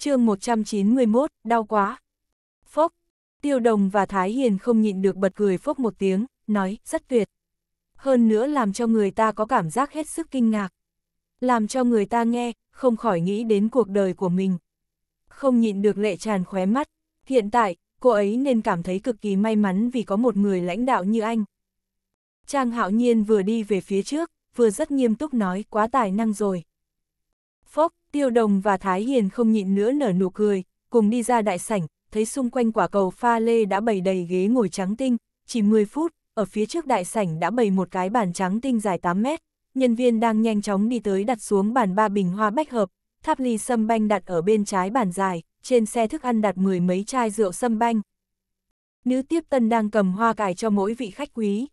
chương 191, đau quá. Phốc, tiêu đồng và Thái Hiền không nhịn được bật cười phốc một tiếng, nói, rất tuyệt. Hơn nữa làm cho người ta có cảm giác hết sức kinh ngạc. Làm cho người ta nghe, không khỏi nghĩ đến cuộc đời của mình. Không nhịn được lệ tràn khóe mắt. Hiện tại, cô ấy nên cảm thấy cực kỳ may mắn vì có một người lãnh đạo như anh. Trang hạo nhiên vừa đi về phía trước, vừa rất nghiêm túc nói quá tài năng rồi. Phốc, Tiêu Đồng và Thái Hiền không nhịn nữa nở nụ cười, cùng đi ra đại sảnh, thấy xung quanh quả cầu pha lê đã bày đầy ghế ngồi trắng tinh, chỉ 10 phút, ở phía trước đại sảnh đã bày một cái bàn trắng tinh dài 8 mét, nhân viên đang nhanh chóng đi tới đặt xuống bàn ba bình hoa bách hợp, tháp ly sâm banh đặt ở bên trái bàn dài, trên xe thức ăn đặt mười mấy chai rượu sâm banh. Nữ tiếp tân đang cầm hoa cải cho mỗi vị khách quý.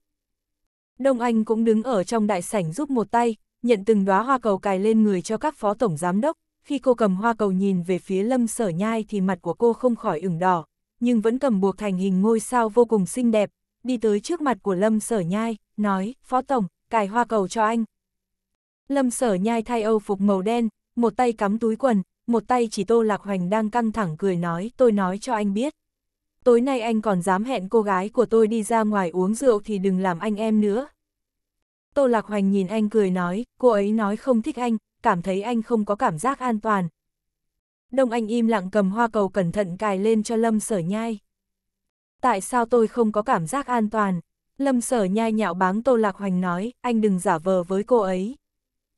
Đông Anh cũng đứng ở trong đại sảnh giúp một tay, nhận từng đóa hoa cầu cài lên người cho các phó tổng giám đốc, khi cô cầm hoa cầu nhìn về phía lâm sở nhai thì mặt của cô không khỏi ửng đỏ, nhưng vẫn cầm buộc thành hình ngôi sao vô cùng xinh đẹp, đi tới trước mặt của lâm sở nhai, nói, phó tổng, cài hoa cầu cho anh. Lâm sở nhai thay âu phục màu đen, một tay cắm túi quần, một tay chỉ tô lạc hoành đang căng thẳng cười nói, tôi nói cho anh biết. Tối nay anh còn dám hẹn cô gái của tôi đi ra ngoài uống rượu thì đừng làm anh em nữa, Tô Lạc Hoành nhìn anh cười nói, cô ấy nói không thích anh, cảm thấy anh không có cảm giác an toàn. Đông Anh im lặng cầm hoa cầu cẩn thận cài lên cho Lâm Sở Nhai. Tại sao tôi không có cảm giác an toàn? Lâm Sở Nhai nhạo báng Tô Lạc Hoành nói, anh đừng giả vờ với cô ấy.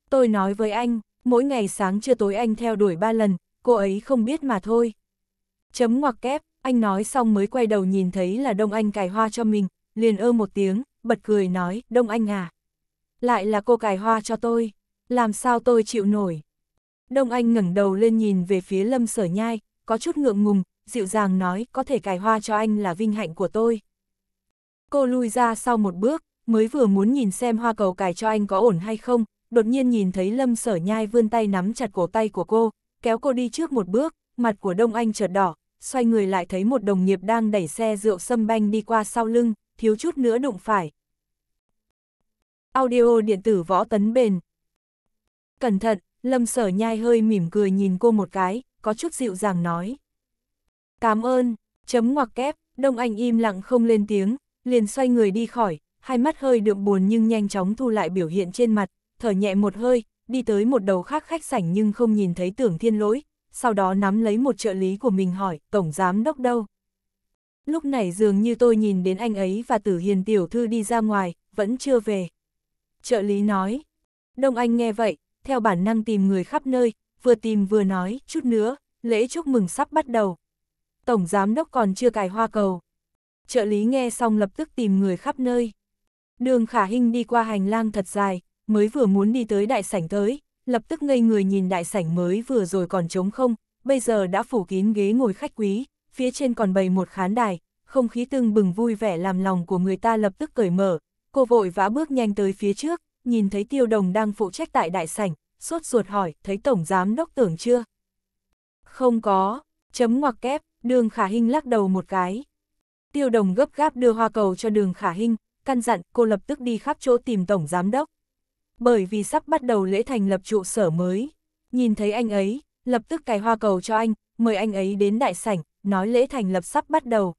Tôi nói với anh, mỗi ngày sáng trưa tối anh theo đuổi ba lần, cô ấy không biết mà thôi. Chấm ngoặc kép, anh nói xong mới quay đầu nhìn thấy là Đông Anh cài hoa cho mình, liền ơ một tiếng, bật cười nói, Đông Anh à, lại là cô cài hoa cho tôi, làm sao tôi chịu nổi. Đông Anh ngẩng đầu lên nhìn về phía lâm sở nhai, có chút ngượng ngùng, dịu dàng nói có thể cài hoa cho anh là vinh hạnh của tôi. Cô lui ra sau một bước, mới vừa muốn nhìn xem hoa cầu cài cho anh có ổn hay không, đột nhiên nhìn thấy lâm sở nhai vươn tay nắm chặt cổ tay của cô, kéo cô đi trước một bước, mặt của Đông Anh chợt đỏ, xoay người lại thấy một đồng nghiệp đang đẩy xe rượu sâm banh đi qua sau lưng, thiếu chút nữa đụng phải, Audio điện tử võ tấn bền. Cẩn thận, Lâm Sở Nhai hơi mỉm cười nhìn cô một cái, có chút dịu dàng nói. Cảm ơn, chấm ngoặc kép, Đông Anh im lặng không lên tiếng, liền xoay người đi khỏi, hai mắt hơi đượm buồn nhưng nhanh chóng thu lại biểu hiện trên mặt, thở nhẹ một hơi, đi tới một đầu khác khách sảnh nhưng không nhìn thấy tưởng thiên lỗi, sau đó nắm lấy một trợ lý của mình hỏi, tổng giám đốc đâu? Lúc này dường như tôi nhìn đến anh ấy và tử hiền tiểu thư đi ra ngoài, vẫn chưa về. Trợ lý nói. Đông Anh nghe vậy, theo bản năng tìm người khắp nơi, vừa tìm vừa nói, chút nữa, lễ chúc mừng sắp bắt đầu. Tổng giám đốc còn chưa cài hoa cầu. Trợ lý nghe xong lập tức tìm người khắp nơi. Đường khả hình đi qua hành lang thật dài, mới vừa muốn đi tới đại sảnh tới, lập tức ngây người nhìn đại sảnh mới vừa rồi còn trống không, bây giờ đã phủ kín ghế ngồi khách quý, phía trên còn bày một khán đài, không khí tưng bừng vui vẻ làm lòng của người ta lập tức cởi mở, cô vội vã bước nhanh tới phía trước, nhìn thấy tiêu đồng đang phụ trách tại đại sảnh, sốt ruột hỏi, thấy tổng giám đốc tưởng chưa? Không có, chấm ngoặc kép, đường khả hình lắc đầu một cái. Tiêu đồng gấp gáp đưa hoa cầu cho đường khả hình, căn dặn cô lập tức đi khắp chỗ tìm tổng giám đốc. Bởi vì sắp bắt đầu lễ thành lập trụ sở mới, nhìn thấy anh ấy, lập tức cài hoa cầu cho anh, mời anh ấy đến đại sảnh, nói lễ thành lập sắp bắt đầu.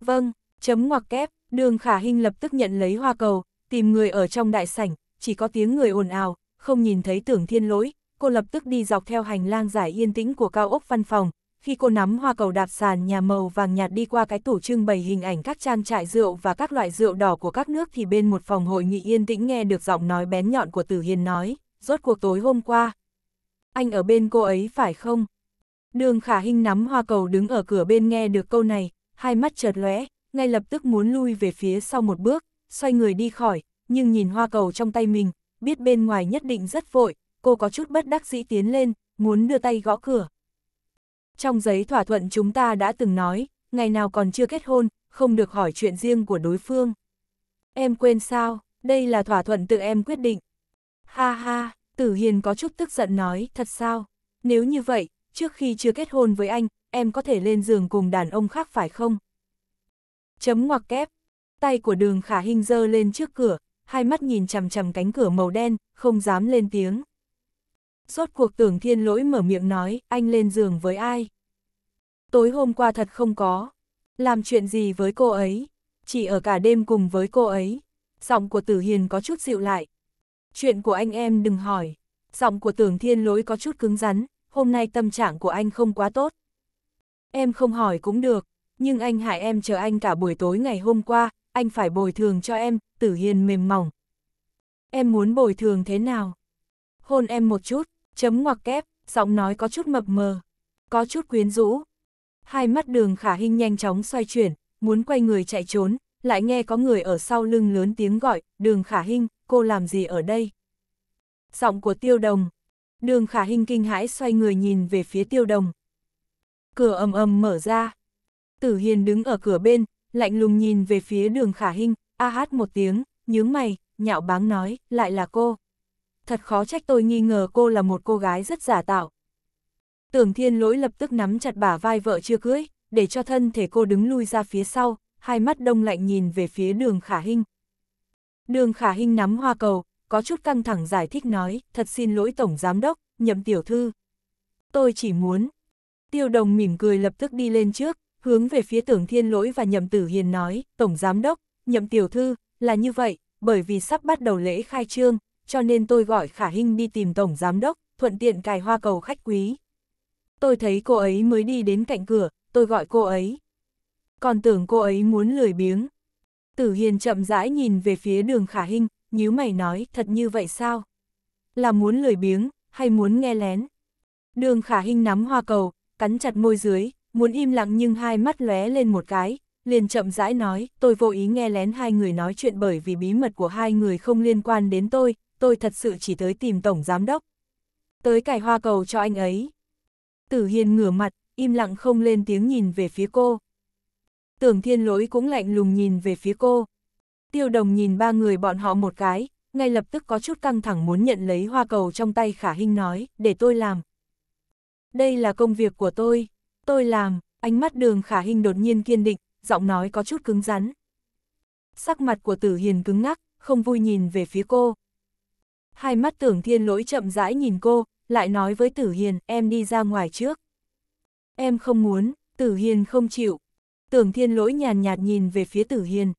Vâng, chấm ngoặc kép, Đường khả hình lập tức nhận lấy hoa cầu, tìm người ở trong đại sảnh, chỉ có tiếng người ồn ào, không nhìn thấy tưởng thiên lỗi, cô lập tức đi dọc theo hành lang giải yên tĩnh của cao ốc văn phòng. Khi cô nắm hoa cầu đạp sàn nhà màu vàng nhạt đi qua cái tủ trưng bày hình ảnh các trang trại rượu và các loại rượu đỏ của các nước thì bên một phòng hội nghị yên tĩnh nghe được giọng nói bén nhọn của Tử Hiền nói, rốt cuộc tối hôm qua. Anh ở bên cô ấy phải không? Đường khả hình nắm hoa cầu đứng ở cửa bên nghe được câu này, hai mắt chợt lóe, ngay lập tức muốn lui về phía sau một bước, xoay người đi khỏi, nhưng nhìn hoa cầu trong tay mình, biết bên ngoài nhất định rất vội, cô có chút bất đắc dĩ tiến lên, muốn đưa tay gõ cửa. Trong giấy thỏa thuận chúng ta đã từng nói, ngày nào còn chưa kết hôn, không được hỏi chuyện riêng của đối phương. Em quên sao, đây là thỏa thuận tự em quyết định. Ha ha, Tử Hiền có chút tức giận nói, thật sao? Nếu như vậy, trước khi chưa kết hôn với anh, em có thể lên giường cùng đàn ông khác phải không? Chấm ngoặc kép. Tay của đường khả hình dơ lên trước cửa, hai mắt nhìn chằm chằm cánh cửa màu đen, không dám lên tiếng. Rốt cuộc tưởng thiên lỗi mở miệng nói, anh lên giường với ai? Tối hôm qua thật không có. Làm chuyện gì với cô ấy? Chỉ ở cả đêm cùng với cô ấy. Giọng của tử hiền có chút dịu lại. Chuyện của anh em đừng hỏi. Giọng của tưởng thiên lỗi có chút cứng rắn, hôm nay tâm trạng của anh không quá tốt. Em không hỏi cũng được, nhưng anh hại em chờ anh cả buổi tối ngày hôm qua, anh phải bồi thường cho em, tử hiền mềm mỏng. Em muốn bồi thường thế nào? Hôn em một chút, chấm ngoặc kép, giọng nói có chút mập mờ, có chút quyến rũ. Hai mắt đường khả hình nhanh chóng xoay chuyển, muốn quay người chạy trốn, lại nghe có người ở sau lưng lớn tiếng gọi, đường khả hình, cô làm gì ở đây? Giọng của tiêu đồng. Đường khả hình kinh hãi xoay người nhìn về phía tiêu đồng. Cửa ầm ầm mở ra, Tử Hiền đứng ở cửa bên, lạnh lùng nhìn về phía đường khả hinh, a hát một tiếng, nhướng mày, nhạo báng nói, lại là cô. Thật khó trách tôi nghi ngờ cô là một cô gái rất giả tạo. Tưởng thiên lỗi lập tức nắm chặt bả vai vợ chưa cưới, để cho thân thể cô đứng lui ra phía sau, hai mắt đông lạnh nhìn về phía đường khả hinh. Đường khả hinh nắm hoa cầu, có chút căng thẳng giải thích nói, thật xin lỗi Tổng Giám Đốc, nhậm tiểu thư. Tôi chỉ muốn. Tiêu đồng mỉm cười lập tức đi lên trước, hướng về phía tưởng thiên lỗi và nhậm tử hiền nói, Tổng Giám Đốc, nhậm tiểu thư, là như vậy, bởi vì sắp bắt đầu lễ khai trương, cho nên tôi gọi khả hình đi tìm Tổng Giám Đốc, thuận tiện cài hoa cầu khách quý. Tôi thấy cô ấy mới đi đến cạnh cửa, tôi gọi cô ấy. Còn tưởng cô ấy muốn lười biếng. Tử Hiền chậm rãi nhìn về phía đường khả hình, nhíu mày nói, thật như vậy sao? Là muốn lười biếng, hay muốn nghe lén? Đường khả hình nắm hoa cầu, cắn chặt môi dưới, muốn im lặng nhưng hai mắt lóe lên một cái, liền chậm rãi nói, tôi vô ý nghe lén hai người nói chuyện bởi vì bí mật của hai người không liên quan đến tôi, tôi thật sự chỉ tới tìm Tổng Giám Đốc. Tới cải hoa cầu cho anh ấy. Tử Hiền ngửa mặt, im lặng không lên tiếng nhìn về phía cô. Tưởng Thiên Lỗi cũng lạnh lùng nhìn về phía cô. Tiêu Đồng nhìn ba người bọn họ một cái, ngay lập tức có chút căng thẳng muốn nhận lấy hoa cầu trong tay Khả Hinh nói, để tôi làm. Đây là công việc của tôi. Tôi làm, ánh mắt đường khả hình đột nhiên kiên định, giọng nói có chút cứng rắn. Sắc mặt của tử hiền cứng ngắc, không vui nhìn về phía cô. Hai mắt tưởng thiên lỗi chậm rãi nhìn cô, lại nói với tử hiền, em đi ra ngoài trước. Em không muốn, tử hiền không chịu. Tưởng thiên lỗi nhàn nhạt nhìn về phía tử hiền.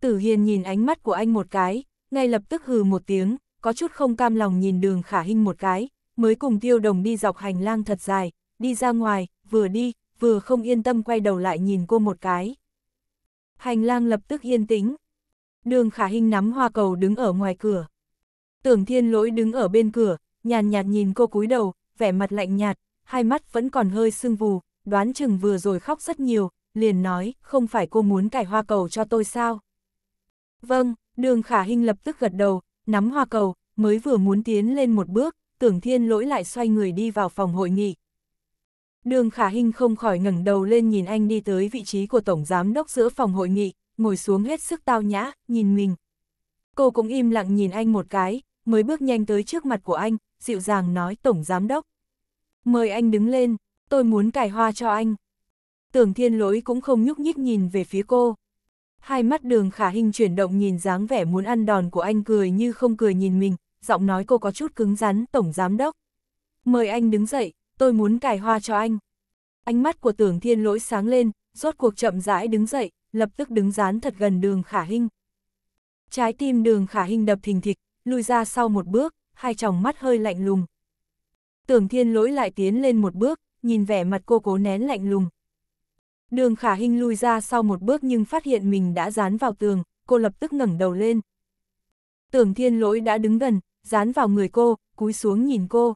Tử hiền nhìn ánh mắt của anh một cái, ngay lập tức hừ một tiếng, có chút không cam lòng nhìn đường khả hình một cái, mới cùng tiêu đồng đi dọc hành lang thật dài, đi ra ngoài, vừa đi, vừa không yên tâm quay đầu lại nhìn cô một cái. Hành lang lập tức yên tĩnh. Đường khả hình nắm hoa cầu đứng ở ngoài cửa. Tưởng thiên lỗi đứng ở bên cửa, nhàn nhạt nhìn cô cúi đầu, vẻ mặt lạnh nhạt, hai mắt vẫn còn hơi sưng vù, đoán chừng vừa rồi khóc rất nhiều, liền nói, không phải cô muốn cải hoa cầu cho tôi sao? Vâng, đường khả hình lập tức gật đầu, nắm hoa cầu, mới vừa muốn tiến lên một bước, tưởng thiên lỗi lại xoay người đi vào phòng hội nghị. Đường khả hình không khỏi ngẩng đầu lên nhìn anh đi tới vị trí của Tổng Giám Đốc giữa phòng hội nghị, ngồi xuống hết sức tao nhã, nhìn mình. Cô cũng im lặng nhìn anh một cái, mới bước nhanh tới trước mặt của anh, dịu dàng nói Tổng Giám Đốc. Mời anh đứng lên, tôi muốn cài hoa cho anh. Tưởng thiên lỗi cũng không nhúc nhích nhìn về phía cô. Hai mắt đường khả hình chuyển động nhìn dáng vẻ muốn ăn đòn của anh cười như không cười nhìn mình, giọng nói cô có chút cứng rắn Tổng Giám Đốc. Mời anh đứng dậy, tôi muốn cài hoa cho anh. Ánh mắt của tưởng thiên lỗi sáng lên, rốt cuộc chậm rãi đứng dậy, lập tức đứng dán thật gần đường khả hình. Trái tim đường khả hình đập thình thịch, lùi ra sau một bước, hai tròng mắt hơi lạnh lùng. Tưởng thiên lỗi lại tiến lên một bước, nhìn vẻ mặt cô cố nén lạnh lùng. Đường khả hình lùi ra sau một bước nhưng phát hiện mình đã dán vào tường, cô lập tức ngẩng đầu lên. Tưởng thiên lỗi đã đứng gần, dán vào người cô, cúi xuống nhìn cô.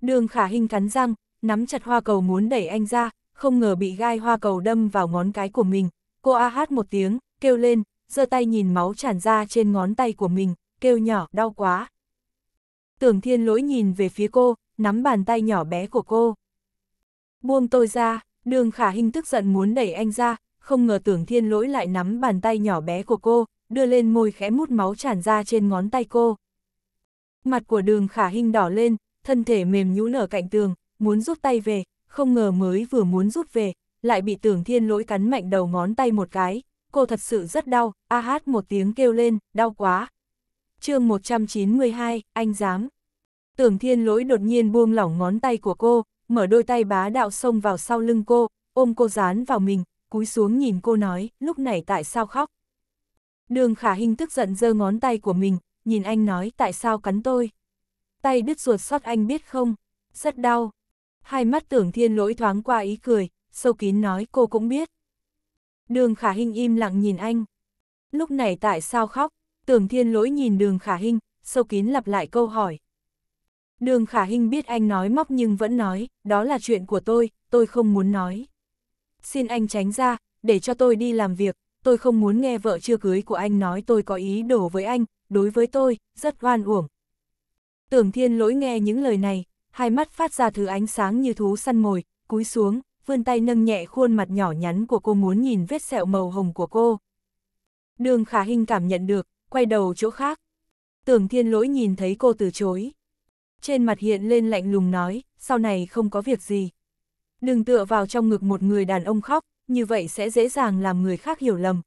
Đường khả hình cắn răng, nắm chặt hoa cầu muốn đẩy anh ra, không ngờ bị gai hoa cầu đâm vào ngón cái của mình. Cô a hát một tiếng, kêu lên, giơ tay nhìn máu tràn ra trên ngón tay của mình, kêu nhỏ, đau quá. Tưởng thiên lỗi nhìn về phía cô, nắm bàn tay nhỏ bé của cô. Buông tôi ra, đường khả hình tức giận muốn đẩy anh ra, không ngờ tưởng thiên lỗi lại nắm bàn tay nhỏ bé của cô, đưa lên môi khẽ mút máu tràn ra trên ngón tay cô. Mặt của đường khả hình đỏ lên, thân thể mềm nhũn ở cạnh tường, muốn rút tay về, không ngờ mới vừa muốn rút về, lại bị tưởng thiên lỗi cắn mạnh đầu ngón tay một cái, cô thật sự rất đau, a hát một tiếng kêu lên, đau quá. chương 192, anh dám. Tưởng thiên lỗi đột nhiên buông lỏng ngón tay của cô, mở đôi tay bá đạo xông vào sau lưng cô, ôm cô dán vào mình, cúi xuống nhìn cô nói, lúc này tại sao khóc. Đường khả hình tức giận giơ ngón tay của mình, nhìn anh nói tại sao cắn tôi tay đứt ruột sót anh biết không, rất đau. Hai mắt tưởng thiên lỗi thoáng qua ý cười, sâu kín nói cô cũng biết. Đường khả hình im lặng nhìn anh. Lúc này tại sao khóc, tưởng thiên lỗi nhìn đường khả hình, sâu kín lặp lại câu hỏi. Đường khả hình biết anh nói móc nhưng vẫn nói, đó là chuyện của tôi, tôi không muốn nói. Xin anh tránh ra, để cho tôi đi làm việc, tôi không muốn nghe vợ chưa cưới của anh nói tôi có ý đổ với anh, đối với tôi, rất oan uổng, Tưởng thiên lỗi nghe những lời này, hai mắt phát ra thứ ánh sáng như thú săn mồi, cúi xuống, vươn tay nâng nhẹ khuôn mặt nhỏ nhắn của cô muốn nhìn vết sẹo màu hồng của cô. Đường khả hình cảm nhận được, quay đầu chỗ khác. Tưởng thiên lỗi nhìn thấy cô từ chối. Trên mặt hiện lên lạnh lùng nói, sau này không có việc gì. Đừng tựa vào trong ngực một người đàn ông khóc, như vậy sẽ dễ dàng làm người khác hiểu lầm.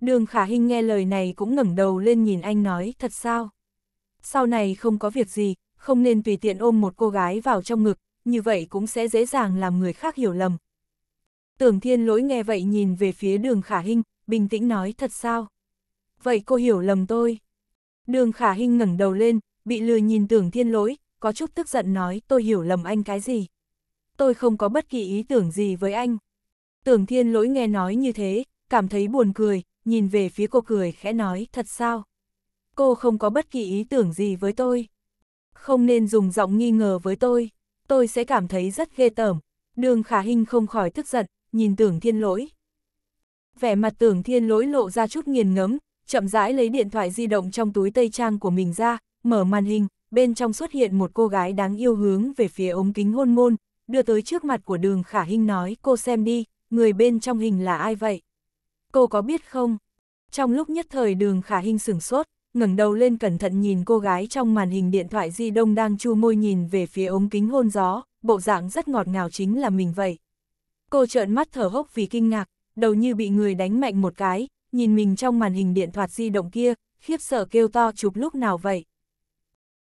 Đường khả hình nghe lời này cũng ngẩng đầu lên nhìn anh nói, thật sao? sau này không có việc gì, không nên tùy tiện ôm một cô gái vào trong ngực, như vậy cũng sẽ dễ dàng làm người khác hiểu lầm. Tưởng thiên lỗi nghe vậy nhìn về phía đường khả hinh, bình tĩnh nói thật sao? Vậy cô hiểu lầm tôi. Đường khả hinh ngẩng đầu lên, bị lừa nhìn tưởng thiên lỗi, có chút tức giận nói tôi hiểu lầm anh cái gì. Tôi không có bất kỳ ý tưởng gì với anh. Tưởng thiên lỗi nghe nói như thế, cảm thấy buồn cười, nhìn về phía cô cười khẽ nói thật sao? cô không có bất kỳ ý tưởng gì với tôi. Không nên dùng giọng nghi ngờ với tôi, tôi sẽ cảm thấy rất ghê tởm. Đường khả hình không khỏi tức giận, nhìn tưởng thiên lỗi. Vẻ mặt tưởng thiên lỗi lộ ra chút nghiền ngấm, chậm rãi lấy điện thoại di động trong túi tây trang của mình ra, mở màn hình, bên trong xuất hiện một cô gái đáng yêu hướng về phía ống kính hôn môn, đưa tới trước mặt của đường khả hình nói cô xem đi, người bên trong hình là ai vậy? Cô có biết không? Trong lúc nhất thời đường khả hình sửng sốt, ngẩng đầu lên cẩn thận nhìn cô gái trong màn hình điện thoại di động đang chu môi nhìn về phía ống kính hôn gió, bộ dạng rất ngọt ngào chính là mình vậy. Cô trợn mắt thở hốc vì kinh ngạc, đầu như bị người đánh mạnh một cái, nhìn mình trong màn hình điện thoại di động kia, khiếp sợ kêu to chụp lúc nào vậy.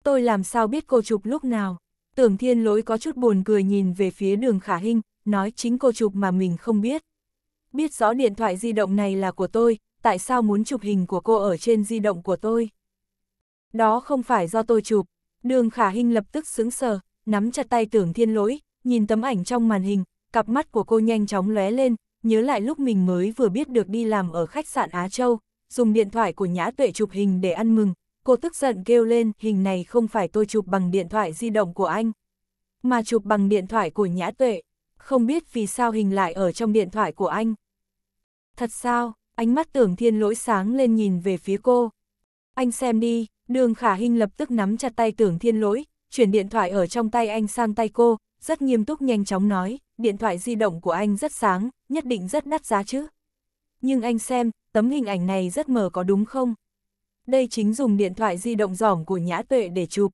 Tôi làm sao biết cô chụp lúc nào? Tưởng thiên lỗi có chút buồn cười nhìn về phía đường khả hình, nói chính cô chụp mà mình không biết. Biết rõ điện thoại di động này là của tôi, tại sao muốn chụp hình của cô ở trên di động của tôi? Đó không phải do tôi chụp. Đường khả Hinh lập tức sững sờ, nắm chặt tay tưởng thiên lỗi, nhìn tấm ảnh trong màn hình, cặp mắt của cô nhanh chóng lóe lên, nhớ lại lúc mình mới vừa biết được đi làm ở khách sạn Á Châu, dùng điện thoại của nhã tuệ chụp hình để ăn mừng, cô tức giận kêu lên hình này không phải tôi chụp bằng điện thoại di động của anh, mà chụp bằng điện thoại của nhã tuệ, không biết vì sao hình lại ở trong điện thoại của anh. Thật sao, ánh mắt tưởng thiên lỗi sáng lên nhìn về phía cô. Anh xem đi, đường khả hình lập tức nắm chặt tay tưởng thiên lỗi, chuyển điện thoại ở trong tay anh sang tay cô, rất nghiêm túc nhanh chóng nói, điện thoại di động của anh rất sáng, nhất định rất đắt giá chứ. Nhưng anh xem, tấm hình ảnh này rất mờ có đúng không? Đây chính dùng điện thoại di động giỏng của Nhã Tuệ để chụp.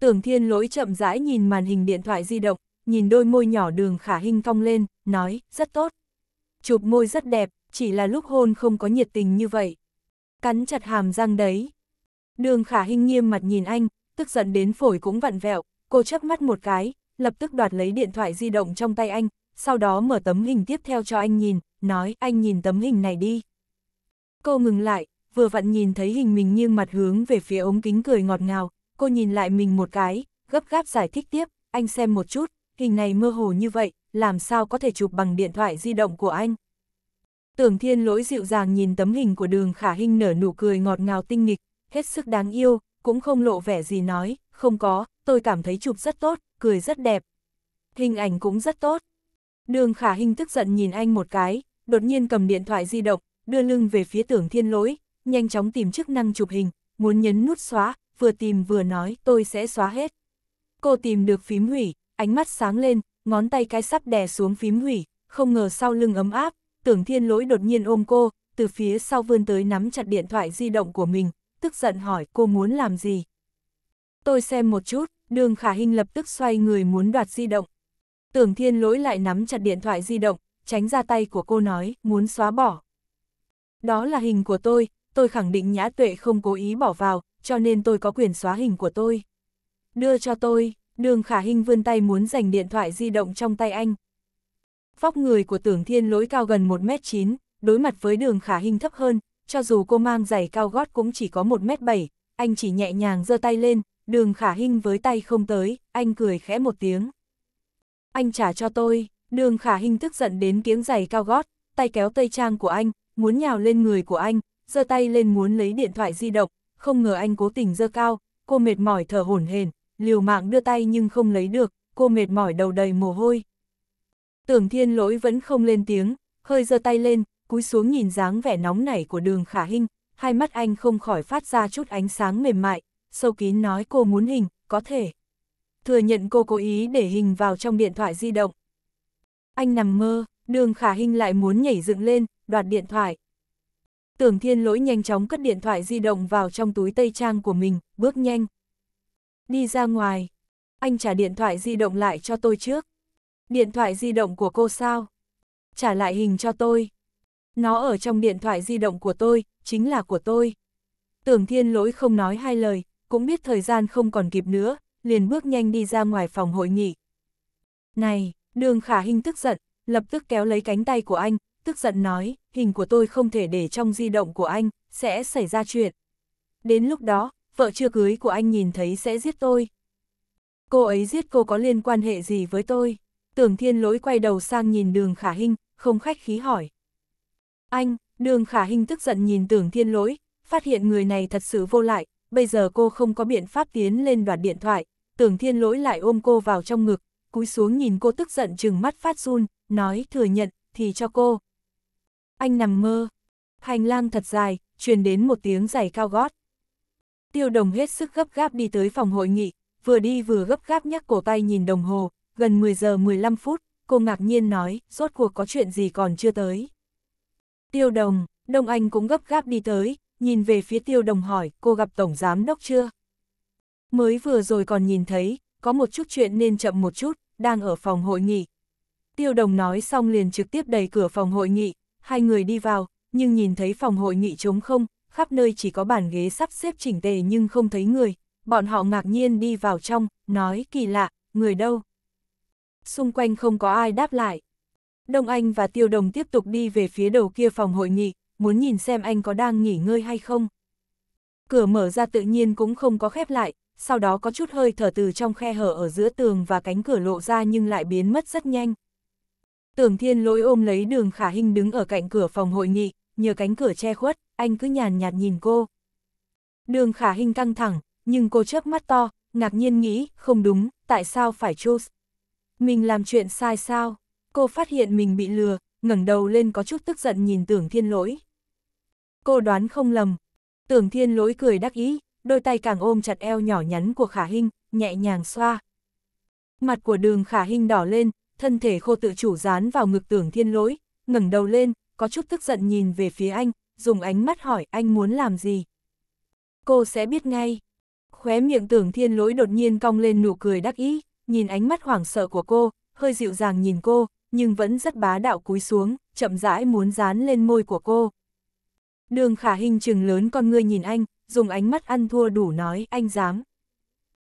Tưởng thiên lỗi chậm rãi nhìn màn hình điện thoại di động, nhìn đôi môi nhỏ đường khả hình cong lên, nói, rất tốt. Chụp môi rất đẹp, chỉ là lúc hôn không có nhiệt tình như vậy. Cắn chặt hàm răng đấy. Đường khả hình nghiêm mặt nhìn anh, tức giận đến phổi cũng vặn vẹo, cô chớp mắt một cái, lập tức đoạt lấy điện thoại di động trong tay anh, sau đó mở tấm hình tiếp theo cho anh nhìn, nói anh nhìn tấm hình này đi. Cô ngừng lại, vừa vặn nhìn thấy hình mình nghiêng mặt hướng về phía ống kính cười ngọt ngào, cô nhìn lại mình một cái, gấp gáp giải thích tiếp, anh xem một chút, hình này mơ hồ như vậy, làm sao có thể chụp bằng điện thoại di động của anh. Tưởng thiên lỗi dịu dàng nhìn tấm hình của đường khả hình nở nụ cười ngọt ngào tinh nghịch, hết sức đáng yêu, cũng không lộ vẻ gì nói, không có, tôi cảm thấy chụp rất tốt, cười rất đẹp. Hình ảnh cũng rất tốt. Đường khả hình tức giận nhìn anh một cái, đột nhiên cầm điện thoại di động, đưa lưng về phía tưởng thiên lỗi, nhanh chóng tìm chức năng chụp hình, muốn nhấn nút xóa, vừa tìm vừa nói tôi sẽ xóa hết. Cô tìm được phím hủy, ánh mắt sáng lên, ngón tay cái sắp đè xuống phím hủy, không ngờ sau lưng ấm áp, tưởng thiên lỗi đột nhiên ôm cô, từ phía sau vươn tới nắm chặt điện thoại di động của mình, tức giận hỏi cô muốn làm gì. Tôi xem một chút, đường khả hình lập tức xoay người muốn đoạt di động. Tưởng thiên lỗi lại nắm chặt điện thoại di động, tránh ra tay của cô nói, muốn xóa bỏ. Đó là hình của tôi, tôi khẳng định nhã tuệ không cố ý bỏ vào, cho nên tôi có quyền xóa hình của tôi. Đưa cho tôi, đường khả hình vươn tay muốn giành điện thoại di động trong tay anh. Vóc người của tưởng thiên lỗi cao gần 1m9, đối mặt với đường khả hình thấp hơn, cho dù cô mang giày cao gót cũng chỉ có 1m7, anh chỉ nhẹ nhàng giơ tay lên, đường khả hình với tay không tới, anh cười khẽ một tiếng. Anh trả cho tôi, đường khả hình tức giận đến tiếng giày cao gót, tay kéo tây trang của anh, muốn nhào lên người của anh, giơ tay lên muốn lấy điện thoại di động, không ngờ anh cố tình giơ cao, cô mệt mỏi thở hổn hển, liều mạng đưa tay nhưng không lấy được, cô mệt mỏi đầu đầy mồ hôi, Tưởng thiên lỗi vẫn không lên tiếng, hơi giơ tay lên, cúi xuống nhìn dáng vẻ nóng nảy của đường khả hinh, hai mắt anh không khỏi phát ra chút ánh sáng mềm mại, sâu kín nói cô muốn hình, có thể. Thừa nhận cô cố ý để hình vào trong điện thoại di động. Anh nằm mơ, đường khả hinh lại muốn nhảy dựng lên, đoạt điện thoại. Tưởng thiên lỗi nhanh chóng cất điện thoại di động vào trong túi tây trang của mình, bước nhanh. Đi ra ngoài. Anh trả điện thoại di động lại cho tôi trước. Điện thoại di động của cô sao? Trả lại hình cho tôi. Nó ở trong điện thoại di động của tôi, chính là của tôi. Tưởng thiên lỗi không nói hai lời, cũng biết thời gian không còn kịp nữa, liền bước nhanh đi ra ngoài phòng hội nghị. Này, đường khả hình tức giận, lập tức kéo lấy cánh tay của anh, tức giận nói, hình của tôi không thể để trong di động của anh, sẽ xảy ra chuyện. Đến lúc đó, vợ chưa cưới của anh nhìn thấy sẽ giết tôi. Cô ấy giết cô có liên quan hệ gì với tôi? Tưởng thiên lỗi quay đầu sang nhìn đường khả hình, không khách khí hỏi. Anh, đường khả hình tức giận nhìn tưởng thiên lỗi, phát hiện người này thật sự vô lại, bây giờ cô không có biện pháp tiến lên đoạt điện thoại, tưởng thiên lỗi lại ôm cô vào trong ngực, cúi xuống nhìn cô tức giận chừng mắt phát run, nói thừa nhận, thì cho cô. Anh nằm mơ. Hành lang thật dài, truyền đến một tiếng giày cao gót. Tiêu đồng hết sức gấp gáp đi tới phòng hội nghị, vừa đi vừa gấp gáp nhắc cổ tay nhìn đồng hồ, gần 10 giờ 15 phút, cô ngạc nhiên nói, rốt cuộc có chuyện gì còn chưa tới. Tiêu đồng, Đông Anh cũng gấp gáp đi tới, nhìn về phía tiêu đồng hỏi, cô gặp tổng giám đốc chưa? Mới vừa rồi còn nhìn thấy, có một chút chuyện nên chậm một chút, đang ở phòng hội nghị. Tiêu đồng nói xong liền trực tiếp đẩy cửa phòng hội nghị, hai người đi vào, nhưng nhìn thấy phòng hội nghị trống không, khắp nơi chỉ có bàn ghế sắp xếp chỉnh tề nhưng không thấy người. Bọn họ ngạc nhiên đi vào trong, nói kỳ lạ, người đâu? xung quanh không có ai đáp lại. Đông Anh và Tiêu Đồng tiếp tục đi về phía đầu kia phòng hội nghị, muốn nhìn xem anh có đang nghỉ ngơi hay không. Cửa mở ra tự nhiên cũng không có khép lại, sau đó có chút hơi thở từ trong khe hở ở giữa tường và cánh cửa lộ ra nhưng lại biến mất rất nhanh. Tưởng thiên lỗi ôm lấy đường khả hình đứng ở cạnh cửa phòng hội nghị, nhờ cánh cửa che khuất, anh cứ nhàn nhạt nhìn cô. Đường khả hình căng thẳng, nhưng cô chớp mắt to, ngạc nhiên nghĩ, không đúng, tại sao phải choose? Mình làm chuyện sai sao? Cô phát hiện mình bị lừa, ngẩng đầu lên có chút tức giận nhìn tưởng thiên lỗi. Cô đoán không lầm. Tưởng thiên lỗi cười đắc ý, đôi tay càng ôm chặt eo nhỏ nhắn của khả hình, nhẹ nhàng xoa. Mặt của đường khả hình đỏ lên, thân thể khô tự chủ dán vào ngực tưởng thiên lỗi, ngẩng đầu lên, có chút tức giận nhìn về phía anh, dùng ánh mắt hỏi anh muốn làm gì. Cô sẽ biết ngay. Khóe miệng tưởng thiên lỗi đột nhiên cong lên nụ cười đắc ý, nhìn ánh mắt hoảng sợ của cô, hơi dịu dàng nhìn cô, nhưng vẫn rất bá đạo cúi xuống, chậm rãi muốn dán lên môi của cô. Đường khả hình trừng lớn con ngươi nhìn anh, dùng ánh mắt ăn thua đủ nói anh dám.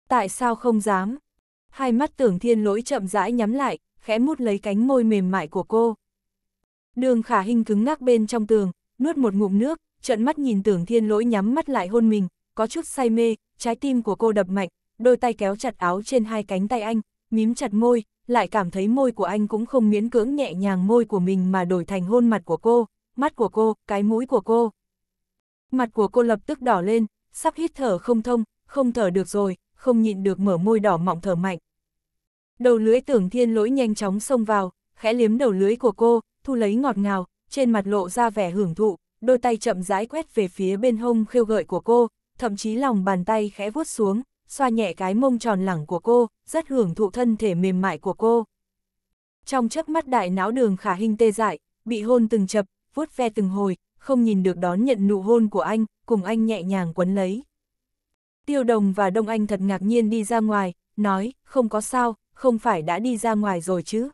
Tại sao không dám? Hai mắt tưởng thiên lỗi chậm rãi nhắm lại, khẽ mút lấy cánh môi mềm mại của cô. Đường khả hình cứng ngắc bên trong tường, nuốt một ngụm nước, trận mắt nhìn tưởng thiên lỗi nhắm mắt lại hôn mình, có chút say mê, trái tim của cô đập mạnh, đôi tay kéo chặt áo trên hai cánh tay anh, mím chặt môi, lại cảm thấy môi của anh cũng không miễn cưỡng nhẹ nhàng môi của mình mà đổi thành hôn mặt của cô, mắt của cô, cái mũi của cô. Mặt của cô lập tức đỏ lên, sắp hít thở không thông, không thở được rồi, không nhịn được mở môi đỏ mọng thở mạnh. Đầu lưỡi tưởng thiên lỗi nhanh chóng xông vào, khẽ liếm đầu lưỡi của cô, thu lấy ngọt ngào, trên mặt lộ ra vẻ hưởng thụ, đôi tay chậm rãi quét về phía bên hông khêu gợi của cô, thậm chí lòng bàn tay khẽ vuốt xuống, xoa nhẹ cái mông tròn lẳng của cô, rất hưởng thụ thân thể mềm mại của cô. Trong chớp mắt đại não đường khả hình tê dại, bị hôn từng chập, vuốt ve từng hồi, không nhìn được đón nhận nụ hôn của anh, cùng anh nhẹ nhàng quấn lấy. Tiêu đồng và Đông Anh thật ngạc nhiên đi ra ngoài, nói, không có sao, không phải đã đi ra ngoài rồi chứ.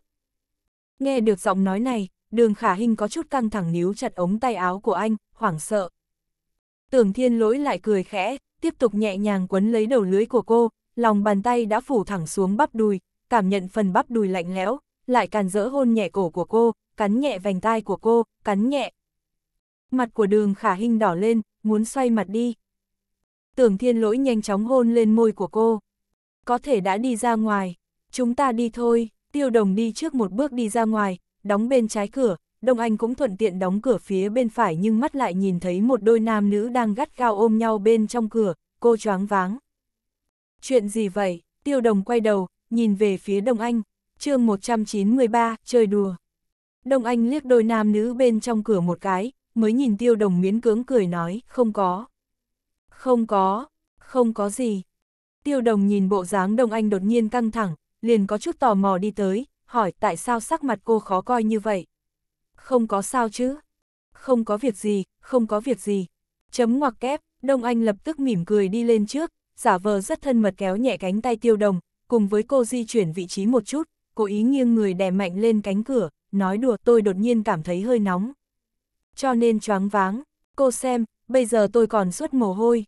Nghe được giọng nói này, đường khả hình có chút căng thẳng níu chặt ống tay áo của anh, hoảng sợ, Tưởng thiên lỗi lại cười khẽ, tiếp tục nhẹ nhàng quấn lấy đầu lưới của cô, lòng bàn tay đã phủ thẳng xuống bắp đùi, cảm nhận phần bắp đùi lạnh lẽo, lại càn dỡ hôn nhẹ cổ của cô, cắn nhẹ vành tai của cô, cắn nhẹ. Mặt của đường khả hình đỏ lên, muốn xoay mặt đi. Tưởng thiên lỗi nhanh chóng hôn lên môi của cô. Có thể đã đi ra ngoài, chúng ta đi thôi, tiêu đồng đi trước một bước đi ra ngoài, đóng bên trái cửa, Đông Anh cũng thuận tiện đóng cửa phía bên phải nhưng mắt lại nhìn thấy một đôi nam nữ đang gắt gao ôm nhau bên trong cửa, cô choáng váng. Chuyện gì vậy? Tiêu đồng quay đầu, nhìn về phía Đông Anh, chương 193, chơi đùa. Đông Anh liếc đôi nam nữ bên trong cửa một cái, mới nhìn tiêu đồng miễn cưỡng cười nói, không có. Không có, không có gì. Tiêu đồng nhìn bộ dáng Đông Anh đột nhiên căng thẳng, liền có chút tò mò đi tới, hỏi tại sao sắc mặt cô khó coi như vậy không có sao chứ. Không có việc gì, không có việc gì. Chấm ngoặc kép, Đông Anh lập tức mỉm cười đi lên trước, giả vờ rất thân mật kéo nhẹ cánh tay tiêu đồng, cùng với cô di chuyển vị trí một chút, cố ý nghiêng người đè mạnh lên cánh cửa, nói đùa tôi đột nhiên cảm thấy hơi nóng. Cho nên choáng váng, cô xem, bây giờ tôi còn suốt mồ hôi.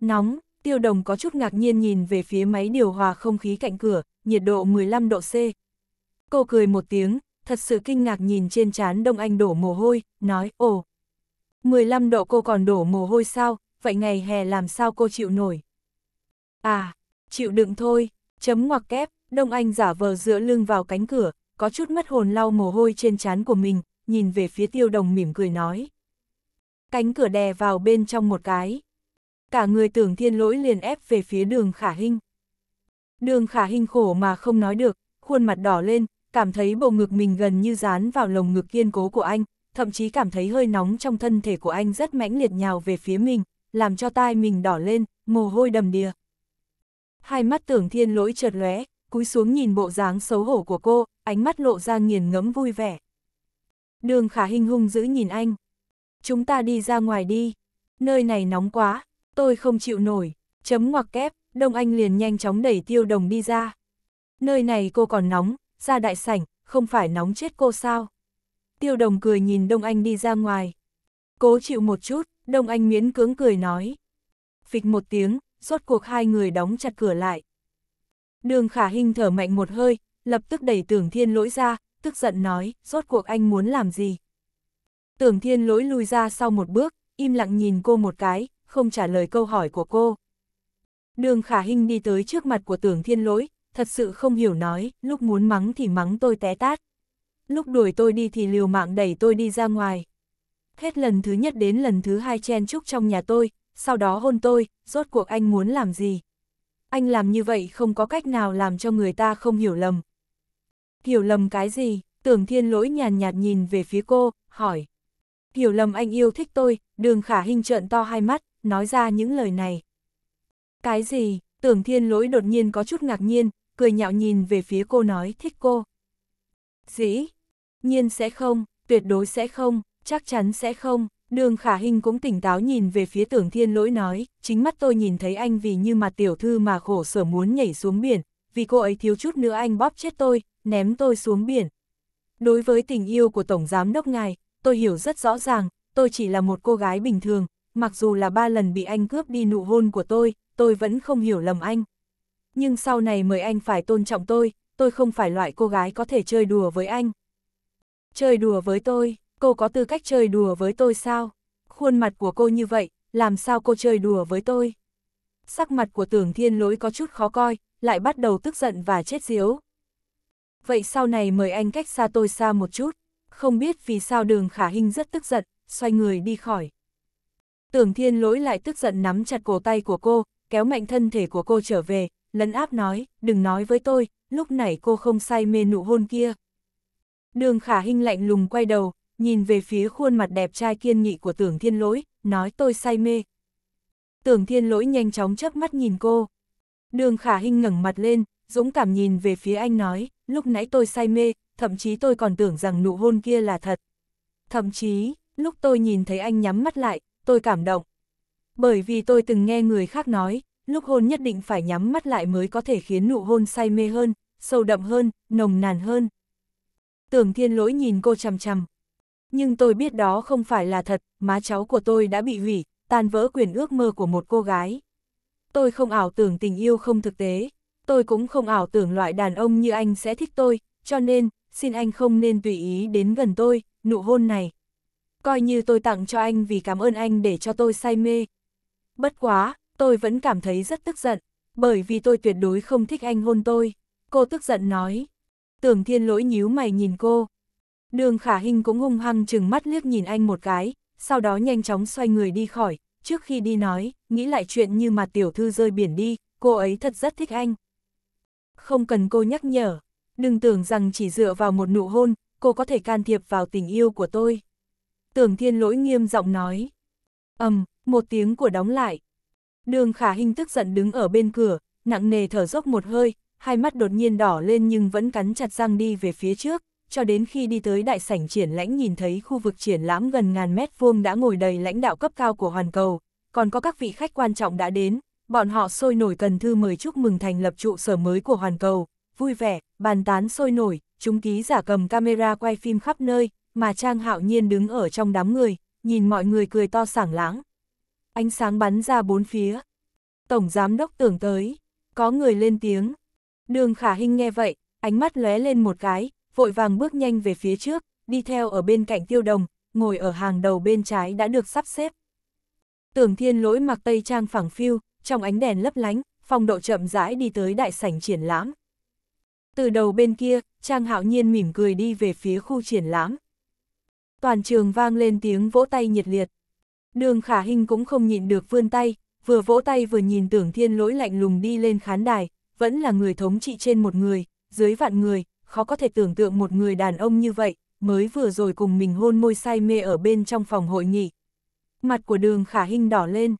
Nóng, tiêu đồng có chút ngạc nhiên nhìn về phía máy điều hòa không khí cạnh cửa, nhiệt độ 15 độ C. Cô cười một tiếng, thật sự kinh ngạc nhìn trên trán Đông Anh đổ mồ hôi, nói, ồ, 15 độ cô còn đổ mồ hôi sao, vậy ngày hè làm sao cô chịu nổi? À, chịu đựng thôi, chấm ngoặc kép, Đông Anh giả vờ dựa lưng vào cánh cửa, có chút mất hồn lau mồ hôi trên trán của mình, nhìn về phía tiêu đồng mỉm cười nói. Cánh cửa đè vào bên trong một cái. Cả người tưởng thiên lỗi liền ép về phía đường khả hinh. Đường khả hinh khổ mà không nói được, khuôn mặt đỏ lên, cảm thấy bầu ngực mình gần như dán vào lồng ngực kiên cố của anh, thậm chí cảm thấy hơi nóng trong thân thể của anh rất mãnh liệt nhào về phía mình, làm cho tai mình đỏ lên, mồ hôi đầm đìa. Hai mắt tưởng thiên lỗi chợt lóe, cúi xuống nhìn bộ dáng xấu hổ của cô, ánh mắt lộ ra nghiền ngẫm vui vẻ. Đường khả hình hung giữ nhìn anh. Chúng ta đi ra ngoài đi. Nơi này nóng quá, tôi không chịu nổi. Chấm ngoặc kép, Đông Anh liền nhanh chóng đẩy tiêu đồng đi ra. Nơi này cô còn nóng, ra đại sảnh, không phải nóng chết cô sao. Tiêu đồng cười nhìn Đông Anh đi ra ngoài. Cố chịu một chút, Đông Anh miễn cưỡng cười nói. Phịch một tiếng, rốt cuộc hai người đóng chặt cửa lại. Đường khả hình thở mạnh một hơi, lập tức đẩy tưởng thiên lỗi ra, tức giận nói, rốt cuộc anh muốn làm gì. Tưởng thiên lỗi lùi ra sau một bước, im lặng nhìn cô một cái, không trả lời câu hỏi của cô. Đường khả hình đi tới trước mặt của tưởng thiên lỗi, thật sự không hiểu nói, lúc muốn mắng thì mắng tôi té tát. Lúc đuổi tôi đi thì liều mạng đẩy tôi đi ra ngoài. Hết lần thứ nhất đến lần thứ hai chen chúc trong nhà tôi, sau đó hôn tôi, rốt cuộc anh muốn làm gì. Anh làm như vậy không có cách nào làm cho người ta không hiểu lầm. Hiểu lầm cái gì, tưởng thiên lỗi nhàn nhạt nhìn về phía cô, hỏi. Hiểu lầm anh yêu thích tôi, đường khả hình trợn to hai mắt, nói ra những lời này. Cái gì, tưởng thiên lỗi đột nhiên có chút ngạc nhiên, cười nhạo nhìn về phía cô nói thích cô. Dĩ, nhiên sẽ không, tuyệt đối sẽ không, chắc chắn sẽ không, đường khả hình cũng tỉnh táo nhìn về phía tưởng thiên lỗi nói, chính mắt tôi nhìn thấy anh vì như mặt tiểu thư mà khổ sở muốn nhảy xuống biển, vì cô ấy thiếu chút nữa anh bóp chết tôi, ném tôi xuống biển. Đối với tình yêu của Tổng Giám Đốc Ngài, tôi hiểu rất rõ ràng, tôi chỉ là một cô gái bình thường, mặc dù là ba lần bị anh cướp đi nụ hôn của tôi, tôi vẫn không hiểu lầm anh, nhưng sau này mời anh phải tôn trọng tôi, tôi không phải loại cô gái có thể chơi đùa với anh. Chơi đùa với tôi, cô có tư cách chơi đùa với tôi sao? Khuôn mặt của cô như vậy, làm sao cô chơi đùa với tôi? Sắc mặt của tưởng thiên lỗi có chút khó coi, lại bắt đầu tức giận và chết diếu. Vậy sau này mời anh cách xa tôi xa một chút, không biết vì sao đường khả hình rất tức giận, xoay người đi khỏi. Tưởng thiên lỗi lại tức giận nắm chặt cổ tay của cô, kéo mạnh thân thể của cô trở về, lấn áp nói, đừng nói với tôi, lúc nãy cô không say mê nụ hôn kia. Đường khả Hinh lạnh lùng quay đầu, nhìn về phía khuôn mặt đẹp trai kiên nghị của tưởng thiên lỗi, nói tôi say mê. Tưởng thiên lỗi nhanh chóng chớp mắt nhìn cô. Đường khả Hinh ngẩng mặt lên, dũng cảm nhìn về phía anh nói, lúc nãy tôi say mê, thậm chí tôi còn tưởng rằng nụ hôn kia là thật. Thậm chí, lúc tôi nhìn thấy anh nhắm mắt lại, tôi cảm động. Bởi vì tôi từng nghe người khác nói, lúc hôn nhất định phải nhắm mắt lại mới có thể khiến nụ hôn say mê hơn, sâu đậm hơn, nồng nàn hơn. Tưởng thiên lỗi nhìn cô chằm chằm. Nhưng tôi biết đó không phải là thật, má cháu của tôi đã bị hủy, tan vỡ quyền ước mơ của một cô gái. Tôi không ảo tưởng tình yêu không thực tế, tôi cũng không ảo tưởng loại đàn ông như anh sẽ thích tôi, cho nên, xin anh không nên tùy ý đến gần tôi, nụ hôn này. Coi như tôi tặng cho anh vì cảm ơn anh để cho tôi say mê. Bất quá, tôi vẫn cảm thấy rất tức giận, bởi vì tôi tuyệt đối không thích anh hôn tôi. Cô tức giận nói. Tưởng thiên lỗi nhíu mày nhìn cô. Đường khả hình cũng hung hăng chừng mắt liếc nhìn anh một cái, sau đó nhanh chóng xoay người đi khỏi, trước khi đi nói, nghĩ lại chuyện như mà tiểu thư rơi biển đi, cô ấy thật rất thích anh. Không cần cô nhắc nhở, đừng tưởng rằng chỉ dựa vào một nụ hôn, cô có thể can thiệp vào tình yêu của tôi. Tưởng thiên lỗi nghiêm giọng nói. ầm, um, một tiếng của đóng lại, Đường khả hình tức giận đứng ở bên cửa, nặng nề thở dốc một hơi, hai mắt đột nhiên đỏ lên nhưng vẫn cắn chặt răng đi về phía trước, cho đến khi đi tới đại sảnh triển lãnh nhìn thấy khu vực triển lãm gần ngàn mét vuông đã ngồi đầy lãnh đạo cấp cao của hoàn cầu, còn có các vị khách quan trọng đã đến, bọn họ sôi nổi cần thư mời chúc mừng thành lập trụ sở mới của hoàn cầu, vui vẻ, bàn tán sôi nổi, chúng ký giả cầm camera quay phim khắp nơi, mà Trang Hạo Nhiên đứng ở trong đám người, nhìn mọi người cười to sảng lãng, ánh sáng bắn ra bốn phía. Tổng giám đốc tưởng tới, có người lên tiếng. Đường khả hình nghe vậy, ánh mắt lóe lên một cái, vội vàng bước nhanh về phía trước, đi theo ở bên cạnh tiêu đồng, ngồi ở hàng đầu bên trái đã được sắp xếp. Tưởng thiên lỗi mặc tây trang phẳng phiu, trong ánh đèn lấp lánh, phong độ chậm rãi đi tới đại sảnh triển lãm. Từ đầu bên kia, Trang Hạo Nhiên mỉm cười đi về phía khu triển lãm. Toàn trường vang lên tiếng vỗ tay nhiệt liệt. Đường khả hình cũng không nhịn được vươn tay, vừa vỗ tay vừa nhìn tưởng thiên lỗi lạnh lùng đi lên khán đài, vẫn là người thống trị trên một người, dưới vạn người, khó có thể tưởng tượng một người đàn ông như vậy, mới vừa rồi cùng mình hôn môi say mê ở bên trong phòng hội nghị. Mặt của đường khả hình đỏ lên.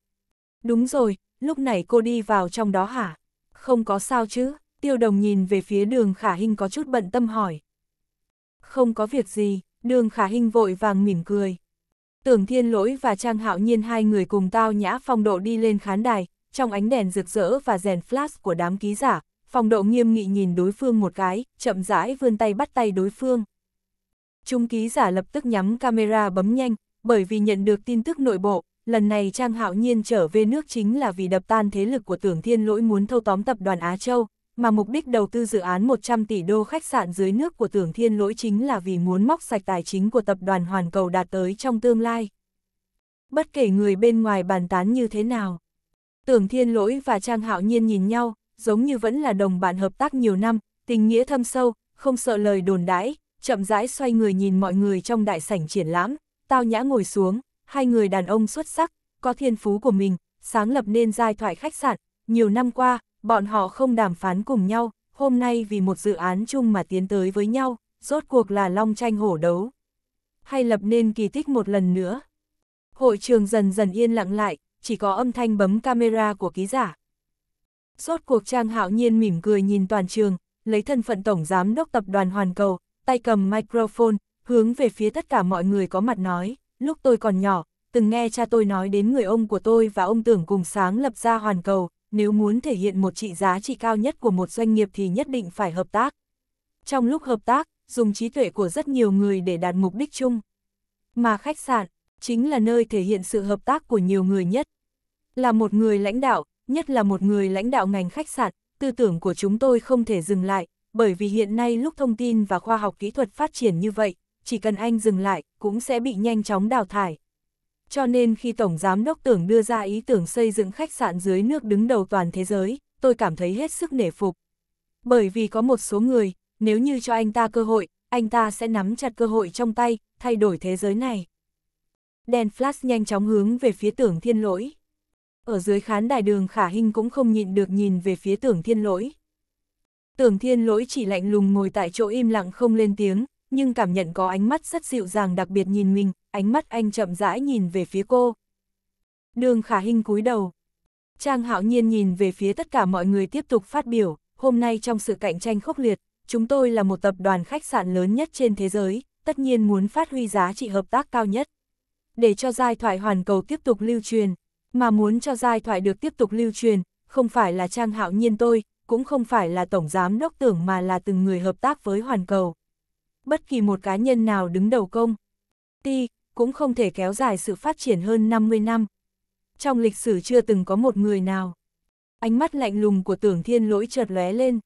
Đúng rồi, lúc này cô đi vào trong đó hả? Không có sao chứ, tiêu đồng nhìn về phía đường khả hình có chút bận tâm hỏi. Không có việc gì, đường khả hình vội vàng mỉm cười. Tưởng Thiên Lỗi và Trang Hạo Nhiên hai người cùng Tao Nhã Phong Độ đi lên khán đài, trong ánh đèn rực rỡ và rèn flash của đám ký giả, Phong Độ nghiêm nghị nhìn đối phương một cái, chậm rãi vươn tay bắt tay đối phương. Trung ký giả lập tức nhắm camera bấm nhanh, bởi vì nhận được tin tức nội bộ, lần này Trang Hạo Nhiên trở về nước chính là vì đập tan thế lực của Tưởng Thiên Lỗi muốn thâu tóm tập đoàn Á Châu, mà mục đích đầu tư dự án 100 tỷ đô khách sạn dưới nước của Tưởng Thiên Lỗi chính là vì muốn móc sạch tài chính của tập đoàn Hoàn Cầu đạt tới trong tương lai. Bất kể người bên ngoài bàn tán như thế nào, Tưởng Thiên Lỗi và Trang Hạo Nhiên nhìn nhau, giống như vẫn là đồng bạn hợp tác nhiều năm, tình nghĩa thâm sâu, không sợ lời đồn đãi, chậm rãi xoay người nhìn mọi người trong đại sảnh triển lãm, tao nhã ngồi xuống, hai người đàn ông xuất sắc, có thiên phú của mình, sáng lập nên giai thoại khách sạn, nhiều năm qua, bọn họ không đàm phán cùng nhau, hôm nay vì một dự án chung mà tiến tới với nhau, rốt cuộc là long tranh hổ đấu. Hay lập nên kỳ tích một lần nữa. Hội trường dần dần yên lặng lại, chỉ có âm thanh bấm camera của ký giả. Rốt cuộc Trang Hạo Nhiên mỉm cười nhìn toàn trường, lấy thân phận Tổng Giám đốc Tập đoàn Hoàn Cầu, tay cầm microphone, hướng về phía tất cả mọi người có mặt nói, lúc tôi còn nhỏ, từng nghe cha tôi nói đến người ông của tôi và ông tưởng cùng sáng lập ra Hoàn Cầu, nếu muốn thể hiện một trị giá trị cao nhất của một doanh nghiệp thì nhất định phải hợp tác. Trong lúc hợp tác, dùng trí tuệ của rất nhiều người để đạt mục đích chung. Mà khách sạn, chính là nơi thể hiện sự hợp tác của nhiều người nhất. Là một người lãnh đạo, nhất là một người lãnh đạo ngành khách sạn, tư tưởng của chúng tôi không thể dừng lại, bởi vì hiện nay lúc thông tin và khoa học kỹ thuật phát triển như vậy, chỉ cần anh dừng lại, cũng sẽ bị nhanh chóng đào thải cho nên khi Tổng Giám Đốc Tưởng đưa ra ý tưởng xây dựng khách sạn dưới nước đứng đầu toàn thế giới, tôi cảm thấy hết sức nể phục. Bởi vì có một số người, nếu như cho anh ta cơ hội, anh ta sẽ nắm chặt cơ hội trong tay, thay đổi thế giới này. Đèn flash nhanh chóng hướng về phía tưởng thiên lỗi. Ở dưới khán đài đường khả hình cũng không nhịn được nhìn về phía tưởng thiên lỗi. Tưởng thiên lỗi chỉ lạnh lùng ngồi tại chỗ im lặng không lên tiếng, nhưng cảm nhận có ánh mắt rất dịu dàng đặc biệt nhìn mình, ánh mắt anh chậm rãi nhìn về phía cô. Đường khả hình cúi đầu. Trang hạo nhiên nhìn về phía tất cả mọi người tiếp tục phát biểu, hôm nay trong sự cạnh tranh khốc liệt, chúng tôi là một tập đoàn khách sạn lớn nhất trên thế giới, tất nhiên muốn phát huy giá trị hợp tác cao nhất. Để cho giai thoại hoàn cầu tiếp tục lưu truyền, mà muốn cho giai thoại được tiếp tục lưu truyền, không phải là Trang Hạo Nhiên tôi, cũng không phải là Tổng Giám Đốc Tưởng mà là từng người hợp tác với hoàn cầu bất kỳ một cá nhân nào đứng đầu công. Ty cũng không thể kéo dài sự phát triển hơn 50 năm. Trong lịch sử chưa từng có một người nào. Ánh mắt lạnh lùng của tưởng thiên lỗi chợt lóe lên.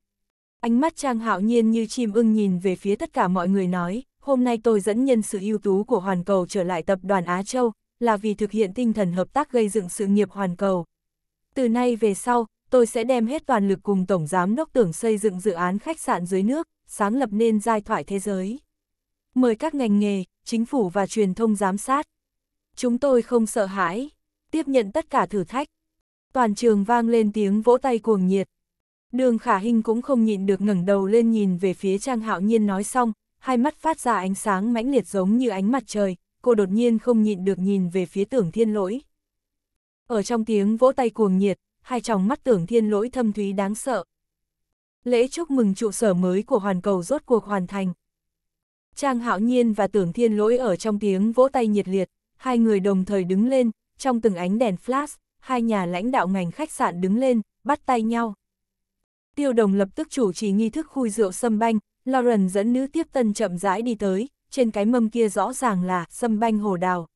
Ánh mắt trang hạo nhiên như chim ưng nhìn về phía tất cả mọi người nói, hôm nay tôi dẫn nhân sự ưu tú của Hoàn Cầu trở lại tập đoàn Á Châu, là vì thực hiện tinh thần hợp tác gây dựng sự nghiệp Hoàn Cầu. Từ nay về sau, tôi sẽ đem hết toàn lực cùng Tổng Giám Đốc Tưởng xây dựng dự án khách sạn dưới nước, sáng lập nên giai thoại thế giới. Mời các ngành nghề, chính phủ và truyền thông giám sát. Chúng tôi không sợ hãi, tiếp nhận tất cả thử thách. Toàn trường vang lên tiếng vỗ tay cuồng nhiệt. Đường khả hình cũng không nhịn được ngẩng đầu lên nhìn về phía Trang Hạo Nhiên nói xong, hai mắt phát ra ánh sáng mãnh liệt giống như ánh mặt trời, cô đột nhiên không nhịn được nhìn về phía tưởng thiên lỗi. Ở trong tiếng vỗ tay cuồng nhiệt, hai tròng mắt tưởng thiên lỗi thâm thúy đáng sợ, Lễ chúc mừng trụ sở mới của Hoàn Cầu rốt cuộc hoàn thành. Trang Hạo Nhiên và Tưởng Thiên Lỗi ở trong tiếng vỗ tay nhiệt liệt, hai người đồng thời đứng lên, trong từng ánh đèn flash, hai nhà lãnh đạo ngành khách sạn đứng lên, bắt tay nhau. Tiêu Đồng lập tức chủ trì nghi thức khui rượu sâm banh, Lauren dẫn nữ tiếp tân chậm rãi đi tới, trên cái mâm kia rõ ràng là sâm banh hồ đào.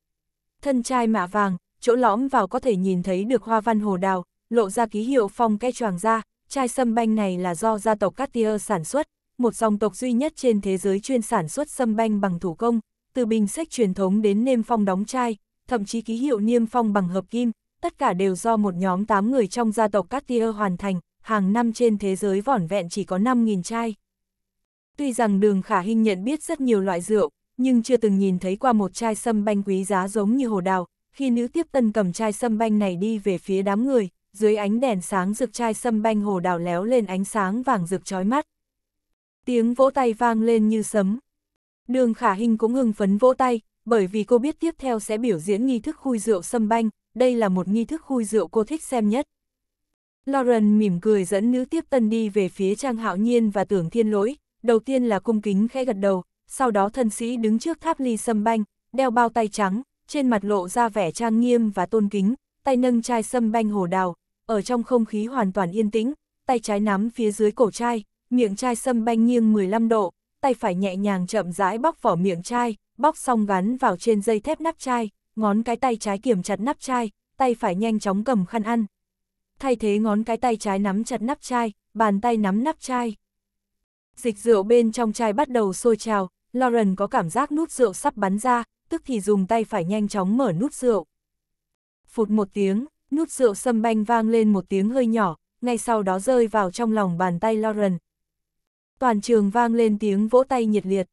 Thân trai mạ vàng, chỗ lõm vào có thể nhìn thấy được hoa văn hồ đào, lộ ra ký hiệu phong cái choàng ra, chai sâm banh này là do gia tộc Cartier sản xuất, một dòng tộc duy nhất trên thế giới chuyên sản xuất sâm banh bằng thủ công, từ bình sách truyền thống đến niêm phong đóng chai, thậm chí ký hiệu niêm phong bằng hợp kim, tất cả đều do một nhóm 8 người trong gia tộc Cartier hoàn thành, hàng năm trên thế giới vỏn vẹn chỉ có 5.000 chai. Tuy rằng đường khả hình nhận biết rất nhiều loại rượu, nhưng chưa từng nhìn thấy qua một chai sâm banh quý giá giống như hồ đào, khi nữ tiếp tân cầm chai sâm banh này đi về phía đám người, dưới ánh đèn sáng rực chai sâm banh hồ đào léo lên ánh sáng vàng rực chói mắt. Tiếng vỗ tay vang lên như sấm. Đường khả hình cũng hưng phấn vỗ tay, bởi vì cô biết tiếp theo sẽ biểu diễn nghi thức khui rượu sâm banh, đây là một nghi thức khui rượu cô thích xem nhất. Lauren mỉm cười dẫn nữ tiếp tân đi về phía Trang Hạo Nhiên và Tưởng Thiên Lỗi, đầu tiên là cung kính khẽ gật đầu, sau đó thân sĩ đứng trước tháp ly sâm banh, đeo bao tay trắng, trên mặt lộ ra vẻ trang nghiêm và tôn kính, tay nâng chai sâm banh hồ đào, ở trong không khí hoàn toàn yên tĩnh, tay trái nắm phía dưới cổ chai, miệng chai sâm banh nghiêng 15 độ, tay phải nhẹ nhàng chậm rãi bóc vỏ miệng chai, bóc xong gắn vào trên dây thép nắp chai, ngón cái tay trái kiểm chặt nắp chai, tay phải nhanh chóng cầm khăn ăn. Thay thế ngón cái tay trái nắm chặt nắp chai, bàn tay nắm nắp chai. Dịch rượu bên trong chai bắt đầu sôi trào, Lauren có cảm giác nút rượu sắp bắn ra, tức thì dùng tay phải nhanh chóng mở nút rượu. Phụt một tiếng, nút rượu sâm banh vang lên một tiếng hơi nhỏ, ngay sau đó rơi vào trong lòng bàn tay Lauren. Toàn trường vang lên tiếng vỗ tay nhiệt liệt.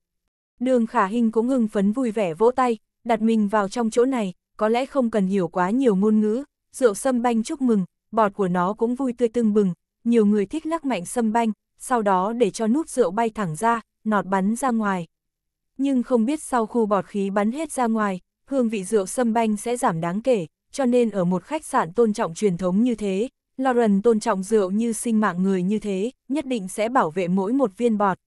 Đường khả hình cũng hưng phấn vui vẻ vỗ tay, đặt mình vào trong chỗ này, có lẽ không cần hiểu quá nhiều ngôn ngữ, rượu sâm banh chúc mừng, bọt của nó cũng vui tươi tưng bừng, nhiều người thích lắc mạnh sâm banh, sau đó để cho nút rượu bay thẳng ra, nọt bắn ra ngoài. Nhưng không biết sau khu bọt khí bắn hết ra ngoài, hương vị rượu sâm banh sẽ giảm đáng kể, cho nên ở một khách sạn tôn trọng truyền thống như thế, Lauren tôn trọng rượu như sinh mạng người như thế, nhất định sẽ bảo vệ mỗi một viên bọt.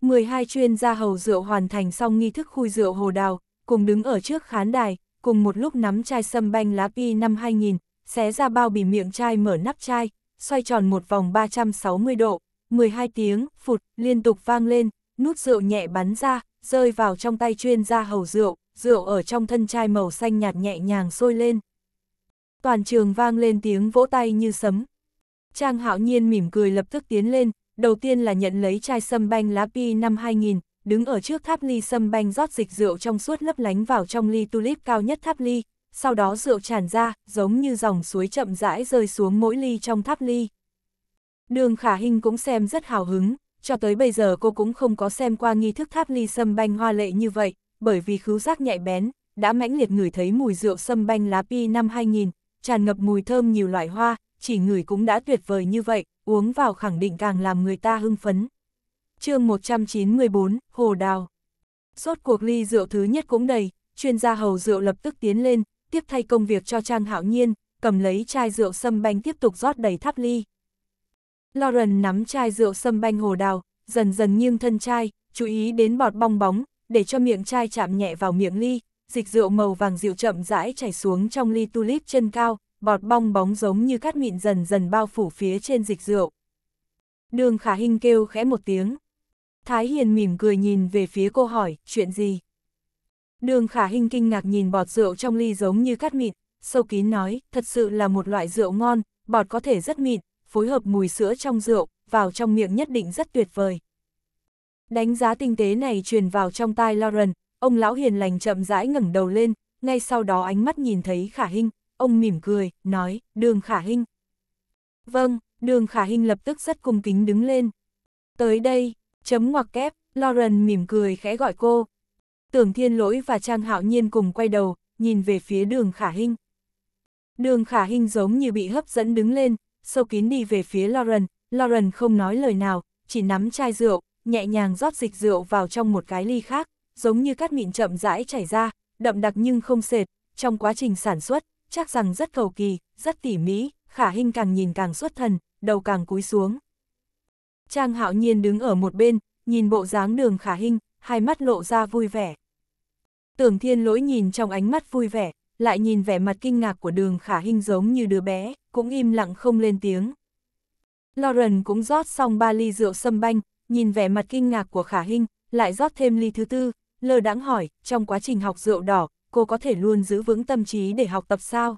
12 chuyên gia hầu rượu hoàn thành xong nghi thức khui rượu hồ đào, cùng đứng ở trước khán đài, cùng một lúc nắm chai sâm banh lá pi năm 2000, xé ra bao bì miệng chai mở nắp chai, xoay tròn một vòng 360 độ, 12 tiếng, phụt, liên tục vang lên, nút rượu nhẹ bắn ra, rơi vào trong tay chuyên gia hầu rượu, rượu ở trong thân chai màu xanh nhạt nhẹ nhàng sôi lên. Toàn trường vang lên tiếng vỗ tay như sấm. Trang hạo nhiên mỉm cười lập tức tiến lên, đầu tiên là nhận lấy chai sâm banh lá pi năm 2000, đứng ở trước tháp ly sâm banh rót dịch rượu trong suốt lấp lánh vào trong ly tulip cao nhất tháp ly, sau đó rượu tràn ra, giống như dòng suối chậm rãi rơi xuống mỗi ly trong tháp ly. Đường Khả hình cũng xem rất hào hứng, cho tới bây giờ cô cũng không có xem qua nghi thức tháp ly sâm banh hoa lệ như vậy, bởi vì khứu giác nhạy bén, đã mãnh liệt ngửi thấy mùi rượu sâm banh lá pi năm 2000, tràn ngập mùi thơm nhiều loại hoa, chỉ ngửi cũng đã tuyệt vời như vậy, uống vào khẳng định càng làm người ta hưng phấn. chương 194, Hồ Đào Rốt cuộc ly rượu thứ nhất cũng đầy, chuyên gia hầu rượu lập tức tiến lên, tiếp thay công việc cho Trang Hạo Nhiên, cầm lấy chai rượu sâm banh tiếp tục rót đầy tháp ly. Lauren nắm chai rượu sâm banh hồ đào, dần dần nghiêng thân chai, chú ý đến bọt bong bóng, để cho miệng chai chạm nhẹ vào miệng ly, dịch rượu màu vàng dịu chậm rãi chảy xuống trong ly tulip chân cao, bọt bong bóng giống như cát mịn dần dần bao phủ phía trên dịch rượu. Đường khả hình kêu khẽ một tiếng. Thái Hiền mỉm cười nhìn về phía cô hỏi, chuyện gì? Đường khả hình kinh ngạc nhìn bọt rượu trong ly giống như cát mịn, sâu kín nói, thật sự là một loại rượu ngon, bọt có thể rất mịn, phối hợp mùi sữa trong rượu, vào trong miệng nhất định rất tuyệt vời. Đánh giá tinh tế này truyền vào trong tai Lauren, ông lão hiền lành chậm rãi ngẩng đầu lên, ngay sau đó ánh mắt nhìn thấy Khả Hinh, ông mỉm cười, nói, đường Khả Hinh. Vâng, đường Khả Hinh lập tức rất cung kính đứng lên. Tới đây, chấm ngoặc kép, Lauren mỉm cười khẽ gọi cô. Tưởng Thiên Lỗi và Trang Hạo Nhiên cùng quay đầu, nhìn về phía đường Khả Hinh. Đường Khả Hinh giống như bị hấp dẫn đứng lên, sâu kín đi về phía Lauren, Lauren không nói lời nào, chỉ nắm chai rượu, nhẹ nhàng rót dịch rượu vào trong một cái ly khác, giống như cát mịn chậm rãi chảy ra, đậm đặc nhưng không sệt, trong quá trình sản xuất, chắc rằng rất cầu kỳ, rất tỉ mỉ, khả hình càng nhìn càng xuất thần, đầu càng cúi xuống. Trang hạo nhiên đứng ở một bên, nhìn bộ dáng đường khả hình, hai mắt lộ ra vui vẻ. Tưởng thiên lỗi nhìn trong ánh mắt vui vẻ, lại nhìn vẻ mặt kinh ngạc của đường khả hình giống như đứa bé, cũng im lặng không lên tiếng. Lauren cũng rót xong ba ly rượu sâm banh, nhìn vẻ mặt kinh ngạc của Khả Hinh, lại rót thêm ly thứ tư, lơ đãng hỏi, trong quá trình học rượu đỏ, cô có thể luôn giữ vững tâm trí để học tập sao?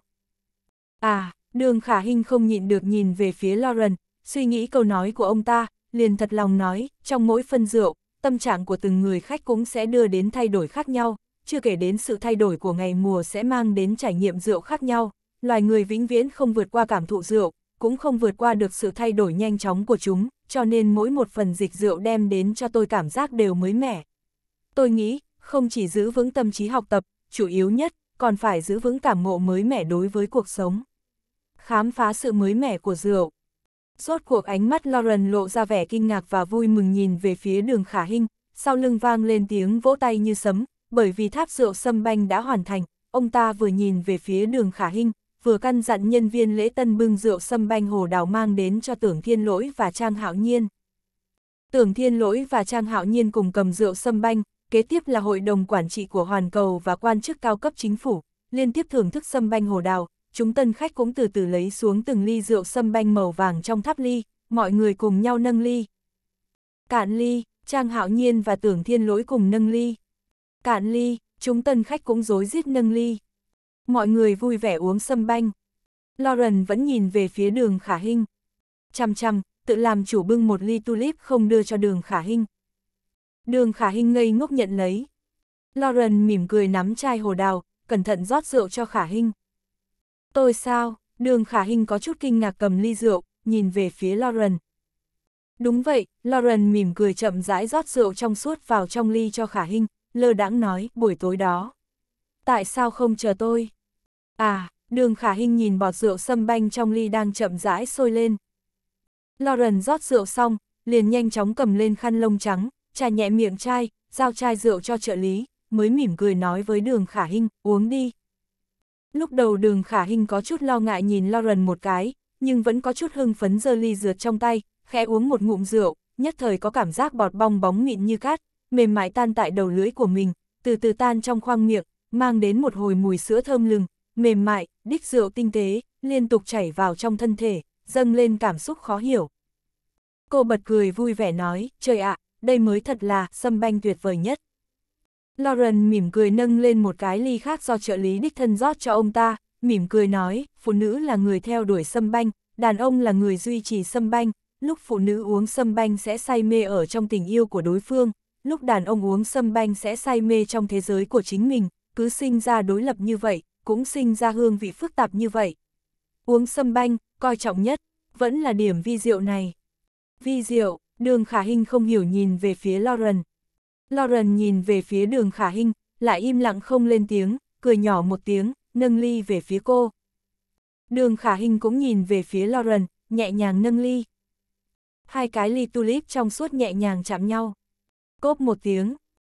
À, đường Khả Hinh không nhịn được nhìn về phía Lauren, suy nghĩ câu nói của ông ta, liền thật lòng nói, trong mỗi phân rượu, tâm trạng của từng người khách cũng sẽ đưa đến thay đổi khác nhau, chưa kể đến sự thay đổi của ngày mùa sẽ mang đến trải nghiệm rượu khác nhau, loài người vĩnh viễn không vượt qua cảm thụ rượu, cũng không vượt qua được sự thay đổi nhanh chóng của chúng, cho nên mỗi một phần dịch rượu đem đến cho tôi cảm giác đều mới mẻ. Tôi nghĩ, không chỉ giữ vững tâm trí học tập, chủ yếu nhất, còn phải giữ vững cảm ngộ mới mẻ đối với cuộc sống. Khám phá sự mới mẻ của rượu. Rốt cuộc ánh mắt Lauren lộ ra vẻ kinh ngạc và vui mừng nhìn về phía đường khả hình, sau lưng vang lên tiếng vỗ tay như sấm, bởi vì tháp rượu sâm banh đã hoàn thành, ông ta vừa nhìn về phía đường khả hình, vừa căn dặn nhân viên lễ tân bưng rượu sâm banh hồ đào mang đến cho tưởng thiên lỗi và Trang Hạo Nhiên. Tưởng thiên lỗi và Trang Hạo Nhiên cùng cầm rượu sâm banh, kế tiếp là hội đồng quản trị của Hoàn Cầu và quan chức cao cấp chính phủ, liên tiếp thưởng thức sâm banh hồ đào, chúng tân khách cũng từ từ lấy xuống từng ly rượu sâm banh màu vàng trong tháp ly, mọi người cùng nhau nâng ly. Cạn ly, Trang Hạo Nhiên và Tưởng Thiên Lỗi cùng nâng ly. Cạn ly, chúng tân khách cũng rối rít nâng ly mọi người vui vẻ uống sâm banh. Lauren vẫn nhìn về phía đường khả hinh. Chăm chăm, tự làm chủ bưng một ly tulip không đưa cho đường khả hinh. Đường khả hinh ngây ngốc nhận lấy. Lauren mỉm cười nắm chai hồ đào, cẩn thận rót rượu cho khả hinh. Tôi sao, đường khả hinh có chút kinh ngạc cầm ly rượu, nhìn về phía Lauren. Đúng vậy, Lauren mỉm cười chậm rãi rót rượu trong suốt vào trong ly cho khả hinh, lơ đãng nói buổi tối đó. Tại sao không chờ tôi? À, đường khả hình nhìn bọt rượu sâm banh trong ly đang chậm rãi sôi lên. Lauren rót rượu xong, liền nhanh chóng cầm lên khăn lông trắng, trà nhẹ miệng chai, giao chai rượu cho trợ lý, mới mỉm cười nói với đường khả hình, uống đi. Lúc đầu đường khả hình có chút lo ngại nhìn Lauren một cái, nhưng vẫn có chút hưng phấn dơ ly rượt trong tay, khẽ uống một ngụm rượu, nhất thời có cảm giác bọt bong bóng mịn như cát, mềm mại tan tại đầu lưỡi của mình, từ từ tan trong khoang miệng, mang đến một hồi mùi sữa thơm lừng, mềm mại, đích rượu tinh tế, liên tục chảy vào trong thân thể, dâng lên cảm xúc khó hiểu. Cô bật cười vui vẻ nói, trời ạ, đây mới thật là sâm banh tuyệt vời nhất. Lauren mỉm cười nâng lên một cái ly khác do trợ lý đích thân rót cho ông ta, mỉm cười nói, phụ nữ là người theo đuổi sâm banh, đàn ông là người duy trì sâm banh, lúc phụ nữ uống sâm banh sẽ say mê ở trong tình yêu của đối phương, lúc đàn ông uống sâm banh sẽ say mê trong thế giới của chính mình, cứ sinh ra đối lập như vậy, cũng sinh ra hương vị phức tạp như vậy. Uống sâm banh, coi trọng nhất, vẫn là điểm vi diệu này. Vi diệu. đường khả hình không hiểu nhìn về phía Lauren. Lauren nhìn về phía đường khả hình, lại im lặng không lên tiếng, cười nhỏ một tiếng, nâng ly về phía cô. Đường khả hình cũng nhìn về phía Lauren, nhẹ nhàng nâng ly. Hai cái ly tulip trong suốt nhẹ nhàng chạm nhau. Cốp một tiếng,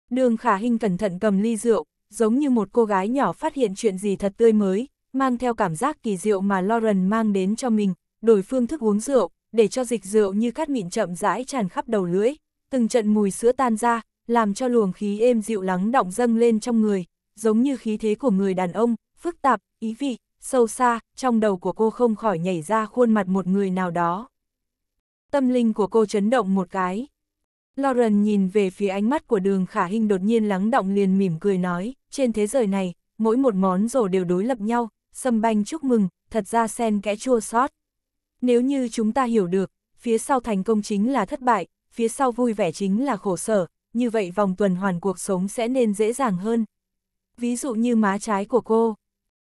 đường khả hình cẩn thận cầm ly rượu, giống như một cô gái nhỏ phát hiện chuyện gì thật tươi mới, mang theo cảm giác kỳ diệu mà Lauren mang đến cho mình, đổi phương thức uống rượu, để cho dịch rượu như cát mịn chậm rãi tràn khắp đầu lưỡi, từng trận mùi sữa tan ra, làm cho luồng khí êm dịu lắng động dâng lên trong người, giống như khí thế của người đàn ông, phức tạp, ý vị, sâu xa, trong đầu của cô không khỏi nhảy ra khuôn mặt một người nào đó. Tâm linh của cô chấn động một cái, Lauren nhìn về phía ánh mắt của đường khả hình đột nhiên lắng động liền mỉm cười nói, trên thế giới này, mỗi một món rổ đều đối lập nhau, sâm banh chúc mừng, thật ra sen kẽ chua sót. Nếu như chúng ta hiểu được, phía sau thành công chính là thất bại, phía sau vui vẻ chính là khổ sở, như vậy vòng tuần hoàn cuộc sống sẽ nên dễ dàng hơn. Ví dụ như má trái của cô.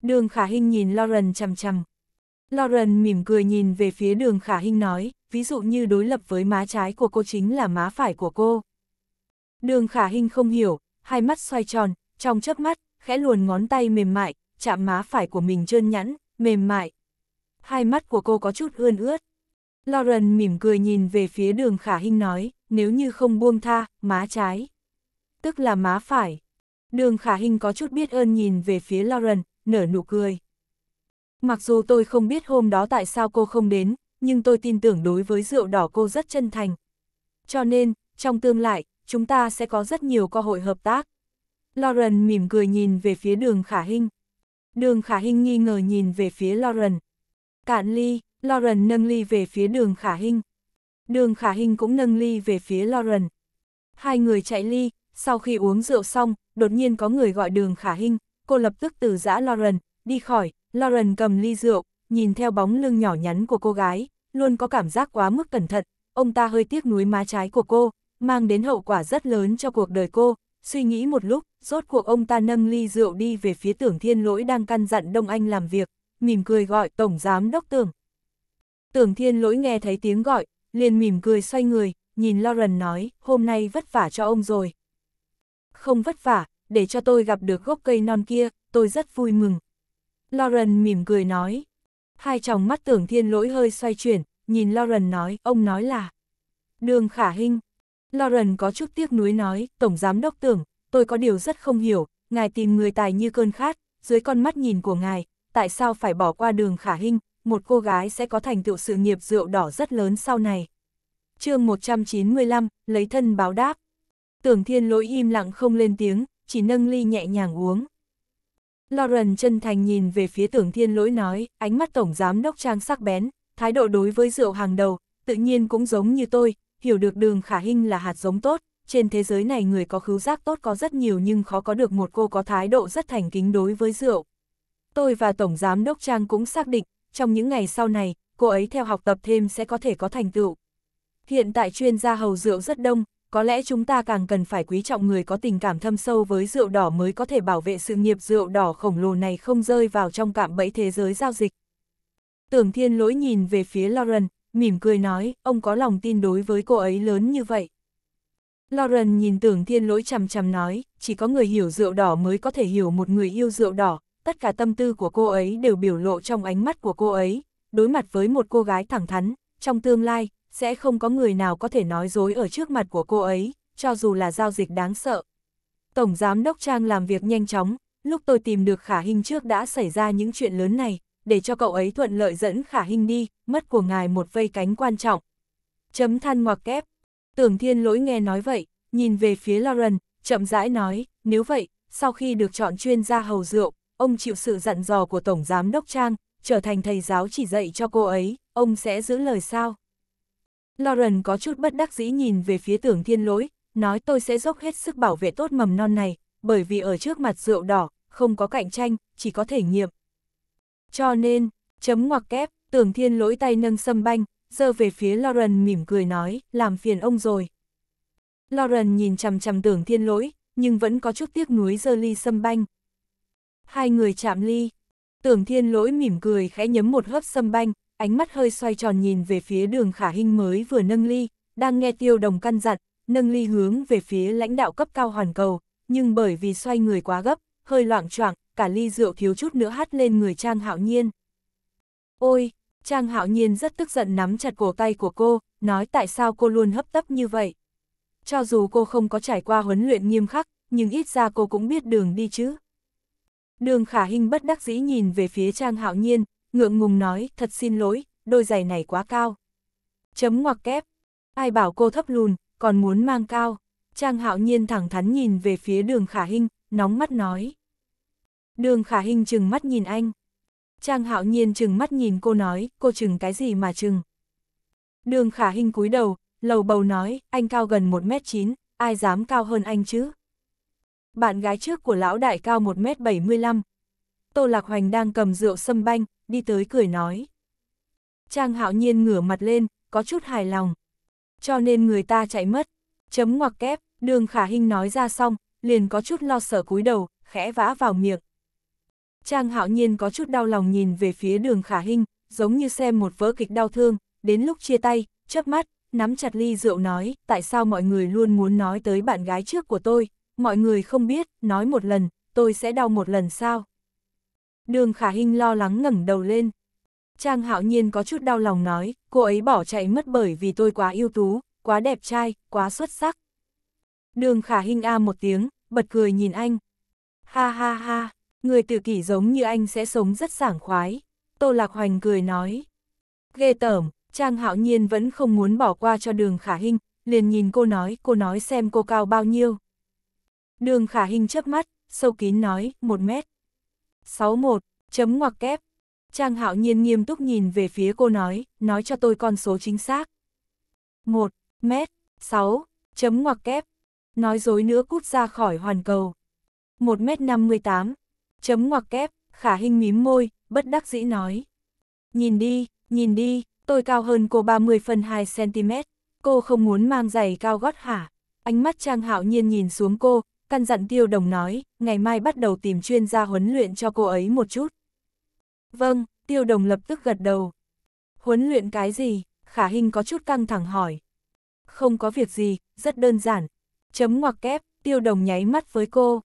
Đường khả hình nhìn Lauren chằm chằm, Lauren mỉm cười nhìn về phía đường khả hình nói, ví dụ như đối lập với má trái của cô chính là má phải của cô. Đường khả hình không hiểu, hai mắt xoay tròn, trong chớp mắt, khẽ luồn ngón tay mềm mại, chạm má phải của mình trơn nhẵn, mềm mại. Hai mắt của cô có chút ươn ướt. Lauren mỉm cười nhìn về phía đường khả hình nói, nếu như không buông tha, má trái. Tức là má phải. Đường khả hình có chút biết ơn nhìn về phía Lauren, nở nụ cười. Mặc dù tôi không biết hôm đó tại sao cô không đến, nhưng tôi tin tưởng đối với rượu đỏ cô rất chân thành. Cho nên, trong tương lai, chúng ta sẽ có rất nhiều cơ hội hợp tác. Lauren mỉm cười nhìn về phía đường khả Hinh. Đường khả Hinh nghi ngờ nhìn về phía Lauren. Cạn ly, Lauren nâng ly về phía đường khả Hinh. Đường khả Hinh cũng nâng ly về phía Lauren. Hai người chạy ly, sau khi uống rượu xong, đột nhiên có người gọi đường khả Hinh. cô lập tức từ giã Lauren, đi khỏi, Lauren cầm ly rượu, nhìn theo bóng lưng nhỏ nhắn của cô gái, luôn có cảm giác quá mức cẩn thận, ông ta hơi tiếc nuối má trái của cô, mang đến hậu quả rất lớn cho cuộc đời cô, suy nghĩ một lúc, rốt cuộc ông ta nâng ly rượu đi về phía tưởng thiên lỗi đang căn dặn Đông Anh làm việc, mỉm cười gọi Tổng Giám Đốc Tưởng. Tưởng thiên lỗi nghe thấy tiếng gọi, liền mỉm cười xoay người, nhìn Lauren nói, hôm nay vất vả cho ông rồi. Không vất vả, để cho tôi gặp được gốc cây non kia, tôi rất vui mừng, Lauren mỉm cười nói. Hai chồng mắt tưởng thiên lỗi hơi xoay chuyển, nhìn Lauren nói, ông nói là. Đường khả hình. Lauren có chút tiếc nuối nói, Tổng Giám Đốc tưởng, tôi có điều rất không hiểu, ngài tìm người tài như cơn khát, dưới con mắt nhìn của ngài, tại sao phải bỏ qua đường khả hình, một cô gái sẽ có thành tựu sự nghiệp rượu đỏ rất lớn sau này. chương 195, lấy thân báo đáp. Tưởng thiên lỗi im lặng không lên tiếng, chỉ nâng ly nhẹ nhàng uống. Lauren chân thành nhìn về phía tưởng thiên lỗi nói, ánh mắt tổng giám đốc trang sắc bén, thái độ đối với rượu hàng đầu, tự nhiên cũng giống như tôi, hiểu được đường khả hình là hạt giống tốt, trên thế giới này người có khứu giác tốt có rất nhiều nhưng khó có được một cô có thái độ rất thành kính đối với rượu. Tôi và Tổng Giám Đốc Trang cũng xác định, trong những ngày sau này, cô ấy theo học tập thêm sẽ có thể có thành tựu. Hiện tại chuyên gia hầu rượu rất đông, có lẽ chúng ta càng cần phải quý trọng người có tình cảm thâm sâu với rượu đỏ mới có thể bảo vệ sự nghiệp rượu đỏ khổng lồ này không rơi vào trong cạm bẫy thế giới giao dịch. Tưởng thiên lỗi nhìn về phía Lauren, mỉm cười nói, ông có lòng tin đối với cô ấy lớn như vậy. Lauren nhìn tưởng thiên lỗi chằm chằm nói, chỉ có người hiểu rượu đỏ mới có thể hiểu một người yêu rượu đỏ, tất cả tâm tư của cô ấy đều biểu lộ trong ánh mắt của cô ấy, đối mặt với một cô gái thẳng thắn, trong tương lai, sẽ không có người nào có thể nói dối ở trước mặt của cô ấy, cho dù là giao dịch đáng sợ. Tổng Giám Đốc Trang làm việc nhanh chóng, lúc tôi tìm được Khả Hinh trước đã xảy ra những chuyện lớn này, để cho cậu ấy thuận lợi dẫn Khả Hinh đi, mất của ngài một vây cánh quan trọng. Chấm than ngoặc kép. Tưởng Thiên Lỗi nghe nói vậy, nhìn về phía Lauren, chậm rãi nói, nếu vậy, sau khi được chọn chuyên gia hầu rượu, ông chịu sự dặn dò của Tổng Giám Đốc Trang, trở thành thầy giáo chỉ dạy cho cô ấy, ông sẽ giữ lời sao? Lauren có chút bất đắc dĩ nhìn về phía tưởng thiên lỗi, nói tôi sẽ dốc hết sức bảo vệ tốt mầm non này, bởi vì ở trước mặt rượu đỏ, không có cạnh tranh, chỉ có thể nghiệm. Cho nên, chấm ngoặc kép, tưởng thiên lỗi tay nâng sâm banh, giơ về phía Lauren mỉm cười nói, làm phiền ông rồi. Lauren nhìn chằm chằm tưởng thiên lỗi, nhưng vẫn có chút tiếc nuối dơ ly sâm banh. Hai người chạm ly, tưởng thiên lỗi mỉm cười khẽ nhấm một hớp sâm banh, ánh mắt hơi xoay tròn nhìn về phía đường khả hình mới vừa nâng ly, đang nghe tiêu đồng căn dặn, nâng ly hướng về phía lãnh đạo cấp cao hoàn cầu, nhưng bởi vì xoay người quá gấp, hơi loạn choạng, cả ly rượu thiếu chút nữa hắt lên người Trang Hạo Nhiên. Ôi, Trang Hạo Nhiên rất tức giận nắm chặt cổ tay của cô, nói tại sao cô luôn hấp tấp như vậy. Cho dù cô không có trải qua huấn luyện nghiêm khắc, nhưng ít ra cô cũng biết đường đi chứ. Đường khả hình bất đắc dĩ nhìn về phía Trang Hạo Nhiên, ngượng ngùng nói, thật xin lỗi, đôi giày này quá cao. Chấm ngoặc kép, ai bảo cô thấp lùn, còn muốn mang cao. Trang hạo nhiên thẳng thắn nhìn về phía đường khả hình, nóng mắt nói. Đường khả hình chừng mắt nhìn anh. Trang hạo nhiên chừng mắt nhìn cô nói, cô chừng cái gì mà chừng. Đường khả hình cúi đầu, lầu bầu nói, anh cao gần 1m9, ai dám cao hơn anh chứ? Bạn gái trước của lão đại cao 1m75. Tô Lạc Hoành đang cầm rượu sâm banh, đi tới cười nói. Trang hạo nhiên ngửa mặt lên, có chút hài lòng. Cho nên người ta chạy mất. Chấm ngoặc kép, đường khả hình nói ra xong, liền có chút lo sợ cúi đầu, khẽ vã vào miệng. Trang hạo nhiên có chút đau lòng nhìn về phía đường khả hình, giống như xem một vỡ kịch đau thương, đến lúc chia tay, chớp mắt, nắm chặt ly rượu nói, tại sao mọi người luôn muốn nói tới bạn gái trước của tôi, mọi người không biết, nói một lần, tôi sẽ đau một lần sao? Đường khả Hinh lo lắng ngẩng đầu lên. Trang hạo nhiên có chút đau lòng nói, cô ấy bỏ chạy mất bởi vì tôi quá ưu tú, quá đẹp trai, quá xuất sắc. Đường khả Hinh a một tiếng, bật cười nhìn anh. Ha ha ha, người tự kỷ giống như anh sẽ sống rất sảng khoái. Tô Lạc Hoành cười nói. Ghê tởm, Trang hạo nhiên vẫn không muốn bỏ qua cho đường khả Hinh, liền nhìn cô nói, cô nói xem cô cao bao nhiêu. Đường khả Hinh chớp mắt, sâu kín nói, một mét. 61, chấm ngoặc kép. Trang hạo nhiên nghiêm túc nhìn về phía cô nói, nói cho tôi con số chính xác. 1, mét, 6, chấm ngoặc kép. Nói dối nữa cút ra khỏi hoàn cầu. 1 mét 58, chấm ngoặc kép, khả hình mím môi, bất đắc dĩ nói. Nhìn đi, nhìn đi, tôi cao hơn cô 30 phần 2 cm. Cô không muốn mang giày cao gót hả? Ánh mắt Trang Hạo Nhiên nhìn xuống cô, căn dặn Tiêu Đồng nói, ngày mai bắt đầu tìm chuyên gia huấn luyện cho cô ấy một chút. Vâng, Tiêu Đồng lập tức gật đầu. Huấn luyện cái gì? Khả hình có chút căng thẳng hỏi. Không có việc gì, rất đơn giản. Chấm ngoặc kép, Tiêu Đồng nháy mắt với cô.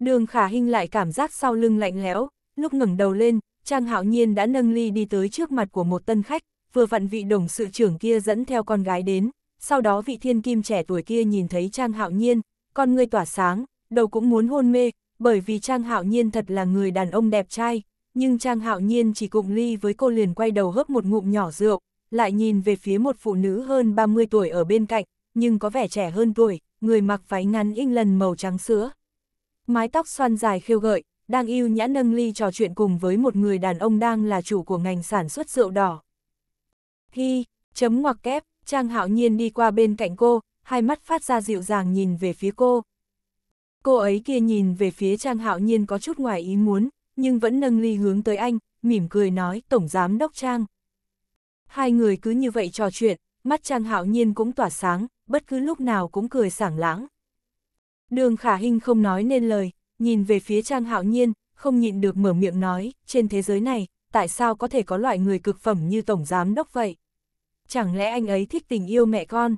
Đường Khả hình lại cảm giác sau lưng lạnh lẽo, lúc ngẩng đầu lên, Trang Hạo Nhiên đã nâng ly đi tới trước mặt của một tân khách, vừa vặn vị đồng sự trưởng kia dẫn theo con gái đến, sau đó vị thiên kim trẻ tuổi kia nhìn thấy Trang Hạo Nhiên, con người tỏa sáng, đầu cũng muốn hôn mê, bởi vì Trang Hạo Nhiên thật là người đàn ông đẹp trai, nhưng Trang Hạo Nhiên chỉ cụng ly với cô liền quay đầu hớp một ngụm nhỏ rượu, lại nhìn về phía một phụ nữ hơn 30 tuổi ở bên cạnh, nhưng có vẻ trẻ hơn tuổi, người mặc váy ngắn in lần màu trắng sữa. Mái tóc xoăn dài khiêu gợi, đang yêu nhã nâng ly trò chuyện cùng với một người đàn ông đang là chủ của ngành sản xuất rượu đỏ. Hi, chấm ngoặc kép, Trang Hạo Nhiên đi qua bên cạnh cô, hai mắt phát ra dịu dàng nhìn về phía cô. Cô ấy kia nhìn về phía Trang Hạo Nhiên có chút ngoài ý muốn, nhưng vẫn nâng ly hướng tới anh, mỉm cười nói Tổng Giám Đốc Trang. Hai người cứ như vậy trò chuyện, mắt Trang Hạo Nhiên cũng tỏa sáng, bất cứ lúc nào cũng cười sảng lãng. Đường Khả Hinh không nói nên lời, nhìn về phía Trang Hạo Nhiên, không nhịn được mở miệng nói, trên thế giới này, tại sao có thể có loại người cực phẩm như Tổng Giám Đốc vậy? Chẳng lẽ anh ấy thích tình yêu mẹ con?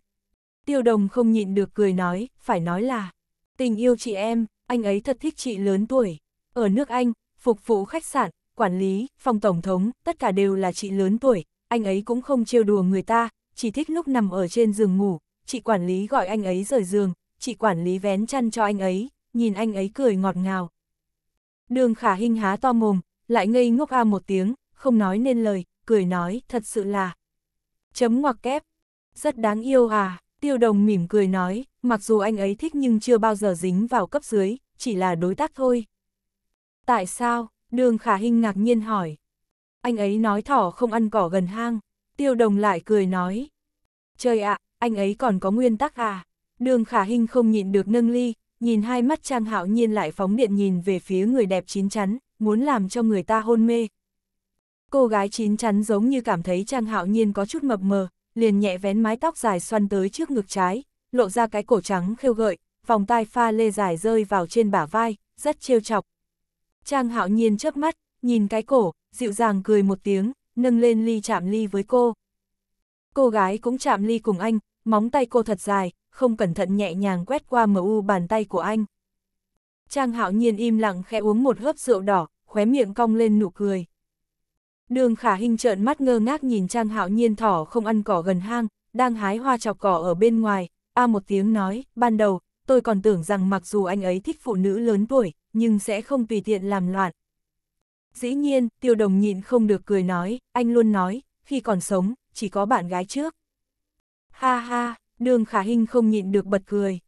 tiêu đồng không nhịn được cười nói, phải nói là, tình yêu chị em, anh ấy thật thích chị lớn tuổi. Ở nước Anh, phục vụ khách sạn, quản lý, phòng tổng thống, tất cả đều là chị lớn tuổi, anh ấy cũng không trêu đùa người ta, chỉ thích lúc nằm ở trên giường ngủ, chị quản lý gọi anh ấy rời giường, chị quản lý vén chăn cho anh ấy, nhìn anh ấy cười ngọt ngào. Đường khả hình há to mồm, lại ngây ngốc a à một tiếng, không nói nên lời, cười nói, thật sự là. Chấm ngoặc kép, rất đáng yêu à. Tiêu đồng mỉm cười nói, mặc dù anh ấy thích nhưng chưa bao giờ dính vào cấp dưới, chỉ là đối tác thôi. Tại sao? Đường khả hình ngạc nhiên hỏi. Anh ấy nói thỏ không ăn cỏ gần hang. Tiêu đồng lại cười nói. Trời ạ, anh ấy còn có nguyên tắc à? Đường khả hình không nhịn được nâng ly, nhìn hai mắt trang hạo nhiên lại phóng điện nhìn về phía người đẹp chín chắn, muốn làm cho người ta hôn mê. Cô gái chín chắn giống như cảm thấy trang hạo nhiên có chút mập mờ, liền nhẹ vén mái tóc dài xoăn tới trước ngực trái, lộ ra cái cổ trắng khêu gợi, vòng tai pha lê dài rơi vào trên bả vai, rất trêu chọc. Trang hạo nhiên chớp mắt, nhìn cái cổ, dịu dàng cười một tiếng, nâng lên ly chạm ly với cô. Cô gái cũng chạm ly cùng anh, móng tay cô thật dài, không cẩn thận nhẹ nhàng quét qua mờ u bàn tay của anh. Trang hạo nhiên im lặng khẽ uống một hớp rượu đỏ, khóe miệng cong lên nụ cười. Đường khả hình trợn mắt ngơ ngác nhìn Trang Hạo Nhiên thỏ không ăn cỏ gần hang, đang hái hoa chọc cỏ ở bên ngoài, a một tiếng nói, ban đầu, tôi còn tưởng rằng mặc dù anh ấy thích phụ nữ lớn tuổi, nhưng sẽ không tùy tiện làm loạn. Dĩ nhiên, tiêu đồng nhịn không được cười nói, anh luôn nói, khi còn sống, chỉ có bạn gái trước. Ha ha, đường khả hình không nhịn được bật cười.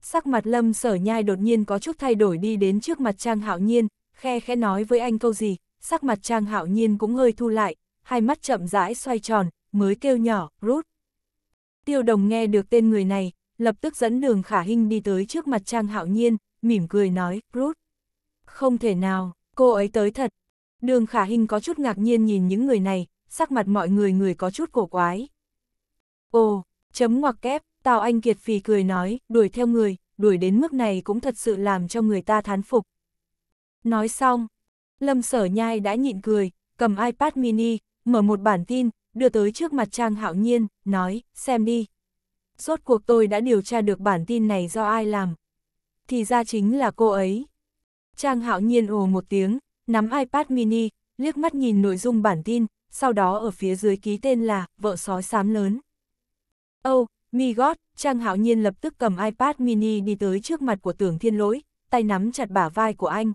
Sắc mặt lâm sở nhai đột nhiên có chút thay đổi đi đến trước mặt Trang Hạo Nhiên, khe khẽ nói với anh câu gì, sắc mặt Trang Hạo Nhiên cũng hơi thu lại, hai mắt chậm rãi xoay tròn, mới kêu nhỏ, rút. Tiêu đồng nghe được tên người này, lập tức dẫn đường khả Hinh đi tới trước mặt Trang Hạo Nhiên, mỉm cười nói, rút. Không thể nào, cô ấy tới thật. Đường khả Hinh có chút ngạc nhiên nhìn những người này, sắc mặt mọi người người có chút cổ quái. Ồ, chấm ngoặc kép, Tào Anh Kiệt phì cười nói, đuổi theo người, đuổi đến mức này cũng thật sự làm cho người ta thán phục. Nói xong, Lâm Sở Nhai đã nhịn cười, cầm iPad mini, mở một bản tin, đưa tới trước mặt Trang Hạo Nhiên, nói, xem đi. Rốt cuộc tôi đã điều tra được bản tin này do ai làm. Thì ra chính là cô ấy. Trang Hạo Nhiên ồ một tiếng, nắm iPad mini, liếc mắt nhìn nội dung bản tin, sau đó ở phía dưới ký tên là Vợ sói sám lớn. Oh, My God! Trang Hạo Nhiên lập tức cầm iPad mini đi tới trước mặt của tưởng thiên lỗi, tay nắm chặt bả vai của anh,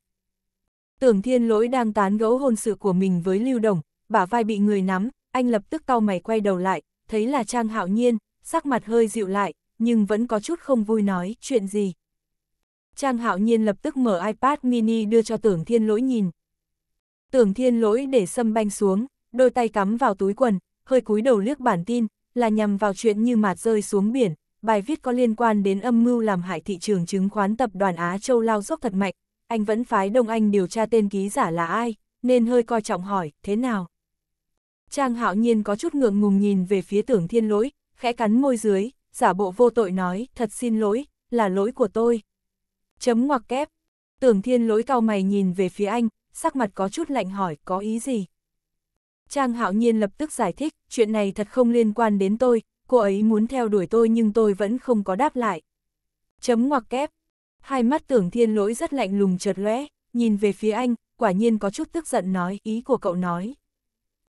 Tưởng thiên lỗi đang tán gẫu hôn sự của mình với Lưu Đồng, bả vai bị người nắm, anh lập tức cau mày quay đầu lại, thấy là Trang Hạo Nhiên, sắc mặt hơi dịu lại, nhưng vẫn có chút không vui nói chuyện gì. Trang Hạo Nhiên lập tức mở iPad mini đưa cho tưởng thiên lỗi nhìn. Tưởng thiên lỗi để sâm banh xuống, đôi tay cắm vào túi quần, hơi cúi đầu liếc bản tin, là nhằm vào chuyện như mạt rơi xuống biển, bài viết có liên quan đến âm mưu làm hại thị trường chứng khoán tập đoàn Á Châu lao dốc thật mạnh, anh vẫn phái Đông Anh điều tra tên ký giả là ai, nên hơi coi trọng hỏi, thế nào? Trang hạo nhiên có chút ngượng ngùng nhìn về phía tưởng thiên lỗi, khẽ cắn môi dưới, giả bộ vô tội nói, thật xin lỗi, là lỗi của tôi. Chấm ngoặc kép, tưởng thiên lỗi cao mày nhìn về phía anh, sắc mặt có chút lạnh hỏi, có ý gì? Trang hạo nhiên lập tức giải thích, chuyện này thật không liên quan đến tôi, cô ấy muốn theo đuổi tôi nhưng tôi vẫn không có đáp lại. Chấm ngoặc kép, Hai mắt tưởng thiên lỗi rất lạnh lùng chợt lóe, nhìn về phía anh, quả nhiên có chút tức giận nói ý của cậu nói.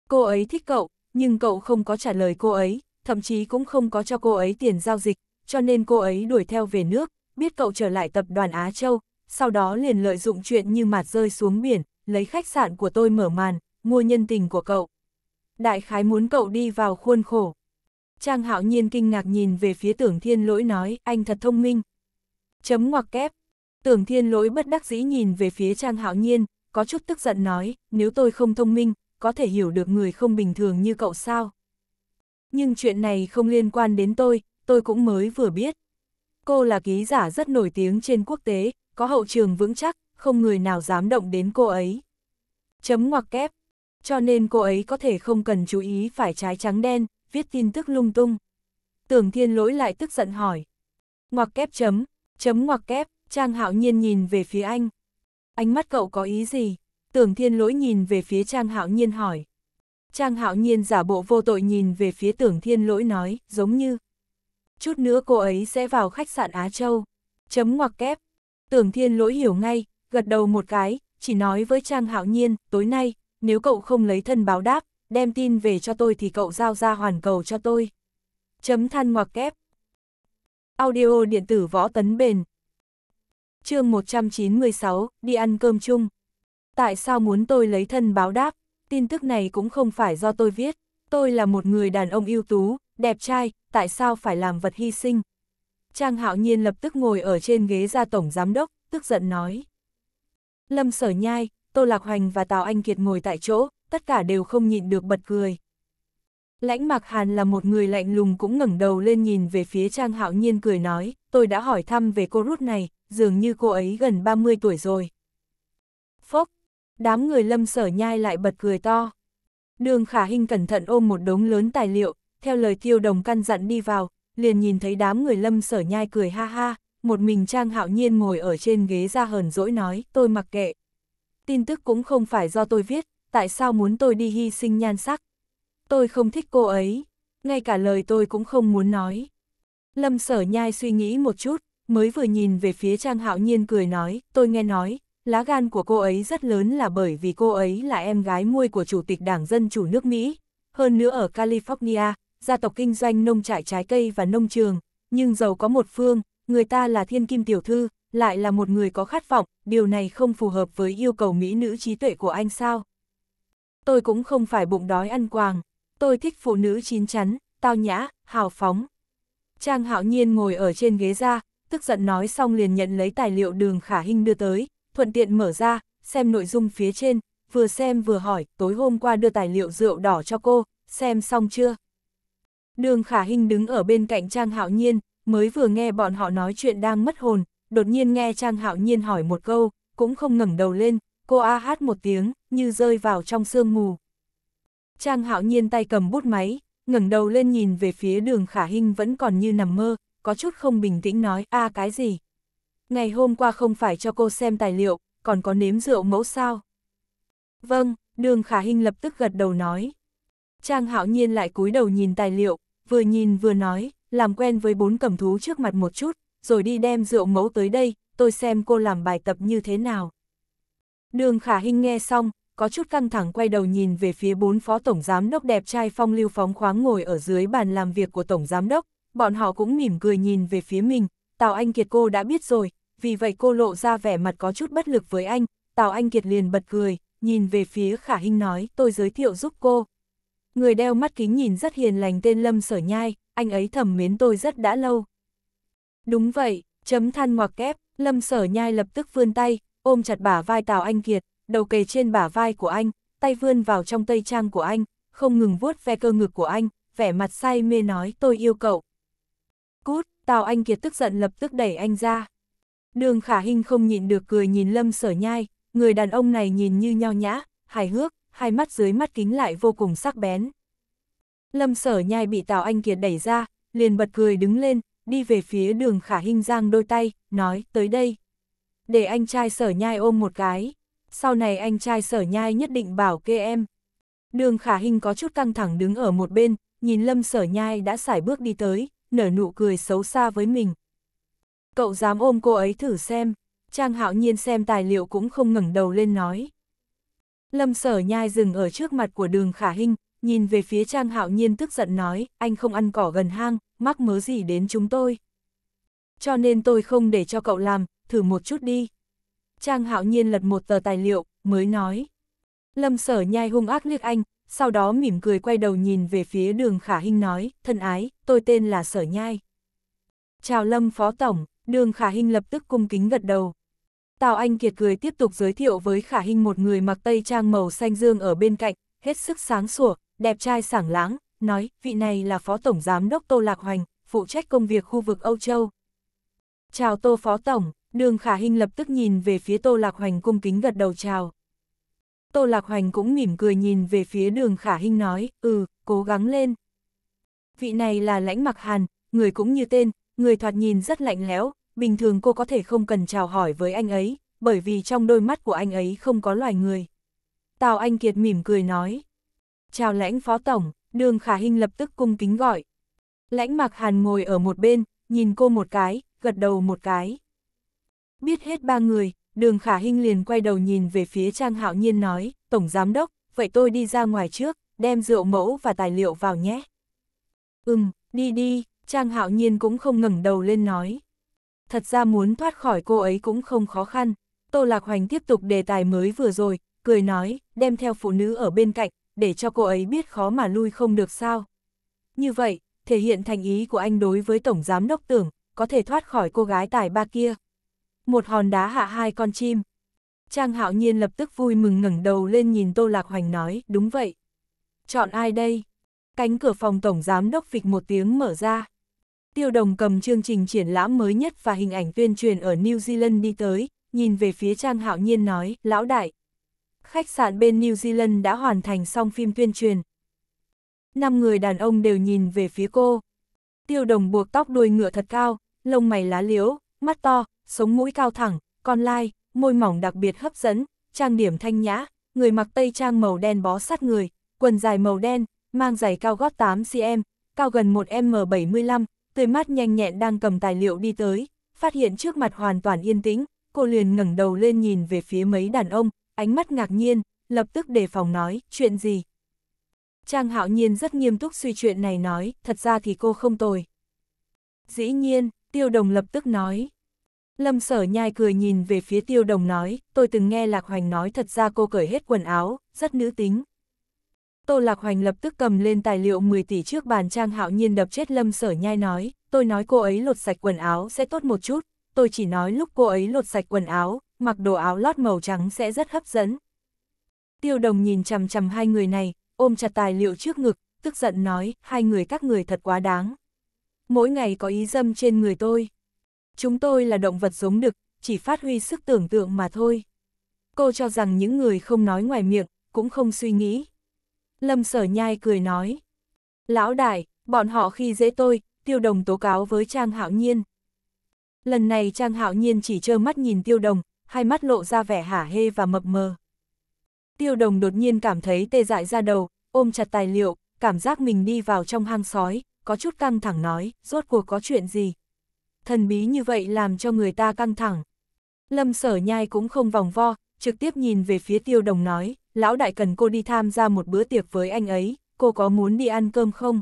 Cô ấy thích cậu, nhưng cậu không có trả lời cô ấy, thậm chí cũng không có cho cô ấy tiền giao dịch, cho nên cô ấy đuổi theo về nước, biết cậu trở lại tập đoàn Á Châu, sau đó liền lợi dụng chuyện như mạt rơi xuống biển, lấy khách sạn của tôi mở màn, mua nhân tình của cậu. Đại khái muốn cậu đi vào khuôn khổ. Trang hạo nhiên kinh ngạc nhìn về phía tưởng thiên lỗi nói, anh thật thông minh, Chấm ngoặc kép. Tưởng thiên lỗi bất đắc dĩ nhìn về phía Trang Hạo Nhiên, có chút tức giận nói, nếu tôi không thông minh, có thể hiểu được người không bình thường như cậu sao. Nhưng chuyện này không liên quan đến tôi, tôi cũng mới vừa biết. Cô là ký giả rất nổi tiếng trên quốc tế, có hậu trường vững chắc, không người nào dám động đến cô ấy. Chấm ngoặc kép. Cho nên cô ấy có thể không cần chú ý phải trái trắng đen, viết tin tức lung tung. Tưởng thiên lỗi lại tức giận hỏi. Ngoặc kép chấm, Chấm ngoặc kép, Trang Hạo Nhiên nhìn về phía anh. Ánh mắt cậu có ý gì? Tưởng Thiên Lỗi nhìn về phía Trang Hạo Nhiên hỏi. Trang Hạo Nhiên giả bộ vô tội nhìn về phía Tưởng Thiên Lỗi nói, giống như. Chút nữa cô ấy sẽ vào khách sạn Á Châu. Chấm ngoặc kép. Tưởng Thiên Lỗi hiểu ngay, gật đầu một cái, chỉ nói với Trang Hạo Nhiên, tối nay, nếu cậu không lấy thân báo đáp, đem tin về cho tôi thì cậu giao ra hoàn cầu cho tôi. Chấm than ngoặc kép, Audio điện tử võ tấn bền. chương 196, đi ăn cơm chung. Tại sao muốn tôi lấy thân báo đáp? Tin tức này cũng không phải do tôi viết. Tôi là một người đàn ông ưu tú, đẹp trai, tại sao phải làm vật hy sinh? Trang hạo nhiên lập tức ngồi ở trên ghế ra tổng giám đốc, tức giận nói. Lâm sở nhai, Tô Lạc Hoành và Tào Anh Kiệt ngồi tại chỗ, tất cả đều không nhịn được bật cười. Lãnh Mạc Hàn là một người lạnh lùng cũng ngẩng đầu lên nhìn về phía Trang Hạo Nhiên cười nói, tôi đã hỏi thăm về cô rút này, dường như cô ấy gần 30 tuổi rồi. Phốc, đám người lâm sở nhai lại bật cười to. Đường khả hình cẩn thận ôm một đống lớn tài liệu, theo lời tiêu đồng căn dặn đi vào, liền nhìn thấy đám người lâm sở nhai cười ha ha, một mình Trang Hạo Nhiên ngồi ở trên ghế ra hờn dỗi nói, tôi mặc kệ. Tin tức cũng không phải do tôi viết, tại sao muốn tôi đi hy sinh nhan sắc, tôi không thích cô ấy, ngay cả lời tôi cũng không muốn nói. Lâm sở nhai suy nghĩ một chút, mới vừa nhìn về phía Trang Hạo Nhiên cười nói, tôi nghe nói, lá gan của cô ấy rất lớn là bởi vì cô ấy là em gái muôi của Chủ tịch Đảng Dân Chủ nước Mỹ. Hơn nữa ở California, gia tộc kinh doanh nông trại trái cây và nông trường, nhưng giàu có một phương, người ta là thiên kim tiểu thư, lại là một người có khát vọng, điều này không phù hợp với yêu cầu mỹ nữ trí tuệ của anh sao. Tôi cũng không phải bụng đói ăn quàng, Tôi thích phụ nữ chín chắn, tao nhã, hào phóng. Trang hạo nhiên ngồi ở trên ghế ra, tức giận nói xong liền nhận lấy tài liệu đường khả hình đưa tới, thuận tiện mở ra, xem nội dung phía trên, vừa xem vừa hỏi, tối hôm qua đưa tài liệu rượu đỏ cho cô, xem xong chưa? Đường khả hình đứng ở bên cạnh Trang hạo nhiên, mới vừa nghe bọn họ nói chuyện đang mất hồn, đột nhiên nghe Trang hạo nhiên hỏi một câu, cũng không ngẩng đầu lên, cô a hát một tiếng, như rơi vào trong sương mù. Trang hạo nhiên tay cầm bút máy, ngẩng đầu lên nhìn về phía đường khả hình vẫn còn như nằm mơ, có chút không bình tĩnh nói, a cái gì? Ngày hôm qua không phải cho cô xem tài liệu, còn có nếm rượu mẫu sao? Vâng, đường khả hình lập tức gật đầu nói. Trang hạo nhiên lại cúi đầu nhìn tài liệu, vừa nhìn vừa nói, làm quen với bốn cầm thú trước mặt một chút, rồi đi đem rượu mẫu tới đây, tôi xem cô làm bài tập như thế nào. Đường khả hình nghe xong, có chút căng thẳng quay đầu nhìn về phía bốn phó tổng giám đốc đẹp trai phong lưu phóng khoáng ngồi ở dưới bàn làm việc của tổng giám đốc, bọn họ cũng mỉm cười nhìn về phía mình, Tào Anh Kiệt cô đã biết rồi, vì vậy cô lộ ra vẻ mặt có chút bất lực với anh, Tào Anh Kiệt liền bật cười, nhìn về phía Khả Hinh nói tôi giới thiệu giúp cô. Người đeo mắt kính nhìn rất hiền lành tên Lâm Sở Nhai, anh ấy thầm mến tôi rất đã lâu. Đúng vậy, chấm than ngoặc kép, Lâm Sở Nhai lập tức vươn tay, ôm chặt bả vai Tào Anh Kiệt, đầu kề trên bả vai của anh, tay vươn vào trong tây trang của anh, không ngừng vuốt ve cơ ngực của anh, vẻ mặt say mê nói tôi yêu cậu. Cút, Tào Anh Kiệt tức giận lập tức đẩy anh ra. Đường khả hình không nhịn được cười nhìn lâm sở nhai, người đàn ông này nhìn như nho nhã, hài hước, hai mắt dưới mắt kính lại vô cùng sắc bén. Lâm sở nhai bị Tào Anh Kiệt đẩy ra, liền bật cười đứng lên, đi về phía đường khả hình giang đôi tay, nói tới đây. Để anh trai sở nhai ôm một cái sau này anh trai sở nhai nhất định bảo kê em. Đường khả hình có chút căng thẳng đứng ở một bên, nhìn lâm sở nhai đã xài bước đi tới, nở nụ cười xấu xa với mình. Cậu dám ôm cô ấy thử xem, Trang hạo nhiên xem tài liệu cũng không ngẩng đầu lên nói. Lâm sở nhai dừng ở trước mặt của đường khả hình, nhìn về phía Trang hạo nhiên tức giận nói, anh không ăn cỏ gần hang, mắc mớ gì đến chúng tôi. Cho nên tôi không để cho cậu làm, thử một chút đi. Trang hạo nhiên lật một tờ tài liệu, mới nói. Lâm sở nhai hung ác liếc anh, sau đó mỉm cười quay đầu nhìn về phía đường khả hinh nói, thân ái, tôi tên là sở nhai. Chào Lâm Phó Tổng, đường khả hinh lập tức cung kính gật đầu. Tào Anh Kiệt cười tiếp tục giới thiệu với khả hinh một người mặc tây trang màu xanh dương ở bên cạnh, hết sức sáng sủa, đẹp trai sảng láng, nói, vị này là Phó Tổng Giám đốc Tô Lạc Hoành, phụ trách công việc khu vực Âu Châu. Chào Tô Phó Tổng, Đường khả Hinh lập tức nhìn về phía Tô Lạc Hoành cung kính gật đầu chào. Tô Lạc Hoành cũng mỉm cười nhìn về phía đường khả Hinh nói, ừ, cố gắng lên. Vị này là lãnh mặc hàn, người cũng như tên, người thoạt nhìn rất lạnh lẽo, bình thường cô có thể không cần chào hỏi với anh ấy, bởi vì trong đôi mắt của anh ấy không có loài người. Tào Anh Kiệt mỉm cười nói. Chào lãnh phó tổng, đường khả Hinh lập tức cung kính gọi. Lãnh mặc hàn ngồi ở một bên, nhìn cô một cái, gật đầu một cái. Biết hết ba người, đường khả hinh liền quay đầu nhìn về phía Trang Hạo Nhiên nói, Tổng Giám Đốc, vậy tôi đi ra ngoài trước, đem rượu mẫu và tài liệu vào nhé. Ừm, đi đi, Trang Hạo Nhiên cũng không ngẩng đầu lên nói. Thật ra muốn thoát khỏi cô ấy cũng không khó khăn, Tô Lạc Hoành tiếp tục đề tài mới vừa rồi, cười nói, đem theo phụ nữ ở bên cạnh, để cho cô ấy biết khó mà lui không được sao. Như vậy, thể hiện thành ý của anh đối với Tổng Giám Đốc Tưởng, có thể thoát khỏi cô gái tài ba kia một hòn đá hạ hai con chim. Trang hạo nhiên lập tức vui mừng ngẩng đầu lên nhìn Tô Lạc Hoành nói, đúng vậy. Chọn ai đây? Cánh cửa phòng tổng giám đốc phịch một tiếng mở ra. Tiêu đồng cầm chương trình triển lãm mới nhất và hình ảnh tuyên truyền ở New Zealand đi tới, nhìn về phía Trang hạo nhiên nói, lão đại. Khách sạn bên New Zealand đã hoàn thành xong phim tuyên truyền. Năm người đàn ông đều nhìn về phía cô. Tiêu đồng buộc tóc đuôi ngựa thật cao, lông mày lá liễu, mắt to, sống mũi cao thẳng, con lai, môi mỏng đặc biệt hấp dẫn, trang điểm thanh nhã, người mặc tây trang màu đen bó sát người, quần dài màu đen, mang giày cao gót 8cm, cao gần 1m75, tươi mát nhanh nhẹn đang cầm tài liệu đi tới, phát hiện trước mặt hoàn toàn yên tĩnh, cô liền ngẩng đầu lên nhìn về phía mấy đàn ông, ánh mắt ngạc nhiên, lập tức đề phòng nói, chuyện gì? Trang hạo nhiên rất nghiêm túc suy chuyện này nói, thật ra thì cô không tồi. Dĩ nhiên, tiêu đồng lập tức nói, Lâm sở nhai cười nhìn về phía tiêu đồng nói, tôi từng nghe Lạc Hoành nói thật ra cô cởi hết quần áo, rất nữ tính. Tô Lạc Hoành lập tức cầm lên tài liệu 10 tỷ trước bàn trang hạo nhiên đập chết lâm sở nhai nói, tôi nói cô ấy lột sạch quần áo sẽ tốt một chút, tôi chỉ nói lúc cô ấy lột sạch quần áo, mặc đồ áo lót màu trắng sẽ rất hấp dẫn. Tiêu đồng nhìn chằm chằm hai người này, ôm chặt tài liệu trước ngực, tức giận nói, hai người các người thật quá đáng. Mỗi ngày có ý dâm trên người tôi chúng tôi là động vật giống đực, chỉ phát huy sức tưởng tượng mà thôi. Cô cho rằng những người không nói ngoài miệng, cũng không suy nghĩ. Lâm sở nhai cười nói. Lão đại, bọn họ khi dễ tôi, tiêu đồng tố cáo với Trang Hạo Nhiên. Lần này Trang Hạo Nhiên chỉ trơ mắt nhìn tiêu đồng, hai mắt lộ ra vẻ hả hê và mập mờ. Tiêu đồng đột nhiên cảm thấy tê dại ra đầu, ôm chặt tài liệu, cảm giác mình đi vào trong hang sói, có chút căng thẳng nói, rốt cuộc có chuyện gì, thần bí như vậy làm cho người ta căng thẳng. Lâm sở nhai cũng không vòng vo, trực tiếp nhìn về phía tiêu đồng nói, lão đại cần cô đi tham gia một bữa tiệc với anh ấy, cô có muốn đi ăn cơm không?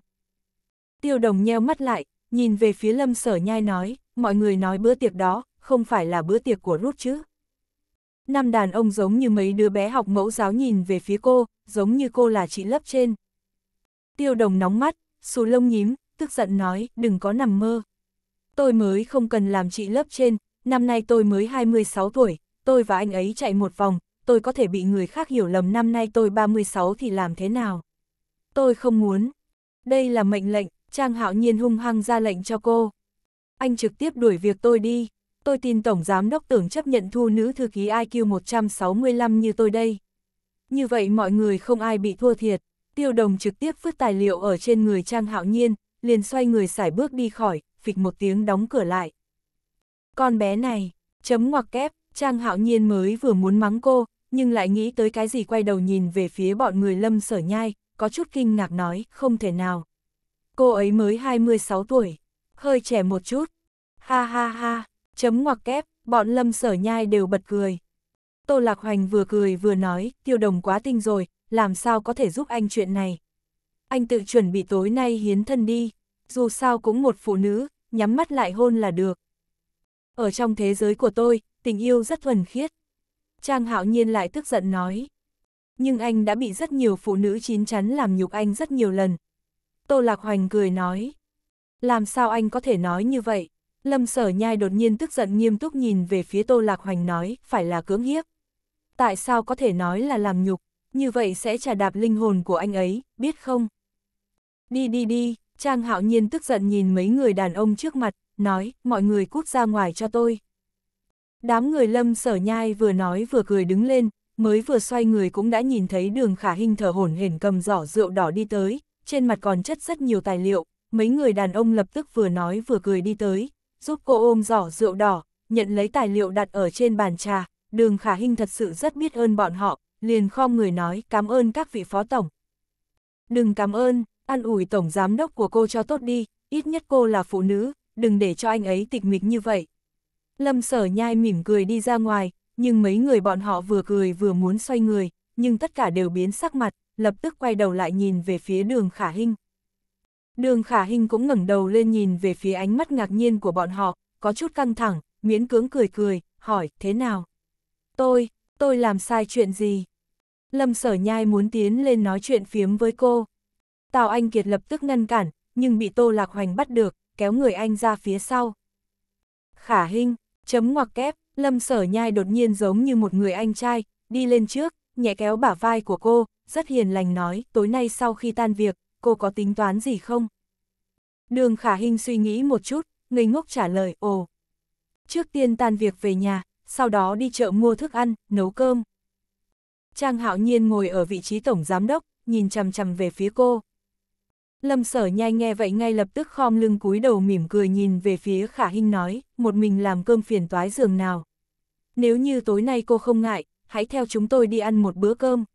Tiêu đồng nheo mắt lại, nhìn về phía lâm sở nhai nói, mọi người nói bữa tiệc đó, không phải là bữa tiệc của rút chứ. Năm đàn ông giống như mấy đứa bé học mẫu giáo nhìn về phía cô, giống như cô là chị lớp trên. Tiêu đồng nóng mắt, xù lông nhím, tức giận nói, đừng có nằm mơ, tôi mới không cần làm chị lớp trên, năm nay tôi mới 26 tuổi, tôi và anh ấy chạy một vòng, tôi có thể bị người khác hiểu lầm năm nay tôi 36 thì làm thế nào. Tôi không muốn. Đây là mệnh lệnh, Trang Hạo Nhiên hung hăng ra lệnh cho cô. Anh trực tiếp đuổi việc tôi đi, tôi tin Tổng Giám Đốc tưởng chấp nhận thu nữ thư ký IQ 165 như tôi đây. Như vậy mọi người không ai bị thua thiệt, tiêu đồng trực tiếp vứt tài liệu ở trên người Trang Hạo Nhiên, liền xoay người xải bước đi khỏi, phịch một tiếng đóng cửa lại. Con bé này, chấm ngoặc kép, Trang Hạo Nhiên mới vừa muốn mắng cô, nhưng lại nghĩ tới cái gì quay đầu nhìn về phía bọn người lâm sở nhai, có chút kinh ngạc nói, không thể nào. Cô ấy mới 26 tuổi, hơi trẻ một chút. Ha ha ha, chấm ngoặc kép, bọn lâm sở nhai đều bật cười. Tô Lạc Hoành vừa cười vừa nói, tiêu đồng quá tinh rồi, làm sao có thể giúp anh chuyện này. Anh tự chuẩn bị tối nay hiến thân đi, dù sao cũng một phụ nữ, nhắm mắt lại hôn là được. Ở trong thế giới của tôi, tình yêu rất thuần khiết. Trang hạo nhiên lại tức giận nói. Nhưng anh đã bị rất nhiều phụ nữ chín chắn làm nhục anh rất nhiều lần. Tô Lạc Hoành cười nói. Làm sao anh có thể nói như vậy? Lâm sở nhai đột nhiên tức giận nghiêm túc nhìn về phía Tô Lạc Hoành nói, phải là cưỡng hiếp. Tại sao có thể nói là làm nhục, như vậy sẽ trả đạp linh hồn của anh ấy, biết không? Đi đi đi, Trang hạo nhiên tức giận nhìn mấy người đàn ông trước mặt, nói, mọi người cút ra ngoài cho tôi. Đám người lâm sở nhai vừa nói vừa cười đứng lên, mới vừa xoay người cũng đã nhìn thấy đường khả hình thở hổn hển cầm giỏ rượu đỏ đi tới, trên mặt còn chất rất nhiều tài liệu, mấy người đàn ông lập tức vừa nói vừa cười đi tới, giúp cô ôm giỏ rượu đỏ, nhận lấy tài liệu đặt ở trên bàn trà, đường khả hình thật sự rất biết ơn bọn họ, liền khom người nói cảm ơn các vị phó tổng. Đừng cảm ơn, an ủi tổng giám đốc của cô cho tốt đi, ít nhất cô là phụ nữ, đừng để cho anh ấy tịch mịch như vậy. Lâm sở nhai mỉm cười đi ra ngoài, nhưng mấy người bọn họ vừa cười vừa muốn xoay người, nhưng tất cả đều biến sắc mặt, lập tức quay đầu lại nhìn về phía đường khả hình. Đường khả hình cũng ngẩng đầu lên nhìn về phía ánh mắt ngạc nhiên của bọn họ, có chút căng thẳng, miễn cưỡng cười cười, hỏi, thế nào? Tôi, tôi làm sai chuyện gì? Lâm sở nhai muốn tiến lên nói chuyện phiếm với cô, Tào Anh Kiệt lập tức ngăn cản, nhưng bị Tô Lạc Hoành bắt được, kéo người anh ra phía sau. Khả hình, chấm ngoặc kép, Lâm Sở Nhai đột nhiên giống như một người anh trai, đi lên trước, nhẹ kéo bả vai của cô, rất hiền lành nói, tối nay sau khi tan việc, cô có tính toán gì không? Đường Khả Hinh suy nghĩ một chút, ngây ngốc trả lời, ồ. Trước tiên tan việc về nhà, sau đó đi chợ mua thức ăn, nấu cơm. Trang Hạo Nhiên ngồi ở vị trí tổng giám đốc, nhìn chằm chằm về phía cô. Lâm sở nhai nghe vậy ngay lập tức khom lưng cúi đầu mỉm cười nhìn về phía khả hình nói, một mình làm cơm phiền toái giường nào. Nếu như tối nay cô không ngại, hãy theo chúng tôi đi ăn một bữa cơm.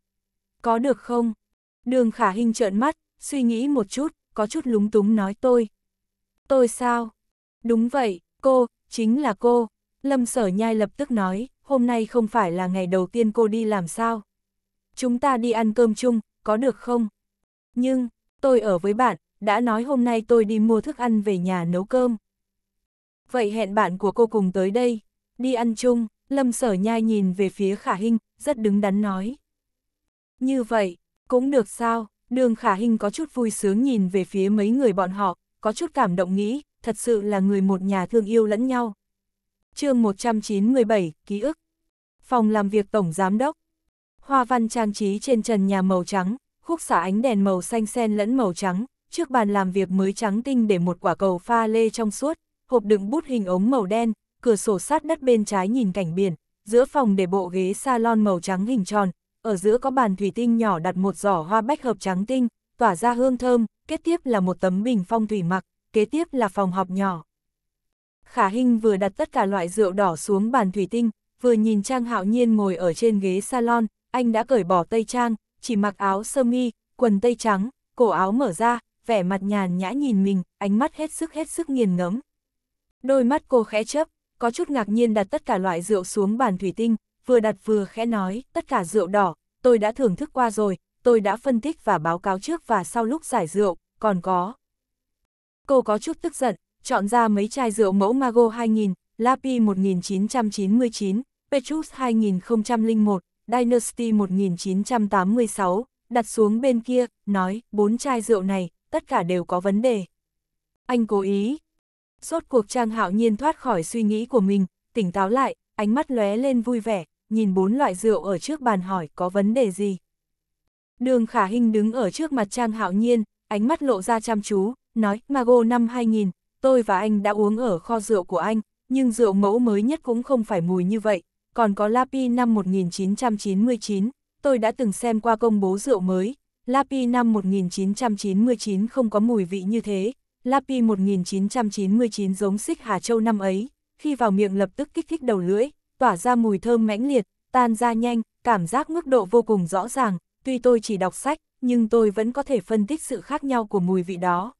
Có được không? Đường khả hình trợn mắt, suy nghĩ một chút, có chút lúng túng nói tôi. Tôi sao? Đúng vậy, cô, chính là cô. Lâm sở nhai lập tức nói, hôm nay không phải là ngày đầu tiên cô đi làm sao. Chúng ta đi ăn cơm chung, có được không? Nhưng, tôi ở với bạn, đã nói hôm nay tôi đi mua thức ăn về nhà nấu cơm. Vậy hẹn bạn của cô cùng tới đây, đi ăn chung, Lâm Sở Nhai nhìn về phía Khả hình rất đứng đắn nói. Như vậy, cũng được sao, đường Khả hình có chút vui sướng nhìn về phía mấy người bọn họ, có chút cảm động nghĩ, thật sự là người một nhà thương yêu lẫn nhau. chương 197, Ký ức Phòng làm việc Tổng Giám đốc Hoa văn trang trí trên trần nhà màu trắng, khúc xả ánh đèn màu xanh sen lẫn màu trắng, trước bàn làm việc mới trắng tinh để một quả cầu pha lê trong suốt, hộp đựng bút hình ống màu đen, cửa sổ sát đất bên trái nhìn cảnh biển, giữa phòng để bộ ghế salon màu trắng hình tròn, ở giữa có bàn thủy tinh nhỏ đặt một giỏ hoa bách hợp trắng tinh, tỏa ra hương thơm, kết tiếp là một tấm bình phong thủy mặc, kế tiếp là phòng họp nhỏ. Khả Hinh vừa đặt tất cả loại rượu đỏ xuống bàn thủy tinh, vừa nhìn Trang Hạo Nhiên ngồi ở trên ghế salon, anh đã cởi bỏ tây trang, chỉ mặc áo sơ mi, quần tây trắng, cổ áo mở ra, vẻ mặt nhàn nhã nhìn mình, ánh mắt hết sức hết sức nghiền ngẫm. Đôi mắt cô khẽ chớp, có chút ngạc nhiên đặt tất cả loại rượu xuống bàn thủy tinh, vừa đặt vừa khẽ nói, tất cả rượu đỏ, tôi đã thưởng thức qua rồi, tôi đã phân tích và báo cáo trước và sau lúc giải rượu, còn có. Cô có chút tức giận, chọn ra mấy chai rượu mẫu Mago 2000, Lapi 1999, Petrus 2001, Dynasty 1986, đặt xuống bên kia, nói, bốn chai rượu này, tất cả đều có vấn đề. Anh cố ý. Rốt cuộc Trang Hạo Nhiên thoát khỏi suy nghĩ của mình, tỉnh táo lại, ánh mắt lóe lên vui vẻ, nhìn bốn loại rượu ở trước bàn hỏi có vấn đề gì. Đường Khả Hinh đứng ở trước mặt Trang Hạo Nhiên, ánh mắt lộ ra chăm chú, nói, Mago năm 2000, tôi và anh đã uống ở kho rượu của anh, nhưng rượu mẫu mới nhất cũng không phải mùi như vậy, còn có Lapi năm 1999, tôi đã từng xem qua công bố rượu mới, Lapi năm 1999 không có mùi vị như thế, Lapi 1999 giống xích Hà Châu năm ấy, khi vào miệng lập tức kích thích đầu lưỡi, tỏa ra mùi thơm mãnh liệt, tan ra nhanh, cảm giác mức độ vô cùng rõ ràng, tuy tôi chỉ đọc sách, nhưng tôi vẫn có thể phân tích sự khác nhau của mùi vị đó.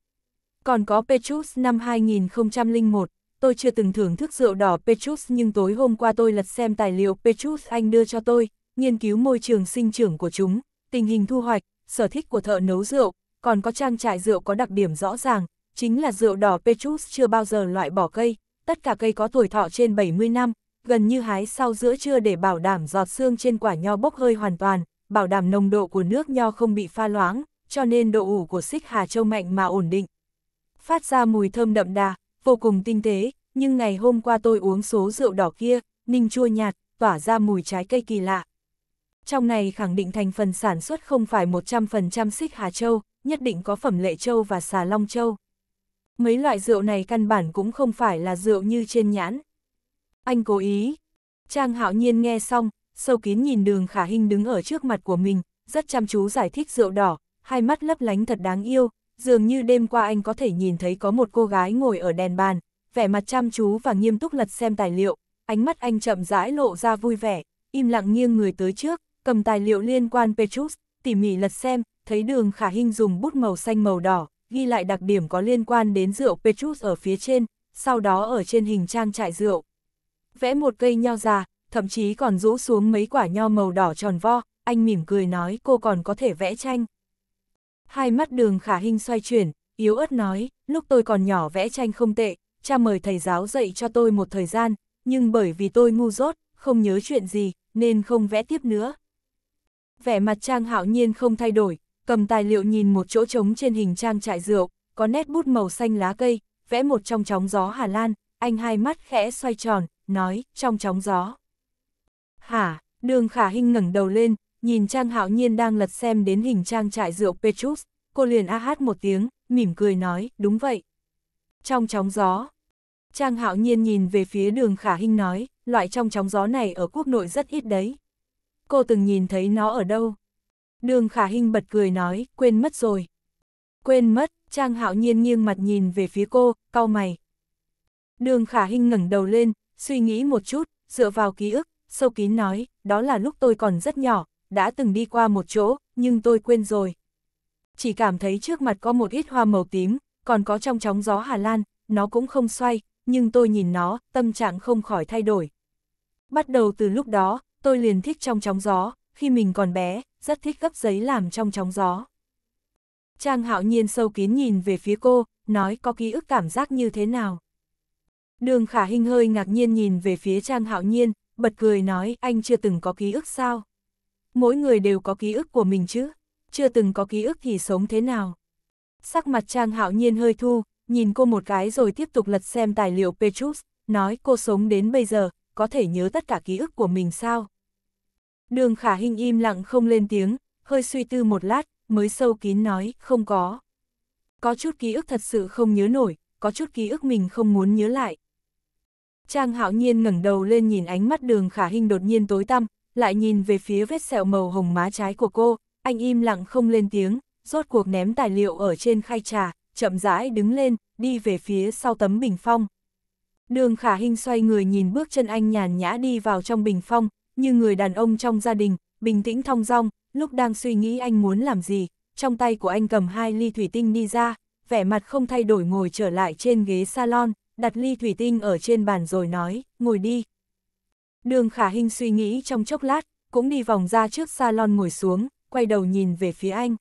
Còn có Petrus năm 2001, tôi chưa từng thưởng thức rượu đỏ Petrus nhưng tối hôm qua tôi lật xem tài liệu Petrus anh đưa cho tôi, nghiên cứu môi trường sinh trưởng của chúng, tình hình thu hoạch, sở thích của thợ nấu rượu, còn có trang trại rượu có đặc điểm rõ ràng, chính là rượu đỏ Petrus chưa bao giờ loại bỏ cây, tất cả cây có tuổi thọ trên 70 năm, gần như hái sau giữa trưa để bảo đảm giọt xương trên quả nho bốc hơi hoàn toàn, bảo đảm nồng độ của nước nho không bị pha loãng, cho nên độ ủ của xích Hà Châu mạnh mà ổn định. Phát ra mùi thơm đậm đà, vô cùng tinh tế, nhưng ngày hôm qua tôi uống số rượu đỏ kia, ninh chua nhạt, tỏa ra mùi trái cây kỳ lạ. Trong này khẳng định thành phần sản xuất không phải 100% xích Hà Châu, nhất định có phẩm lệ châu và xà long châu. Mấy loại rượu này căn bản cũng không phải là rượu như trên nhãn. Anh cố ý. Trang hạo nhiên nghe xong, sâu kín nhìn đường khả hình đứng ở trước mặt của mình, rất chăm chú giải thích rượu đỏ, hai mắt lấp lánh thật đáng yêu, dường như đêm qua anh có thể nhìn thấy có một cô gái ngồi ở đèn bàn, vẻ mặt chăm chú và nghiêm túc lật xem tài liệu, ánh mắt anh chậm rãi lộ ra vui vẻ, im lặng nghiêng người tới trước, cầm tài liệu liên quan Petrus, tỉ mỉ lật xem, thấy đường khả hình dùng bút màu xanh màu đỏ, ghi lại đặc điểm có liên quan đến rượu Petrus ở phía trên, sau đó ở trên hình trang trại rượu. Vẽ một cây nho già, thậm chí còn rũ xuống mấy quả nho màu đỏ tròn vo, anh mỉm cười nói cô còn có thể vẽ tranh. Hai mắt đường khả hình xoay chuyển, yếu ớt nói, lúc tôi còn nhỏ vẽ tranh không tệ, cha mời thầy giáo dạy cho tôi một thời gian, nhưng bởi vì tôi ngu dốt, không nhớ chuyện gì, nên không vẽ tiếp nữa. Vẻ mặt Trang hạo nhiên không thay đổi, cầm tài liệu nhìn một chỗ trống trên hình trang trại rượu, có nét bút màu xanh lá cây, vẽ một trong chóng gió Hà Lan, anh hai mắt khẽ xoay tròn, nói, trong chóng gió. Hả, đường khả hình ngẩng đầu lên, nhìn Trang Hạo Nhiên đang lật xem đến hình trang trại rượu Petrus, cô liền a hát một tiếng, mỉm cười nói, đúng vậy. Trong chóng gió, Trang Hạo Nhiên nhìn về phía đường khả hình nói, loại trong chóng gió này ở quốc nội rất ít đấy. Cô từng nhìn thấy nó ở đâu? Đường khả hình bật cười nói, quên mất rồi. Quên mất, Trang Hạo Nhiên nghiêng mặt nhìn về phía cô, cau mày. Đường khả hình ngẩng đầu lên, suy nghĩ một chút, dựa vào ký ức, sâu kín nói, đó là lúc tôi còn rất nhỏ, đã từng đi qua một chỗ, nhưng tôi quên rồi. Chỉ cảm thấy trước mặt có một ít hoa màu tím, còn có trong chóng gió Hà Lan, nó cũng không xoay, nhưng tôi nhìn nó, tâm trạng không khỏi thay đổi. Bắt đầu từ lúc đó, tôi liền thích trong chóng gió, khi mình còn bé, rất thích gấp giấy làm trong chóng gió. Trang hạo nhiên sâu kín nhìn về phía cô, nói có ký ức cảm giác như thế nào. Đường khả hình hơi ngạc nhiên nhìn về phía Trang hạo nhiên, bật cười nói anh chưa từng có ký ức sao mỗi người đều có ký ức của mình chứ, chưa từng có ký ức thì sống thế nào. Sắc mặt Trang Hạo Nhiên hơi thu, nhìn cô một cái rồi tiếp tục lật xem tài liệu Petrus, nói cô sống đến bây giờ, có thể nhớ tất cả ký ức của mình sao. Đường khả Hinh im lặng không lên tiếng, hơi suy tư một lát, mới sâu kín nói, không có. Có chút ký ức thật sự không nhớ nổi, có chút ký ức mình không muốn nhớ lại. Trang hạo nhiên ngẩng đầu lên nhìn ánh mắt đường khả Hinh đột nhiên tối tăm, lại nhìn về phía vết sẹo màu hồng má trái của cô, anh im lặng không lên tiếng, rốt cuộc ném tài liệu ở trên khay trà, chậm rãi đứng lên, đi về phía sau tấm bình phong. Đường khả hình xoay người nhìn bước chân anh nhàn nhã đi vào trong bình phong, như người đàn ông trong gia đình, bình tĩnh thong dong, lúc đang suy nghĩ anh muốn làm gì, trong tay của anh cầm hai ly thủy tinh đi ra, vẻ mặt không thay đổi ngồi trở lại trên ghế salon, đặt ly thủy tinh ở trên bàn rồi nói, ngồi đi, Đường khả hình suy nghĩ trong chốc lát, cũng đi vòng ra trước salon ngồi xuống, quay đầu nhìn về phía anh.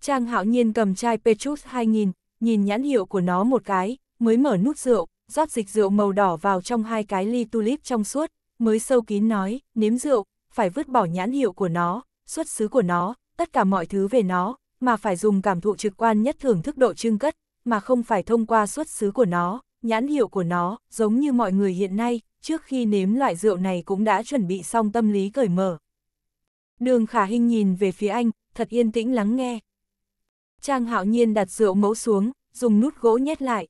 Trang hạo nhiên cầm chai Petrus 2000, nhìn nhãn hiệu của nó một cái, mới mở nút rượu, rót dịch rượu màu đỏ vào trong hai cái ly tulip trong suốt, mới sâu kín nói, nếm rượu, phải vứt bỏ nhãn hiệu của nó, xuất xứ của nó, tất cả mọi thứ về nó, mà phải dùng cảm thụ trực quan nhất thưởng thức độ trưng cất, mà không phải thông qua xuất xứ của nó nhãn hiệu của nó, giống như mọi người hiện nay, trước khi nếm loại rượu này cũng đã chuẩn bị xong tâm lý cởi mở. Đường khả hình nhìn về phía anh, thật yên tĩnh lắng nghe. Trang hạo nhiên đặt rượu mẫu xuống, dùng nút gỗ nhét lại.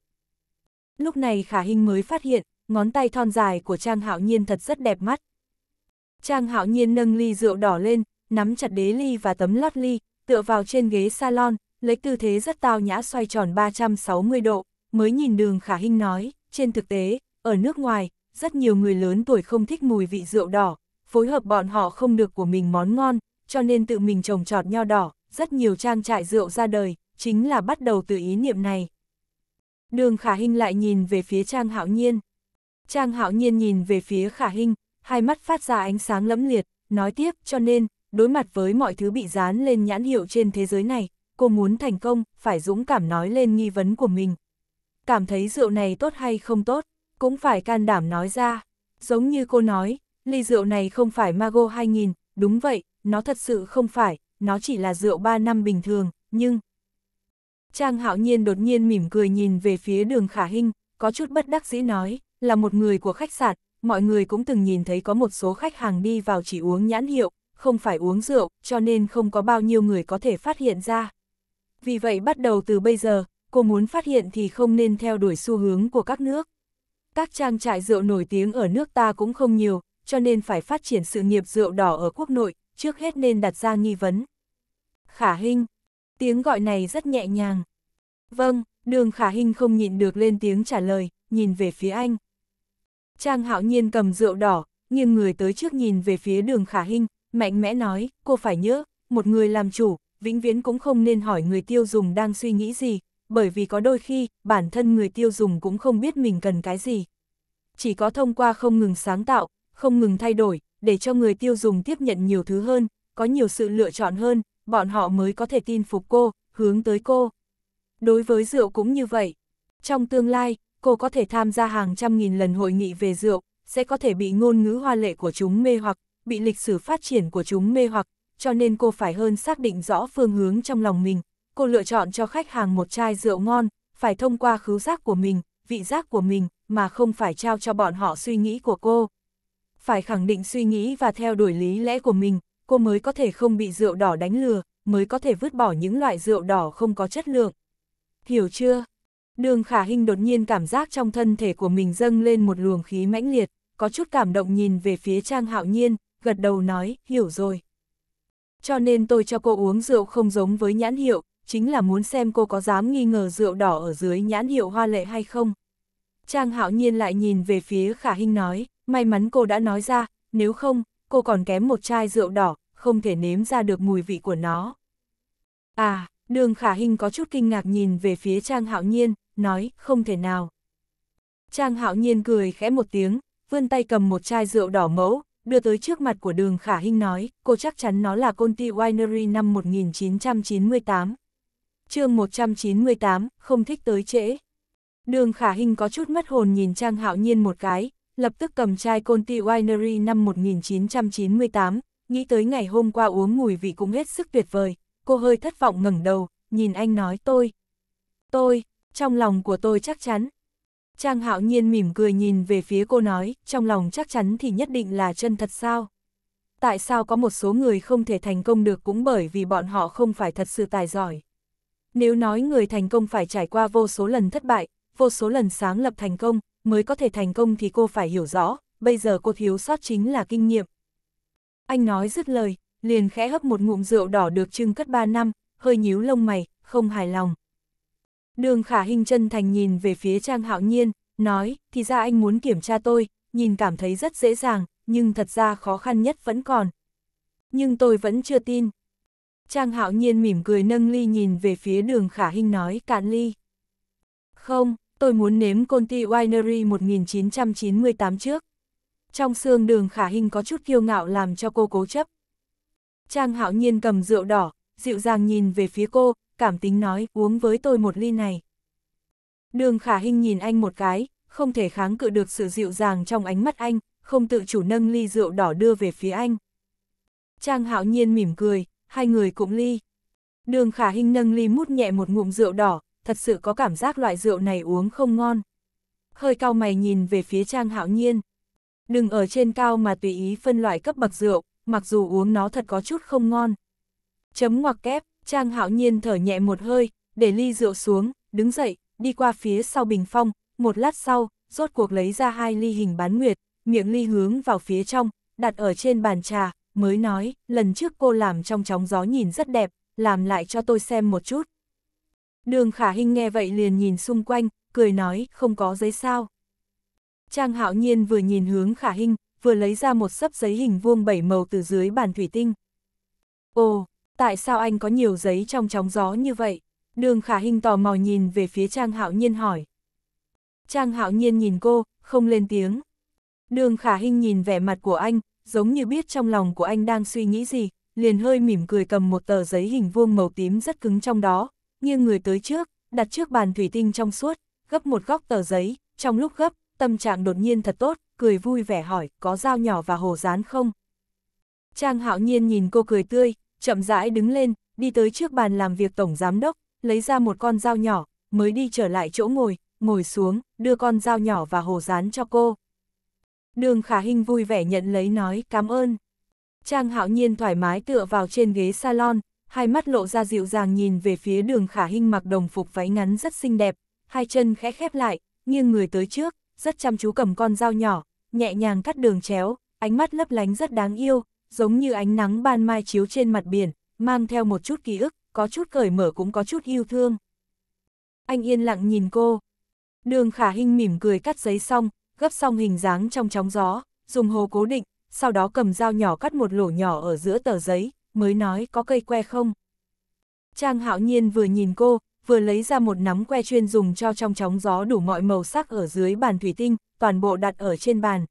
Lúc này khả hình mới phát hiện, ngón tay thon dài của Trang hạo nhiên thật rất đẹp mắt. Trang hạo nhiên nâng ly rượu đỏ lên, nắm chặt đế ly và tấm lót ly, tựa vào trên ghế salon, lấy tư thế rất tao nhã xoay tròn 360 độ mới nhìn đường khả hình nói, trên thực tế, ở nước ngoài, rất nhiều người lớn tuổi không thích mùi vị rượu đỏ, phối hợp bọn họ không được của mình món ngon, cho nên tự mình trồng trọt nho đỏ, rất nhiều trang trại rượu ra đời, chính là bắt đầu từ ý niệm này. Đường khả hình lại nhìn về phía trang hạo nhiên. Trang hạo nhiên nhìn về phía khả hình hai mắt phát ra ánh sáng lẫm liệt, nói tiếp cho nên, đối mặt với mọi thứ bị dán lên nhãn hiệu trên thế giới này, cô muốn thành công, phải dũng cảm nói lên nghi vấn của mình, cảm thấy rượu này tốt hay không tốt, cũng phải can đảm nói ra. Giống như cô nói, ly rượu này không phải Mago 2000, đúng vậy, nó thật sự không phải, nó chỉ là rượu 3 năm bình thường, nhưng... Trang hạo nhiên đột nhiên mỉm cười nhìn về phía đường khả hinh, có chút bất đắc dĩ nói, là một người của khách sạn, mọi người cũng từng nhìn thấy có một số khách hàng đi vào chỉ uống nhãn hiệu, không phải uống rượu, cho nên không có bao nhiêu người có thể phát hiện ra. Vì vậy bắt đầu từ bây giờ, cô muốn phát hiện thì không nên theo đuổi xu hướng của các nước. Các trang trại rượu nổi tiếng ở nước ta cũng không nhiều, cho nên phải phát triển sự nghiệp rượu đỏ ở quốc nội, trước hết nên đặt ra nghi vấn. Khả Hinh, tiếng gọi này rất nhẹ nhàng. Vâng, đường Khả Hinh không nhịn được lên tiếng trả lời, nhìn về phía anh. Trang hạo nhiên cầm rượu đỏ, nghiêng người tới trước nhìn về phía đường Khả Hinh, mạnh mẽ nói, cô phải nhớ, một người làm chủ, vĩnh viễn cũng không nên hỏi người tiêu dùng đang suy nghĩ gì, bởi vì có đôi khi, bản thân người tiêu dùng cũng không biết mình cần cái gì. Chỉ có thông qua không ngừng sáng tạo, không ngừng thay đổi, để cho người tiêu dùng tiếp nhận nhiều thứ hơn, có nhiều sự lựa chọn hơn, bọn họ mới có thể tin phục cô, hướng tới cô. Đối với rượu cũng như vậy. Trong tương lai, cô có thể tham gia hàng trăm nghìn lần hội nghị về rượu, sẽ có thể bị ngôn ngữ hoa lệ của chúng mê hoặc, bị lịch sử phát triển của chúng mê hoặc, cho nên cô phải hơn xác định rõ phương hướng trong lòng mình, cô lựa chọn cho khách hàng một chai rượu ngon, phải thông qua khứu giác của mình, vị giác của mình, mà không phải trao cho bọn họ suy nghĩ của cô. Phải khẳng định suy nghĩ và theo đuổi lý lẽ của mình, cô mới có thể không bị rượu đỏ đánh lừa, mới có thể vứt bỏ những loại rượu đỏ không có chất lượng. Hiểu chưa? Đường khả hình đột nhiên cảm giác trong thân thể của mình dâng lên một luồng khí mãnh liệt, có chút cảm động nhìn về phía Trang Hạo Nhiên, gật đầu nói, hiểu rồi. Cho nên tôi cho cô uống rượu không giống với nhãn hiệu, chính là muốn xem cô có dám nghi ngờ rượu đỏ ở dưới nhãn hiệu hoa lệ hay không. Trang hạo nhiên lại nhìn về phía khả hình nói, may mắn cô đã nói ra, nếu không, cô còn kém một chai rượu đỏ, không thể nếm ra được mùi vị của nó. À, đường khả hình có chút kinh ngạc nhìn về phía Trang hạo nhiên, nói, không thể nào. Trang hạo nhiên cười khẽ một tiếng, vươn tay cầm một chai rượu đỏ mẫu, đưa tới trước mặt của đường khả hình nói, cô chắc chắn nó là Conti Winery năm 1998, chương 198, không thích tới trễ. Đường khả hình có chút mất hồn nhìn Trang Hạo Nhiên một cái, lập tức cầm chai Conti Winery năm 1998, nghĩ tới ngày hôm qua uống mùi vị cũng hết sức tuyệt vời, cô hơi thất vọng ngẩng đầu, nhìn anh nói tôi. Tôi, trong lòng của tôi chắc chắn. Trang Hạo Nhiên mỉm cười nhìn về phía cô nói, trong lòng chắc chắn thì nhất định là chân thật sao? Tại sao có một số người không thể thành công được cũng bởi vì bọn họ không phải thật sự tài giỏi. Nếu nói người thành công phải trải qua vô số lần thất bại, vô số lần sáng lập thành công, mới có thể thành công thì cô phải hiểu rõ, bây giờ cô thiếu sót chính là kinh nghiệm. Anh nói dứt lời, liền khẽ hấp một ngụm rượu đỏ được trưng cất 3 năm, hơi nhíu lông mày, không hài lòng. Đường khả hình chân thành nhìn về phía Trang Hạo Nhiên, nói, thì ra anh muốn kiểm tra tôi, nhìn cảm thấy rất dễ dàng, nhưng thật ra khó khăn nhất vẫn còn. Nhưng tôi vẫn chưa tin. Trang hạo nhiên mỉm cười nâng ly nhìn về phía đường khả hinh nói cạn ly. Không, tôi muốn nếm Conti Winery 1998 trước. Trong xương đường khả hình có chút kiêu ngạo làm cho cô cố chấp. Trang hạo nhiên cầm rượu đỏ, dịu dàng nhìn về phía cô, cảm tính nói uống với tôi một ly này. Đường khả hình nhìn anh một cái, không thể kháng cự được sự dịu dàng trong ánh mắt anh, không tự chủ nâng ly rượu đỏ đưa về phía anh. Trang hạo nhiên mỉm cười, hai người cũng ly. Đường khả hình nâng ly mút nhẹ một ngụm rượu đỏ, thật sự có cảm giác loại rượu này uống không ngon. Hơi cao mày nhìn về phía trang hạo nhiên. Đừng ở trên cao mà tùy ý phân loại cấp bậc rượu, mặc dù uống nó thật có chút không ngon. Chấm ngoặc kép, trang hạo nhiên thở nhẹ một hơi, để ly rượu xuống, đứng dậy, đi qua phía sau bình phong, một lát sau, rốt cuộc lấy ra hai ly hình bán nguyệt, miệng ly hướng vào phía trong, đặt ở trên bàn trà, mới nói, lần trước cô làm trong chóng gió nhìn rất đẹp, làm lại cho tôi xem một chút. Đường khả hình nghe vậy liền nhìn xung quanh, cười nói, không có giấy sao. Trang hạo nhiên vừa nhìn hướng khả hình, vừa lấy ra một sấp giấy hình vuông bảy màu từ dưới bàn thủy tinh. Ồ, tại sao anh có nhiều giấy trong chóng gió như vậy? Đường khả hình tò mò nhìn về phía Trang hạo nhiên hỏi. Trang hạo nhiên nhìn cô, không lên tiếng. Đường khả hình nhìn vẻ mặt của anh, giống như biết trong lòng của anh đang suy nghĩ gì, liền hơi mỉm cười cầm một tờ giấy hình vuông màu tím rất cứng trong đó, nghiêng người tới trước, đặt trước bàn thủy tinh trong suốt, gấp một góc tờ giấy, trong lúc gấp, tâm trạng đột nhiên thật tốt, cười vui vẻ hỏi, có dao nhỏ và hồ rán không? Trang hạo nhiên nhìn cô cười tươi, chậm rãi đứng lên, đi tới trước bàn làm việc tổng giám đốc, lấy ra một con dao nhỏ, mới đi trở lại chỗ ngồi, ngồi xuống, đưa con dao nhỏ và hồ rán cho cô. Đường khả hình vui vẻ nhận lấy nói cảm ơn. Trang hạo nhiên thoải mái tựa vào trên ghế salon, hai mắt lộ ra dịu dàng nhìn về phía đường khả hình mặc đồng phục váy ngắn rất xinh đẹp, hai chân khẽ khép lại, nghiêng người tới trước, rất chăm chú cầm con dao nhỏ, nhẹ nhàng cắt đường chéo, ánh mắt lấp lánh rất đáng yêu, giống như ánh nắng ban mai chiếu trên mặt biển, mang theo một chút ký ức, có chút cởi mở cũng có chút yêu thương. Anh yên lặng nhìn cô. Đường khả hình mỉm cười cắt giấy xong, gấp xong hình dáng trong chóng gió, dùng hồ cố định, sau đó cầm dao nhỏ cắt một lỗ nhỏ ở giữa tờ giấy, mới nói có cây que không. Trang hạo nhiên vừa nhìn cô, vừa lấy ra một nắm que chuyên dùng cho trong chóng gió đủ mọi màu sắc ở dưới bàn thủy tinh, toàn bộ đặt ở trên bàn.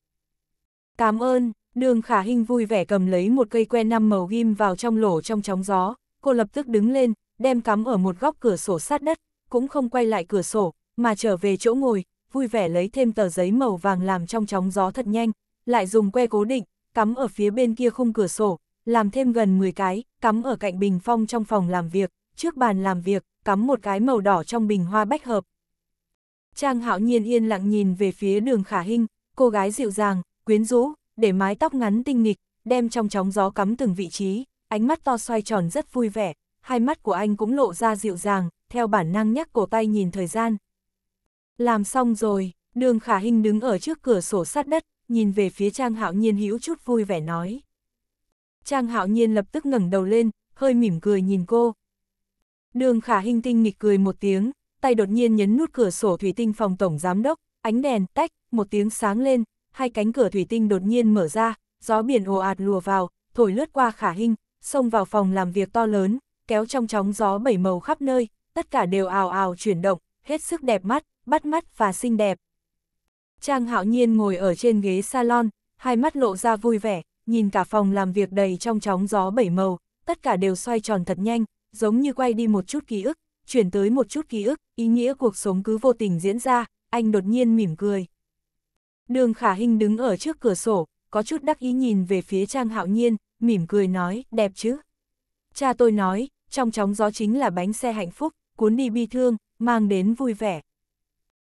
Cảm ơn, đường khả hình vui vẻ cầm lấy một cây que năm màu ghim vào trong lỗ trong chóng gió, cô lập tức đứng lên, đem cắm ở một góc cửa sổ sát đất, cũng không quay lại cửa sổ, mà trở về chỗ ngồi, vui vẻ lấy thêm tờ giấy màu vàng làm trong chóng gió thật nhanh, lại dùng que cố định, cắm ở phía bên kia khung cửa sổ, làm thêm gần 10 cái, cắm ở cạnh bình phong trong phòng làm việc, trước bàn làm việc, cắm một cái màu đỏ trong bình hoa bách hợp. Trang hạo nhiên yên lặng nhìn về phía đường khả hinh, cô gái dịu dàng, quyến rũ, để mái tóc ngắn tinh nghịch, đem trong chóng gió cắm từng vị trí, ánh mắt to xoay tròn rất vui vẻ, hai mắt của anh cũng lộ ra dịu dàng, theo bản năng nhắc cổ tay nhìn thời gian, làm xong rồi, đường khả hình đứng ở trước cửa sổ sát đất, nhìn về phía Trang Hạo Nhiên hữu chút vui vẻ nói. Trang Hạo Nhiên lập tức ngẩng đầu lên, hơi mỉm cười nhìn cô. Đường khả hình tinh nghịch cười một tiếng, tay đột nhiên nhấn nút cửa sổ thủy tinh phòng tổng giám đốc, ánh đèn tách, một tiếng sáng lên, hai cánh cửa thủy tinh đột nhiên mở ra, gió biển ồ ạt lùa vào, thổi lướt qua khả hình, xông vào phòng làm việc to lớn, kéo trong chóng gió bảy màu khắp nơi, tất cả đều ào ào chuyển động, hết sức đẹp mắt, bắt mắt và xinh đẹp. Trang hạo nhiên ngồi ở trên ghế salon, hai mắt lộ ra vui vẻ, nhìn cả phòng làm việc đầy trong chóng gió bảy màu, tất cả đều xoay tròn thật nhanh, giống như quay đi một chút ký ức, chuyển tới một chút ký ức, ý nghĩa cuộc sống cứ vô tình diễn ra, anh đột nhiên mỉm cười. Đường Khả Hinh đứng ở trước cửa sổ, có chút đắc ý nhìn về phía Trang Hạo Nhiên, mỉm cười nói, đẹp chứ. Cha tôi nói, trong chóng gió chính là bánh xe hạnh phúc, cuốn đi bi thương, mang đến vui vẻ.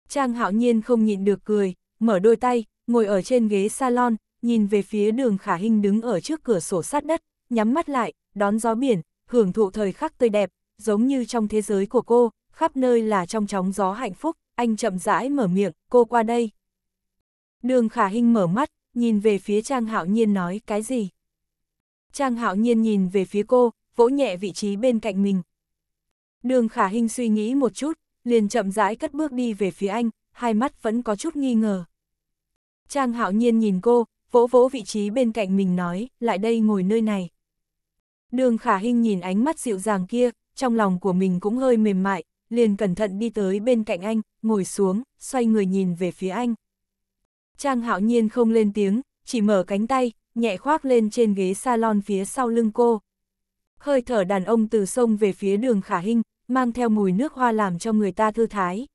Trang hạo nhiên không nhịn được cười, mở đôi tay, ngồi ở trên ghế salon, nhìn về phía đường khả Hinh đứng ở trước cửa sổ sát đất, nhắm mắt lại, đón gió biển, hưởng thụ thời khắc tươi đẹp, giống như trong thế giới của cô, khắp nơi là trong chóng gió hạnh phúc, anh chậm rãi mở miệng, cô qua đây. Đường khả Hinh mở mắt, nhìn về phía Trang hạo nhiên nói cái gì. Trang hạo nhiên nhìn về phía cô, vỗ nhẹ vị trí bên cạnh mình. Đường khả Hinh suy nghĩ một chút, liền chậm rãi cất bước đi về phía anh, hai mắt vẫn có chút nghi ngờ. Trang hạo nhiên nhìn cô, vỗ vỗ vị trí bên cạnh mình nói, lại đây ngồi nơi này. Đường khả hinh nhìn ánh mắt dịu dàng kia, trong lòng của mình cũng hơi mềm mại, liền cẩn thận đi tới bên cạnh anh, ngồi xuống, xoay người nhìn về phía anh. Trang hạo nhiên không lên tiếng, chỉ mở cánh tay, nhẹ khoác lên trên ghế salon phía sau lưng cô. Hơi thở đàn ông từ sông về phía đường khả hinh, mang theo mùi nước hoa làm cho người ta thư thái.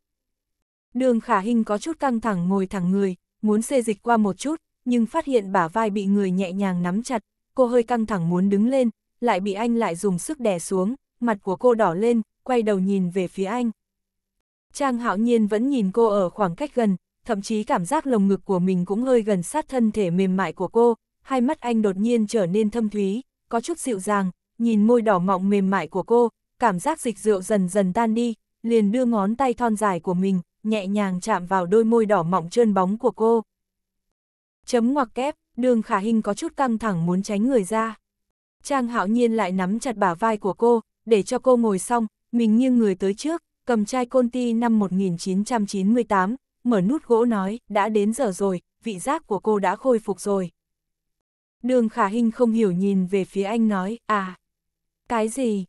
Đường khả hình có chút căng thẳng ngồi thẳng người, muốn xê dịch qua một chút, nhưng phát hiện bả vai bị người nhẹ nhàng nắm chặt, cô hơi căng thẳng muốn đứng lên, lại bị anh lại dùng sức đè xuống, mặt của cô đỏ lên, quay đầu nhìn về phía anh. Trang hạo nhiên vẫn nhìn cô ở khoảng cách gần, thậm chí cảm giác lồng ngực của mình cũng hơi gần sát thân thể mềm mại của cô, hai mắt anh đột nhiên trở nên thâm thúy, có chút dịu dàng, nhìn môi đỏ mọng mềm mại của cô, cảm giác dịch rượu dần dần tan đi, liền đưa ngón tay thon dài của mình, nhẹ nhàng chạm vào đôi môi đỏ mọng trơn bóng của cô. Chấm ngoặc kép, đường khả hình có chút căng thẳng muốn tránh người ra. Trang hạo nhiên lại nắm chặt bả vai của cô, để cho cô ngồi xong, mình nghiêng người tới trước, cầm chai Conti năm 1998, mở nút gỗ nói, đã đến giờ rồi, vị giác của cô đã khôi phục rồi. Đường khả hình không hiểu nhìn về phía anh nói, à, cái gì?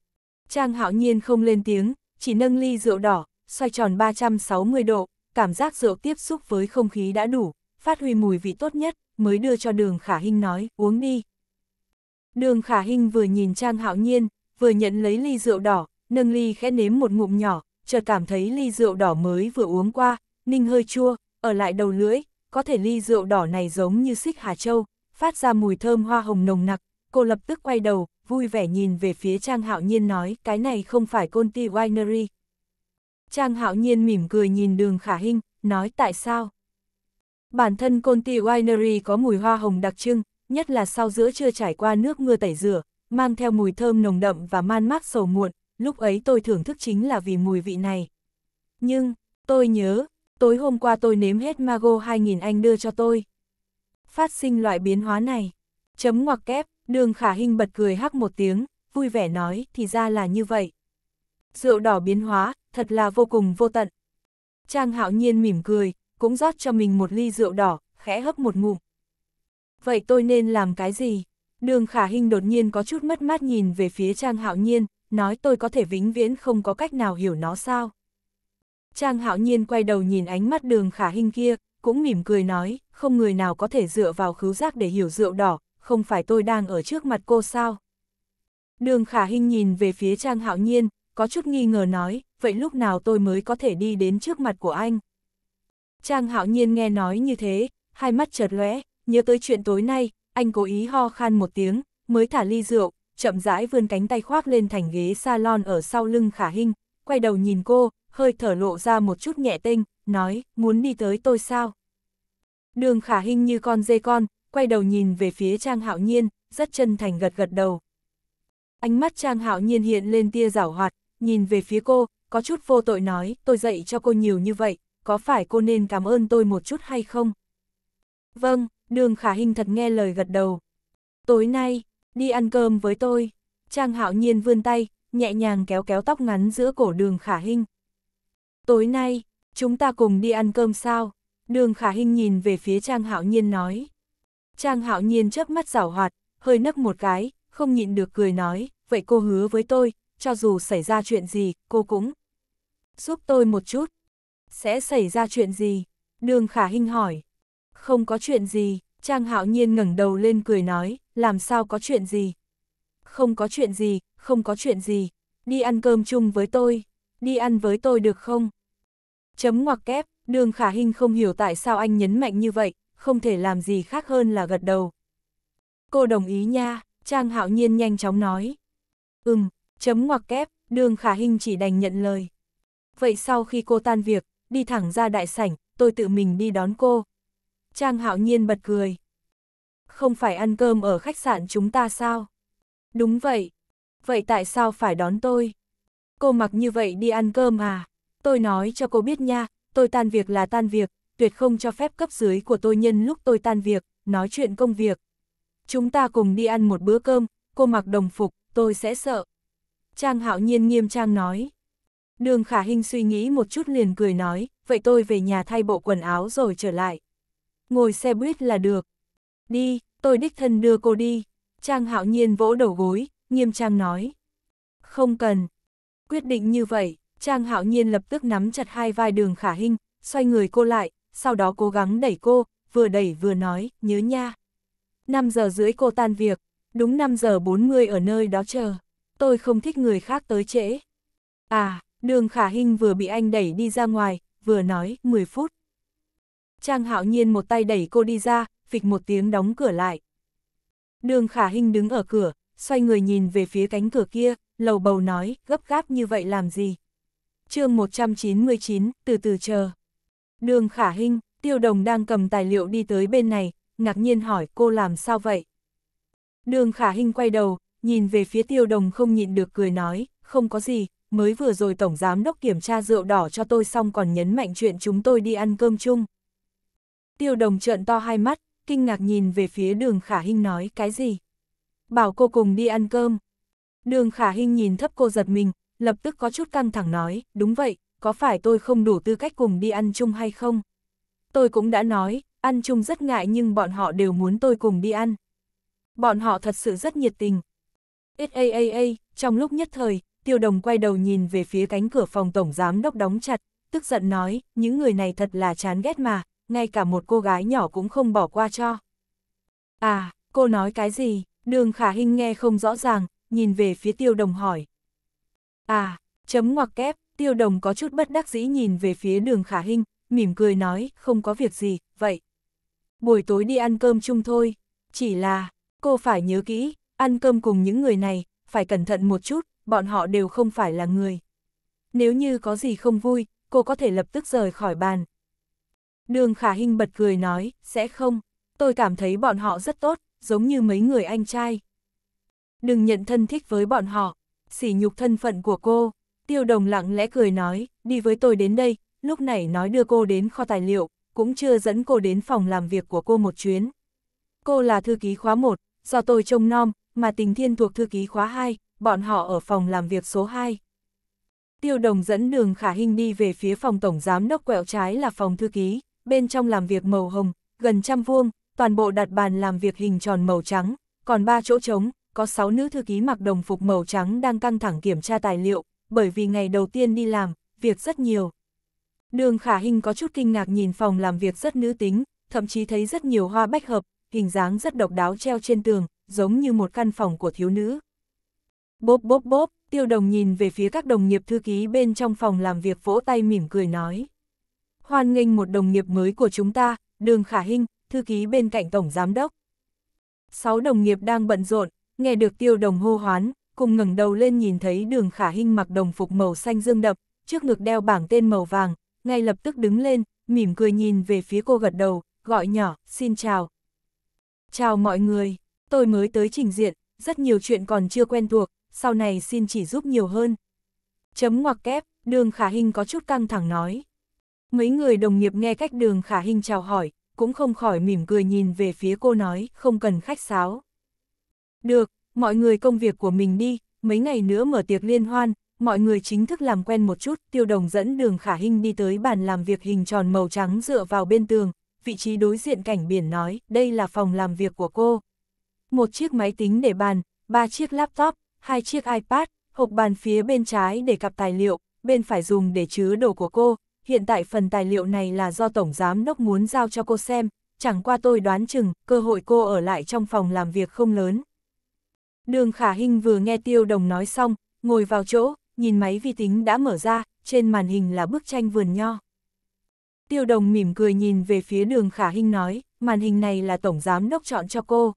Trang hạo nhiên không lên tiếng, chỉ nâng ly rượu đỏ, xoay tròn 360 độ, cảm giác rượu tiếp xúc với không khí đã đủ, phát huy mùi vị tốt nhất, mới đưa cho đường khả hinh nói, uống đi. Đường khả hinh vừa nhìn Trang hạo nhiên, vừa nhận lấy ly rượu đỏ, nâng ly khẽ nếm một ngụm nhỏ, chợt cảm thấy ly rượu đỏ mới vừa uống qua, ninh hơi chua, ở lại đầu lưỡi, có thể ly rượu đỏ này giống như xích Hà Châu, phát ra mùi thơm hoa hồng nồng nặc, cô lập tức quay đầu, vui vẻ nhìn về phía Trang Hạo Nhiên nói, cái này không phải Conti Winery. Trang Hạo Nhiên mỉm cười nhìn đường khả hinh, nói tại sao? Bản thân Conti Winery có mùi hoa hồng đặc trưng, nhất là sau giữa chưa trải qua nước mưa tẩy rửa, mang theo mùi thơm nồng đậm và man mát sầu muộn, lúc ấy tôi thưởng thức chính là vì mùi vị này. Nhưng, tôi nhớ, tối hôm qua tôi nếm hết Mago 2000 anh đưa cho tôi. Phát sinh loại biến hóa này. Chấm ngoặc kép, Đường khả hình bật cười hắc một tiếng, vui vẻ nói, thì ra là như vậy. Rượu đỏ biến hóa, thật là vô cùng vô tận. Trang hạo nhiên mỉm cười, cũng rót cho mình một ly rượu đỏ, khẽ hấp một ngụm. Vậy tôi nên làm cái gì? Đường khả hình đột nhiên có chút mất mát nhìn về phía Trang hạo nhiên, nói tôi có thể vĩnh viễn không có cách nào hiểu nó sao. Trang hạo nhiên quay đầu nhìn ánh mắt đường khả hình kia, cũng mỉm cười nói, không người nào có thể dựa vào khứu giác để hiểu rượu đỏ, không phải tôi đang ở trước mặt cô sao? Đường khả hình nhìn về phía Trang Hạo Nhiên, có chút nghi ngờ nói, vậy lúc nào tôi mới có thể đi đến trước mặt của anh? Trang Hạo Nhiên nghe nói như thế, hai mắt chợt lóe, nhớ tới chuyện tối nay, anh cố ý ho khan một tiếng, mới thả ly rượu, chậm rãi vươn cánh tay khoác lên thành ghế salon ở sau lưng khả hình, quay đầu nhìn cô, hơi thở lộ ra một chút nhẹ tinh, nói, muốn đi tới tôi sao? Đường khả hình như con dê con, quay đầu nhìn về phía Trang Hạo Nhiên, rất chân thành gật gật đầu. Ánh mắt Trang Hạo Nhiên hiện lên tia rảo hoạt, nhìn về phía cô, có chút vô tội nói, tôi dạy cho cô nhiều như vậy, có phải cô nên cảm ơn tôi một chút hay không? Vâng, đường khả Hinh thật nghe lời gật đầu. Tối nay, đi ăn cơm với tôi. Trang Hạo Nhiên vươn tay, nhẹ nhàng kéo kéo tóc ngắn giữa cổ đường khả Hinh. Tối nay, chúng ta cùng đi ăn cơm sao? Đường khả Hinh nhìn về phía Trang Hạo Nhiên nói. Trang hạo nhiên chớp mắt rảo hoạt, hơi nấc một cái, không nhịn được cười nói, vậy cô hứa với tôi, cho dù xảy ra chuyện gì, cô cũng giúp tôi một chút. Sẽ xảy ra chuyện gì? Đường khả hinh hỏi. Không có chuyện gì, Trang hạo nhiên ngẩng đầu lên cười nói, làm sao có chuyện gì? Không có chuyện gì, không có chuyện gì, đi ăn cơm chung với tôi, đi ăn với tôi được không? Chấm ngoặc kép, đường khả hinh không hiểu tại sao anh nhấn mạnh như vậy, không thể làm gì khác hơn là gật đầu. Cô đồng ý nha, Trang Hạo Nhiên nhanh chóng nói. Ừm, chấm ngoặc kép, đường khả hình chỉ đành nhận lời. Vậy sau khi cô tan việc, đi thẳng ra đại sảnh, tôi tự mình đi đón cô. Trang Hạo Nhiên bật cười. Không phải ăn cơm ở khách sạn chúng ta sao? Đúng vậy. Vậy tại sao phải đón tôi? Cô mặc như vậy đi ăn cơm à? Tôi nói cho cô biết nha, tôi tan việc là tan việc, tuyệt không cho phép cấp dưới của tôi nhân lúc tôi tan việc, nói chuyện công việc. Chúng ta cùng đi ăn một bữa cơm, cô mặc đồng phục, tôi sẽ sợ. Trang hạo nhiên nghiêm trang nói. Đường khả hình suy nghĩ một chút liền cười nói, vậy tôi về nhà thay bộ quần áo rồi trở lại. Ngồi xe buýt là được. Đi, tôi đích thân đưa cô đi. Trang hạo nhiên vỗ đầu gối, nghiêm trang nói. Không cần. Quyết định như vậy, Trang hạo nhiên lập tức nắm chặt hai vai đường khả hình, xoay người cô lại, sau đó cố gắng đẩy cô, vừa đẩy vừa nói, nhớ nha. 5 giờ rưỡi cô tan việc, đúng 5 giờ 40 ở nơi đó chờ, tôi không thích người khác tới trễ. À, đường khả hình vừa bị anh đẩy đi ra ngoài, vừa nói, 10 phút. Trang hạo nhiên một tay đẩy cô đi ra, phịch một tiếng đóng cửa lại. Đường khả hình đứng ở cửa, xoay người nhìn về phía cánh cửa kia, lầu bầu nói, gấp gáp như vậy làm gì? chương 199, từ từ chờ. Đường khả hình, tiêu đồng đang cầm tài liệu đi tới bên này, ngạc nhiên hỏi cô làm sao vậy? Đường khả hình quay đầu, nhìn về phía tiêu đồng không nhịn được cười nói, không có gì, mới vừa rồi tổng giám đốc kiểm tra rượu đỏ cho tôi xong còn nhấn mạnh chuyện chúng tôi đi ăn cơm chung. Tiêu đồng trợn to hai mắt, kinh ngạc nhìn về phía đường khả hình nói cái gì? Bảo cô cùng đi ăn cơm. Đường khả hình nhìn thấp cô giật mình, lập tức có chút căng thẳng nói, đúng vậy, có phải tôi không đủ tư cách cùng đi ăn chung hay không? Tôi cũng đã nói, ăn chung rất ngại nhưng bọn họ đều muốn tôi cùng đi ăn. Bọn họ thật sự rất nhiệt tình. SAAA, trong lúc nhất thời, tiêu đồng quay đầu nhìn về phía cánh cửa phòng tổng giám đốc đóng chặt, tức giận nói, những người này thật là chán ghét mà, ngay cả một cô gái nhỏ cũng không bỏ qua cho. À, cô nói cái gì? Đường khả hình nghe không rõ ràng, nhìn về phía tiêu đồng hỏi. À, chấm ngoặc kép, Tiêu đồng có chút bất đắc dĩ nhìn về phía đường khả hình, mỉm cười nói, không có việc gì, vậy. Buổi tối đi ăn cơm chung thôi, chỉ là, cô phải nhớ kỹ, ăn cơm cùng những người này, phải cẩn thận một chút, bọn họ đều không phải là người. Nếu như có gì không vui, cô có thể lập tức rời khỏi bàn. Đường khả hình bật cười nói, sẽ không, tôi cảm thấy bọn họ rất tốt, giống như mấy người anh trai. Đừng nhận thân thích với bọn họ, sỉ nhục thân phận của cô. Tiêu đồng lặng lẽ cười nói, đi với tôi đến đây, lúc này nói đưa cô đến kho tài liệu, cũng chưa dẫn cô đến phòng làm việc của cô một chuyến. Cô là thư ký khóa 1, do tôi trông nom, mà tình thiên thuộc thư ký khóa 2, bọn họ ở phòng làm việc số 2. Tiêu đồng dẫn đường khả hình đi về phía phòng tổng giám đốc quẹo trái là phòng thư ký, bên trong làm việc màu hồng, gần trăm vuông, toàn bộ đặt bàn làm việc hình tròn màu trắng, còn ba chỗ trống, có 6 nữ thư ký mặc đồng phục màu trắng đang căng thẳng kiểm tra tài liệu, bởi vì ngày đầu tiên đi làm, việc rất nhiều. Đường Khả Hinh có chút kinh ngạc nhìn phòng làm việc rất nữ tính, thậm chí thấy rất nhiều hoa bách hợp, hình dáng rất độc đáo treo trên tường, giống như một căn phòng của thiếu nữ. Bốp bốp bốp, tiêu đồng nhìn về phía các đồng nghiệp thư ký bên trong phòng làm việc vỗ tay mỉm cười nói. Hoan nghênh một đồng nghiệp mới của chúng ta, đường khả hinh, thư ký bên cạnh tổng giám đốc. Sáu đồng nghiệp đang bận rộn, nghe được tiêu đồng hô hoán, cùng ngẩng đầu lên nhìn thấy đường khả hinh mặc đồng phục màu xanh dương đậm, trước ngực đeo bảng tên màu vàng, ngay lập tức đứng lên, mỉm cười nhìn về phía cô gật đầu, gọi nhỏ, xin chào. Chào mọi người, tôi mới tới trình diện, rất nhiều chuyện còn chưa quen thuộc, sau này xin chỉ giúp nhiều hơn. Chấm ngoặc kép, đường khả hinh có chút căng thẳng nói. Mấy người đồng nghiệp nghe cách đường khả hinh chào hỏi, cũng không khỏi mỉm cười nhìn về phía cô nói, không cần khách sáo. Được, mọi người công việc của mình đi, mấy ngày nữa mở tiệc liên hoan, mọi người chính thức làm quen một chút, tiêu đồng dẫn đường khả hình đi tới bàn làm việc hình tròn màu trắng dựa vào bên tường, vị trí đối diện cảnh biển nói, đây là phòng làm việc của cô. Một chiếc máy tính để bàn, ba chiếc laptop, hai chiếc iPad, hộp bàn phía bên trái để cặp tài liệu, bên phải dùng để chứa đồ của cô. Hiện tại phần tài liệu này là do Tổng Giám Đốc muốn giao cho cô xem, chẳng qua tôi đoán chừng cơ hội cô ở lại trong phòng làm việc không lớn. Đường khả hình vừa nghe tiêu đồng nói xong, ngồi vào chỗ, nhìn máy vi tính đã mở ra, trên màn hình là bức tranh vườn nho. Tiêu đồng mỉm cười nhìn về phía đường khả hình nói, màn hình này là tổng giám đốc chọn cho cô.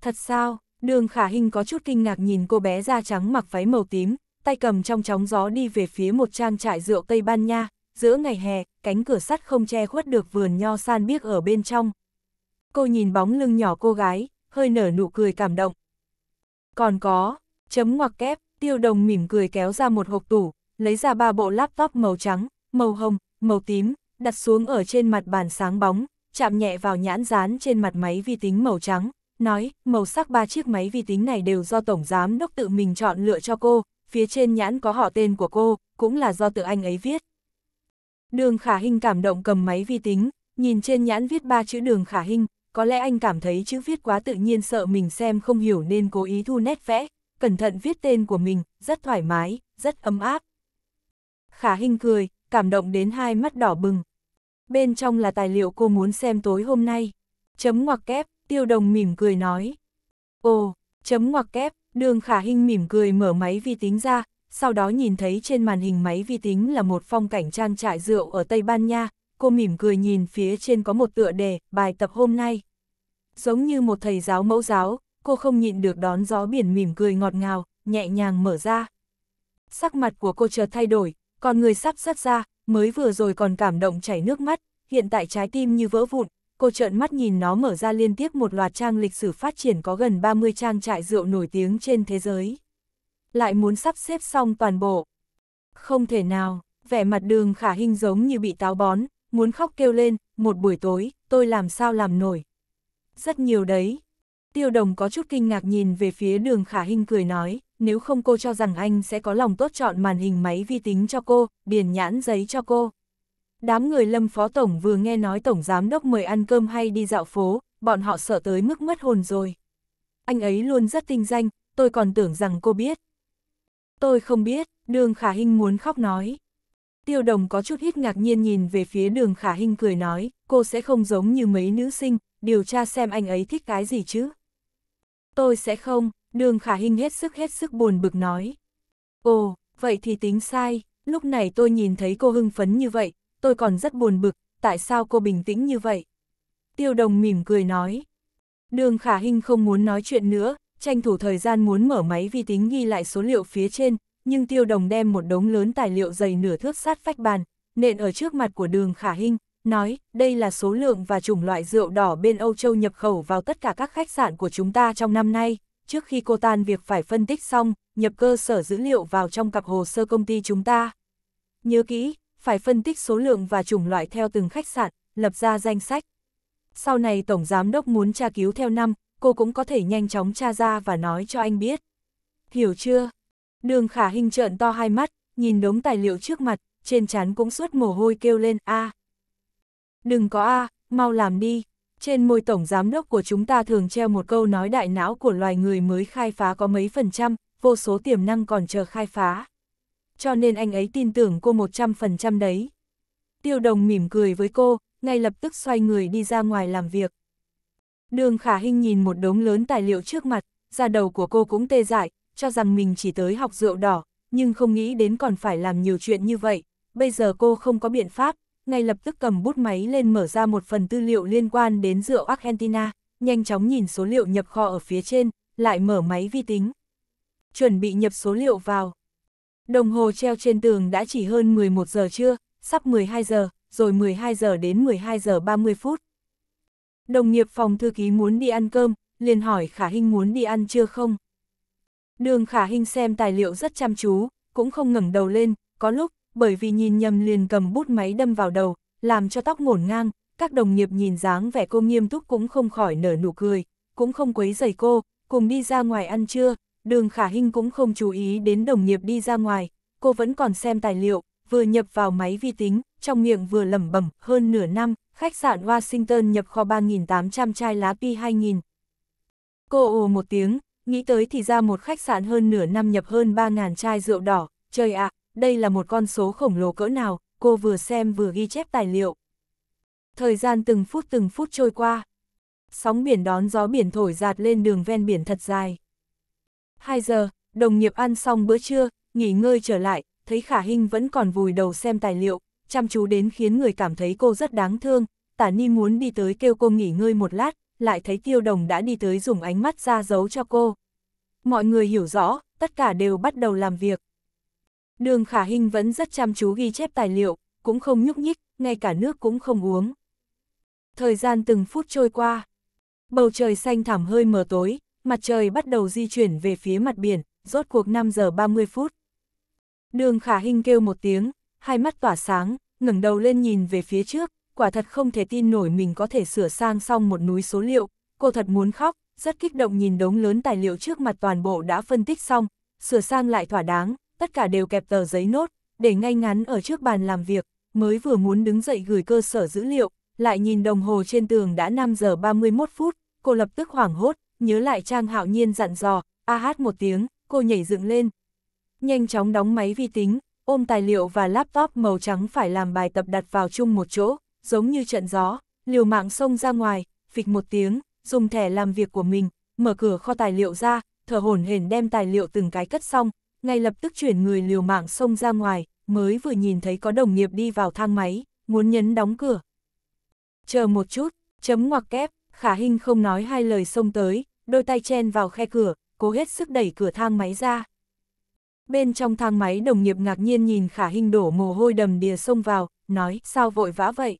Thật sao, đường khả hình có chút kinh ngạc nhìn cô bé da trắng mặc váy màu tím, tay cầm trong chóng gió đi về phía một trang trại rượu Tây Ban Nha, giữa ngày hè, cánh cửa sắt không che khuất được vườn nho san biếc ở bên trong. Cô nhìn bóng lưng nhỏ cô gái, hơi nở nụ cười cảm động, còn có, chấm ngoặc kép, tiêu đồng mỉm cười kéo ra một hộp tủ, lấy ra ba bộ laptop màu trắng, màu hồng, màu tím, đặt xuống ở trên mặt bàn sáng bóng, chạm nhẹ vào nhãn dán trên mặt máy vi tính màu trắng, nói, màu sắc ba chiếc máy vi tính này đều do Tổng Giám Đốc tự mình chọn lựa cho cô, phía trên nhãn có họ tên của cô, cũng là do tự anh ấy viết. Đường Khả Hinh cảm động cầm máy vi tính, nhìn trên nhãn viết ba chữ Đường Khả Hinh, có lẽ anh cảm thấy chữ viết quá tự nhiên sợ mình xem không hiểu nên cố ý thu nét vẽ, cẩn thận viết tên của mình, rất thoải mái, rất ấm áp. Khả Hinh cười, cảm động đến hai mắt đỏ bừng. Bên trong là tài liệu cô muốn xem tối hôm nay. Chấm ngoặc kép, tiêu đồng mỉm cười nói. Ồ, chấm ngoặc kép, đường Khả Hinh mỉm cười mở máy vi tính ra, sau đó nhìn thấy trên màn hình máy vi tính là một phong cảnh trang trại rượu ở Tây Ban Nha, cô mỉm cười nhìn phía trên có một tựa đề, bài tập hôm nay. Giống như một thầy giáo mẫu giáo, cô không nhịn được đón gió biển mỉm cười ngọt ngào, nhẹ nhàng mở ra. Sắc mặt của cô chợt thay đổi, còn người sắp sắt ra, mới vừa rồi còn cảm động chảy nước mắt, hiện tại trái tim như vỡ vụn, cô trợn mắt nhìn nó mở ra liên tiếp một loạt trang lịch sử phát triển có gần 30 trang trại rượu nổi tiếng trên thế giới. Lại muốn sắp xếp xong toàn bộ. Không thể nào, vẻ mặt đường khả hình giống như bị táo bón, muốn khóc kêu lên, một buổi tối, tôi làm sao làm nổi. Rất nhiều đấy. Tiêu đồng có chút kinh ngạc nhìn về phía đường khả hình cười nói, nếu không cô cho rằng anh sẽ có lòng tốt chọn màn hình máy vi tính cho cô, điền nhãn giấy cho cô. Đám người lâm phó tổng vừa nghe nói tổng giám đốc mời ăn cơm hay đi dạo phố, bọn họ sợ tới mức mất hồn rồi. Anh ấy luôn rất tinh danh, tôi còn tưởng rằng cô biết. Tôi không biết, đường khả hình muốn khóc nói. Tiêu đồng có chút ít ngạc nhiên nhìn về phía đường khả hình cười nói, cô sẽ không giống như mấy nữ sinh, điều tra xem anh ấy thích cái gì chứ. Tôi sẽ không, đường khả hình hết sức hết sức buồn bực nói. Ồ, vậy thì tính sai, lúc này tôi nhìn thấy cô hưng phấn như vậy, tôi còn rất buồn bực, tại sao cô bình tĩnh như vậy? Tiêu đồng mỉm cười nói. Đường khả hình không muốn nói chuyện nữa, tranh thủ thời gian muốn mở máy vi tính ghi lại số liệu phía trên, nhưng tiêu đồng đem một đống lớn tài liệu dày nửa thước sát phách bàn, nện ở trước mặt của đường khả hình nói, đây là số lượng và chủng loại rượu đỏ bên Âu Châu nhập khẩu vào tất cả các khách sạn của chúng ta trong năm nay, trước khi cô tan việc phải phân tích xong, nhập cơ sở dữ liệu vào trong cặp hồ sơ công ty chúng ta. Nhớ kỹ, phải phân tích số lượng và chủng loại theo từng khách sạn, lập ra danh sách. Sau này Tổng Giám Đốc muốn tra cứu theo năm, cô cũng có thể nhanh chóng tra ra và nói cho anh biết. Hiểu chưa? Đường khả hình trợn to hai mắt, nhìn đống tài liệu trước mặt, trên trán cũng suốt mồ hôi kêu lên a. Đừng có a, mau làm đi. Trên môi tổng giám đốc của chúng ta thường treo một câu nói đại não của loài người mới khai phá có mấy phần trăm, vô số tiềm năng còn chờ khai phá. Cho nên anh ấy tin tưởng cô một trăm phần trăm đấy. Tiêu đồng mỉm cười với cô, ngay lập tức xoay người đi ra ngoài làm việc. Đường khả hình nhìn một đống lớn tài liệu trước mặt, da đầu của cô cũng tê dại, cho rằng mình chỉ tới học rượu đỏ, nhưng không nghĩ đến còn phải làm nhiều chuyện như vậy. Bây giờ cô không có biện pháp, ngay lập tức cầm bút máy lên mở ra một phần tư liệu liên quan đến rượu Argentina, nhanh chóng nhìn số liệu nhập kho ở phía trên, lại mở máy vi tính. Chuẩn bị nhập số liệu vào. Đồng hồ treo trên tường đã chỉ hơn 11 giờ trưa, sắp 12 giờ, rồi 12 giờ đến 12 giờ 30 phút. Đồng nghiệp phòng thư ký muốn đi ăn cơm, liền hỏi Khả Hinh muốn đi ăn chưa không? Đường khả hình xem tài liệu rất chăm chú, cũng không ngẩng đầu lên, có lúc, bởi vì nhìn nhầm liền cầm bút máy đâm vào đầu, làm cho tóc ngổn ngang, các đồng nghiệp nhìn dáng vẻ cô nghiêm túc cũng không khỏi nở nụ cười, cũng không quấy giày cô, cùng đi ra ngoài ăn trưa, đường khả hình cũng không chú ý đến đồng nghiệp đi ra ngoài, cô vẫn còn xem tài liệu, vừa nhập vào máy vi tính, trong miệng vừa lẩm bẩm hơn nửa năm, khách sạn Washington nhập kho 3.800 chai lá pi 2000. Cô ồ một tiếng, nghĩ tới thì ra một khách sạn hơn nửa năm nhập hơn 3.000 chai rượu đỏ, trời ạ, đây là một con số khổng lồ cỡ nào, cô vừa xem vừa ghi chép tài liệu. Thời gian từng phút từng phút trôi qua, sóng biển đón gió biển thổi giạt lên đường ven biển thật dài. 2 giờ, đồng nghiệp ăn xong bữa trưa, nghỉ ngơi trở lại, thấy Khả Hinh vẫn còn vùi đầu xem tài liệu, chăm chú đến khiến người cảm thấy cô rất đáng thương, Tả Ni muốn đi tới kêu cô nghỉ ngơi một lát, lại thấy tiêu đồng đã đi tới dùng ánh mắt ra giấu cho cô. Mọi người hiểu rõ, tất cả đều bắt đầu làm việc. Đường khả hình vẫn rất chăm chú ghi chép tài liệu, cũng không nhúc nhích, ngay cả nước cũng không uống. Thời gian từng phút trôi qua. Bầu trời xanh thẳm hơi mờ tối, mặt trời bắt đầu di chuyển về phía mặt biển, rốt cuộc 5 giờ 30 phút. Đường khả hình kêu một tiếng, hai mắt tỏa sáng, ngẩng đầu lên nhìn về phía trước, quả thật không thể tin nổi mình có thể sửa sang xong một núi số liệu, cô thật muốn khóc, rất kích động nhìn đống lớn tài liệu trước mặt toàn bộ đã phân tích xong, sửa sang lại thỏa đáng, tất cả đều kẹp tờ giấy nốt, để ngay ngắn ở trước bàn làm việc, mới vừa muốn đứng dậy gửi cơ sở dữ liệu, lại nhìn đồng hồ trên tường đã 5 giờ 31 phút, cô lập tức hoảng hốt, nhớ lại Trang Hạo Nhiên dặn dò, a ah hát một tiếng, cô nhảy dựng lên. Nhanh chóng đóng máy vi tính, ôm tài liệu và laptop màu trắng phải làm bài tập đặt vào chung một chỗ, giống như trận gió, liều mạng xông ra ngoài, phịch một tiếng, dùng thẻ làm việc của mình, mở cửa kho tài liệu ra, thở hổn hển đem tài liệu từng cái cất xong, ngay lập tức chuyển người liều mạng xông ra ngoài, mới vừa nhìn thấy có đồng nghiệp đi vào thang máy, muốn nhấn đóng cửa. Chờ một chút, chấm ngoặc kép, khả hình không nói hai lời xông tới, đôi tay chen vào khe cửa, cố hết sức đẩy cửa thang máy ra. Bên trong thang máy đồng nghiệp ngạc nhiên nhìn khả hình đổ mồ hôi đầm đìa xông vào, nói sao vội vã vậy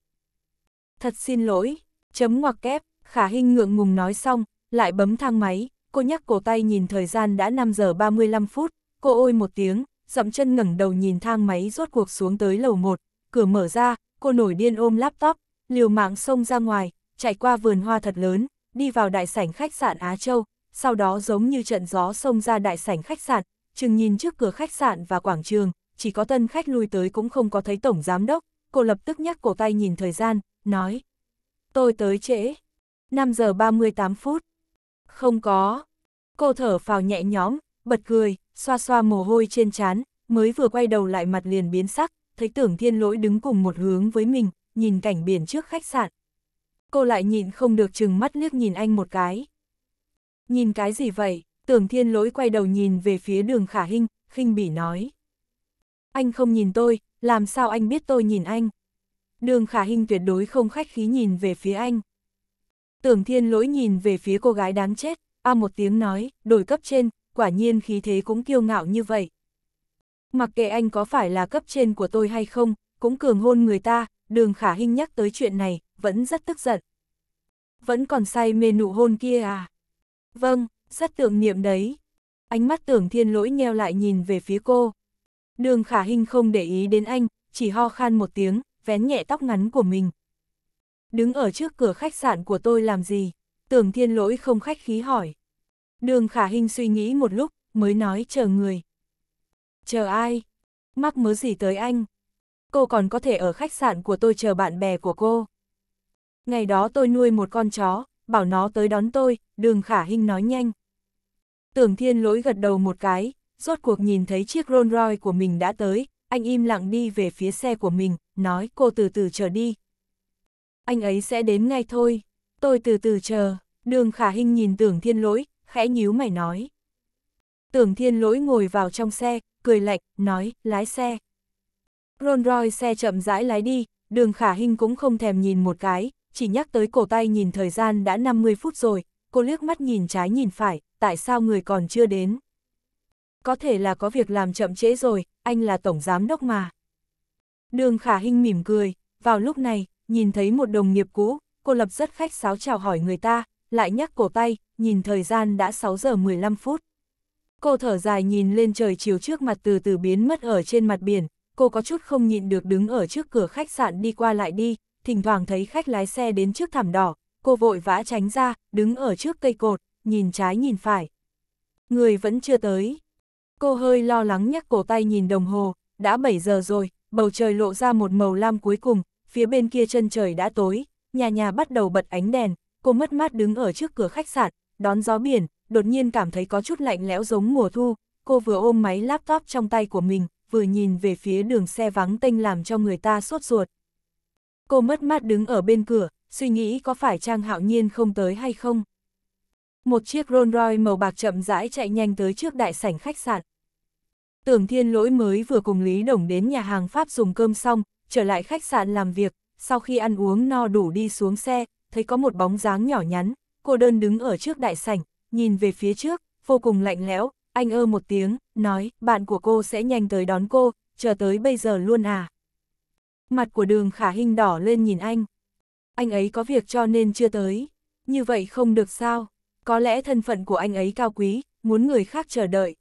thật xin lỗi, chấm ngoặc kép, khả hình ngượng ngùng nói xong, lại bấm thang máy, cô nhắc cổ tay nhìn thời gian đã 5 giờ 35 phút, cô ôi một tiếng, dậm chân ngẩng đầu nhìn thang máy rốt cuộc xuống tới lầu 1, cửa mở ra, cô nổi điên ôm laptop, liều mạng xông ra ngoài, chạy qua vườn hoa thật lớn, đi vào đại sảnh khách sạn Á Châu, sau đó giống như trận gió xông ra đại sảnh khách sạn, chừng nhìn trước cửa khách sạn và quảng trường, chỉ có tân khách lui tới cũng không có thấy tổng giám đốc, cô lập tức nhắc cổ tay nhìn thời gian, nói. Tôi tới trễ. 5 giờ 38 phút. Không có. Cô thở phào nhẹ nhõm, bật cười, xoa xoa mồ hôi trên trán, mới vừa quay đầu lại mặt liền biến sắc, thấy tưởng thiên lỗi đứng cùng một hướng với mình, nhìn cảnh biển trước khách sạn. Cô lại nhịn không được chừng mắt liếc nhìn anh một cái. Nhìn cái gì vậy? Tưởng thiên lỗi quay đầu nhìn về phía đường khả hinh, khinh bỉ nói. Anh không nhìn tôi, làm sao anh biết tôi nhìn anh? đường khả hình tuyệt đối không khách khí nhìn về phía anh. Tưởng thiên lỗi nhìn về phía cô gái đáng chết, a à một tiếng nói, đổi cấp trên, quả nhiên khí thế cũng kiêu ngạo như vậy. Mặc kệ anh có phải là cấp trên của tôi hay không, cũng cường hôn người ta, đường khả hình nhắc tới chuyện này, vẫn rất tức giận. Vẫn còn say mê nụ hôn kia à? Vâng, rất tưởng niệm đấy. Ánh mắt tưởng thiên lỗi nheo lại nhìn về phía cô. Đường khả hình không để ý đến anh, chỉ ho khan một tiếng, vén nhẹ tóc ngắn của mình. Đứng ở trước cửa khách sạn của tôi làm gì? Tưởng thiên lỗi không khách khí hỏi. Đường khả hình suy nghĩ một lúc, mới nói chờ người. Chờ ai? Mắc mớ gì tới anh? Cô còn có thể ở khách sạn của tôi chờ bạn bè của cô. Ngày đó tôi nuôi một con chó, bảo nó tới đón tôi, đường khả hình nói nhanh. Tưởng thiên lỗi gật đầu một cái, rốt cuộc nhìn thấy chiếc Rolls Royce của mình đã tới, anh im lặng đi về phía xe của mình, nói cô từ từ chờ đi. Anh ấy sẽ đến ngay thôi, tôi từ từ chờ, đường khả hình nhìn tưởng thiên lỗi, khẽ nhíu mày nói. Tưởng thiên lỗi ngồi vào trong xe, cười lạnh, nói, lái xe. Rolls Royce xe chậm rãi lái đi, đường khả hình cũng không thèm nhìn một cái, chỉ nhắc tới cổ tay nhìn thời gian đã 50 phút rồi, cô liếc mắt nhìn trái nhìn phải, tại sao người còn chưa đến. Có thể là có việc làm chậm trễ rồi, anh là tổng giám đốc mà. Đường khả hình mỉm cười, vào lúc này, nhìn thấy một đồng nghiệp cũ, cô lập rất khách sáo chào hỏi người ta, lại nhắc cổ tay, nhìn thời gian đã 6 giờ 15 phút. Cô thở dài nhìn lên trời chiều trước mặt từ từ biến mất ở trên mặt biển, cô có chút không nhịn được đứng ở trước cửa khách sạn đi qua lại đi, thỉnh thoảng thấy khách lái xe đến trước thảm đỏ, cô vội vã tránh ra, đứng ở trước cây cột, nhìn trái nhìn phải. Người vẫn chưa tới. Cô hơi lo lắng nhắc cổ tay nhìn đồng hồ, đã 7 giờ rồi, bầu trời lộ ra một màu lam cuối cùng, phía bên kia chân trời đã tối, nhà nhà bắt đầu bật ánh đèn, cô mất mát đứng ở trước cửa khách sạn, đón gió biển, đột nhiên cảm thấy có chút lạnh lẽo giống mùa thu, cô vừa ôm máy laptop trong tay của mình, vừa nhìn về phía đường xe vắng tênh làm cho người ta sốt ruột. Cô mất mát đứng ở bên cửa, suy nghĩ có phải Trang Hạo Nhiên không tới hay không. Một chiếc Rolls Royce màu bạc chậm rãi chạy nhanh tới trước đại sảnh khách sạn, Tưởng thiên lỗi mới vừa cùng Lý Đồng đến nhà hàng Pháp dùng cơm xong, trở lại khách sạn làm việc, sau khi ăn uống no đủ đi xuống xe, thấy có một bóng dáng nhỏ nhắn, cô đơn đứng ở trước đại sảnh, nhìn về phía trước, vô cùng lạnh lẽo, anh ơ một tiếng, nói, bạn của cô sẽ nhanh tới đón cô, chờ tới bây giờ luôn à. Mặt của đường khả hình đỏ lên nhìn anh. Anh ấy có việc cho nên chưa tới. Như vậy không được sao? Có lẽ thân phận của anh ấy cao quý, muốn người khác chờ đợi,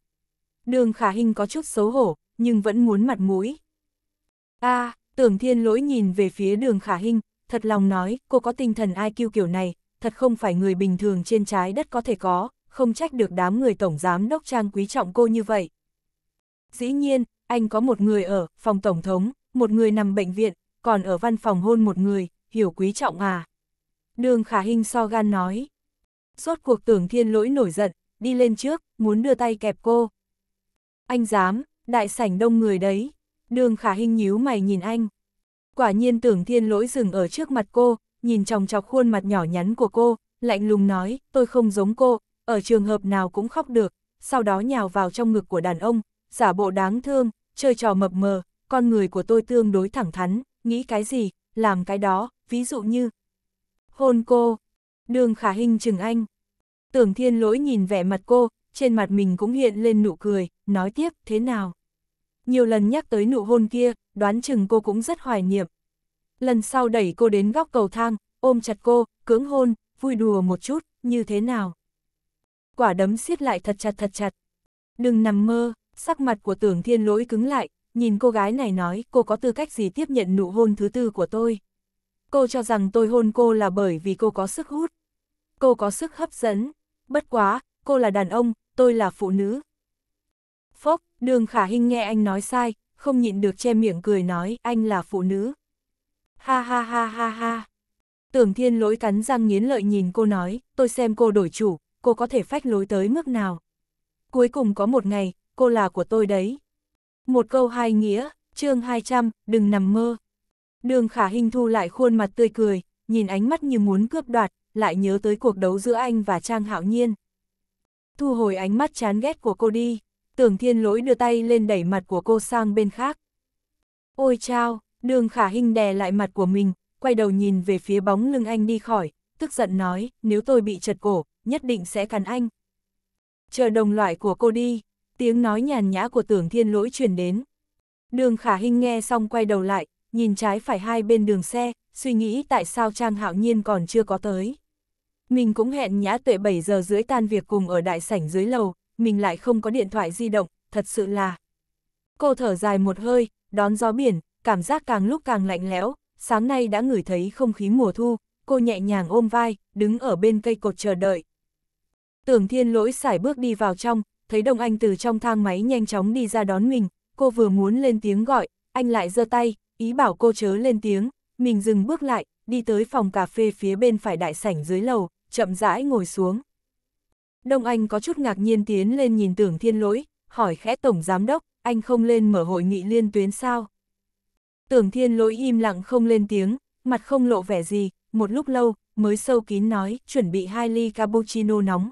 đường khả hình có chút xấu hổ, nhưng vẫn muốn mặt mũi. a à, tưởng thiên lỗi nhìn về phía đường khả hình, thật lòng nói, cô có tinh thần IQ kiểu này, thật không phải người bình thường trên trái đất có thể có, không trách được đám người tổng giám đốc trang quý trọng cô như vậy. Dĩ nhiên, anh có một người ở phòng tổng thống, một người nằm bệnh viện, còn ở văn phòng hôn một người, hiểu quý trọng à. Đường khả hình so gan nói. suốt cuộc tưởng thiên lỗi nổi giận, đi lên trước, muốn đưa tay kẹp cô. Anh dám, đại sảnh đông người đấy. Đường khả hình nhíu mày nhìn anh. Quả nhiên tưởng thiên lỗi dừng ở trước mặt cô, nhìn chòng chọc khuôn mặt nhỏ nhắn của cô, lạnh lùng nói, tôi không giống cô, ở trường hợp nào cũng khóc được, sau đó nhào vào trong ngực của đàn ông, giả bộ đáng thương, chơi trò mập mờ, con người của tôi tương đối thẳng thắn, nghĩ cái gì, làm cái đó, ví dụ như hôn cô, đường khả hình chừng anh. Tưởng thiên lỗi nhìn vẻ mặt cô, trên mặt mình cũng hiện lên nụ cười, nói tiếp, thế nào? Nhiều lần nhắc tới nụ hôn kia, đoán chừng cô cũng rất hoài niệm. Lần sau đẩy cô đến góc cầu thang, ôm chặt cô, cưỡng hôn, vui đùa một chút, như thế nào? Quả đấm siết lại thật chặt thật chặt. Đừng nằm mơ, sắc mặt của tưởng thiên lỗi cứng lại, nhìn cô gái này nói cô có tư cách gì tiếp nhận nụ hôn thứ tư của tôi. Cô cho rằng tôi hôn cô là bởi vì cô có sức hút. Cô có sức hấp dẫn. Bất quá, cô là đàn ông, tôi là phụ nữ. Phốc, đường khả hình nghe anh nói sai, không nhịn được che miệng cười nói anh là phụ nữ. Ha ha ha ha ha. Tưởng thiên lỗi cắn răng nghiến lợi nhìn cô nói, tôi xem cô đổi chủ, cô có thể phách lối tới mức nào. Cuối cùng có một ngày, cô là của tôi đấy. Một câu hai nghĩa, chương 200, đừng nằm mơ. Đường khả hình thu lại khuôn mặt tươi cười, nhìn ánh mắt như muốn cướp đoạt, lại nhớ tới cuộc đấu giữa anh và Trang Hạo Nhiên thu hồi ánh mắt chán ghét của cô đi, tưởng thiên lỗi đưa tay lên đẩy mặt của cô sang bên khác. Ôi chao, đường khả hình đè lại mặt của mình, quay đầu nhìn về phía bóng lưng anh đi khỏi, tức giận nói, nếu tôi bị chật cổ, nhất định sẽ cắn anh. Chờ đồng loại của cô đi, tiếng nói nhàn nhã của tưởng thiên lỗi truyền đến. Đường khả hình nghe xong quay đầu lại, nhìn trái phải hai bên đường xe, suy nghĩ tại sao Trang Hạo Nhiên còn chưa có tới. Mình cũng hẹn nhã tuệ 7 giờ rưỡi tan việc cùng ở đại sảnh dưới lầu, mình lại không có điện thoại di động, thật sự là. Cô thở dài một hơi, đón gió biển, cảm giác càng lúc càng lạnh lẽo, sáng nay đã ngửi thấy không khí mùa thu, cô nhẹ nhàng ôm vai, đứng ở bên cây cột chờ đợi. Tưởng thiên lỗi xải bước đi vào trong, thấy Đông Anh từ trong thang máy nhanh chóng đi ra đón mình, cô vừa muốn lên tiếng gọi, anh lại giơ tay, ý bảo cô chớ lên tiếng, mình dừng bước lại, đi tới phòng cà phê phía bên phải đại sảnh dưới lầu, chậm rãi ngồi xuống. Đông Anh có chút ngạc nhiên tiến lên nhìn tưởng thiên lỗi, hỏi khẽ Tổng Giám Đốc, anh không lên mở hội nghị liên tuyến sao? Tưởng thiên lỗi im lặng không lên tiếng, mặt không lộ vẻ gì, một lúc lâu, mới sâu kín nói, chuẩn bị hai ly cappuccino nóng.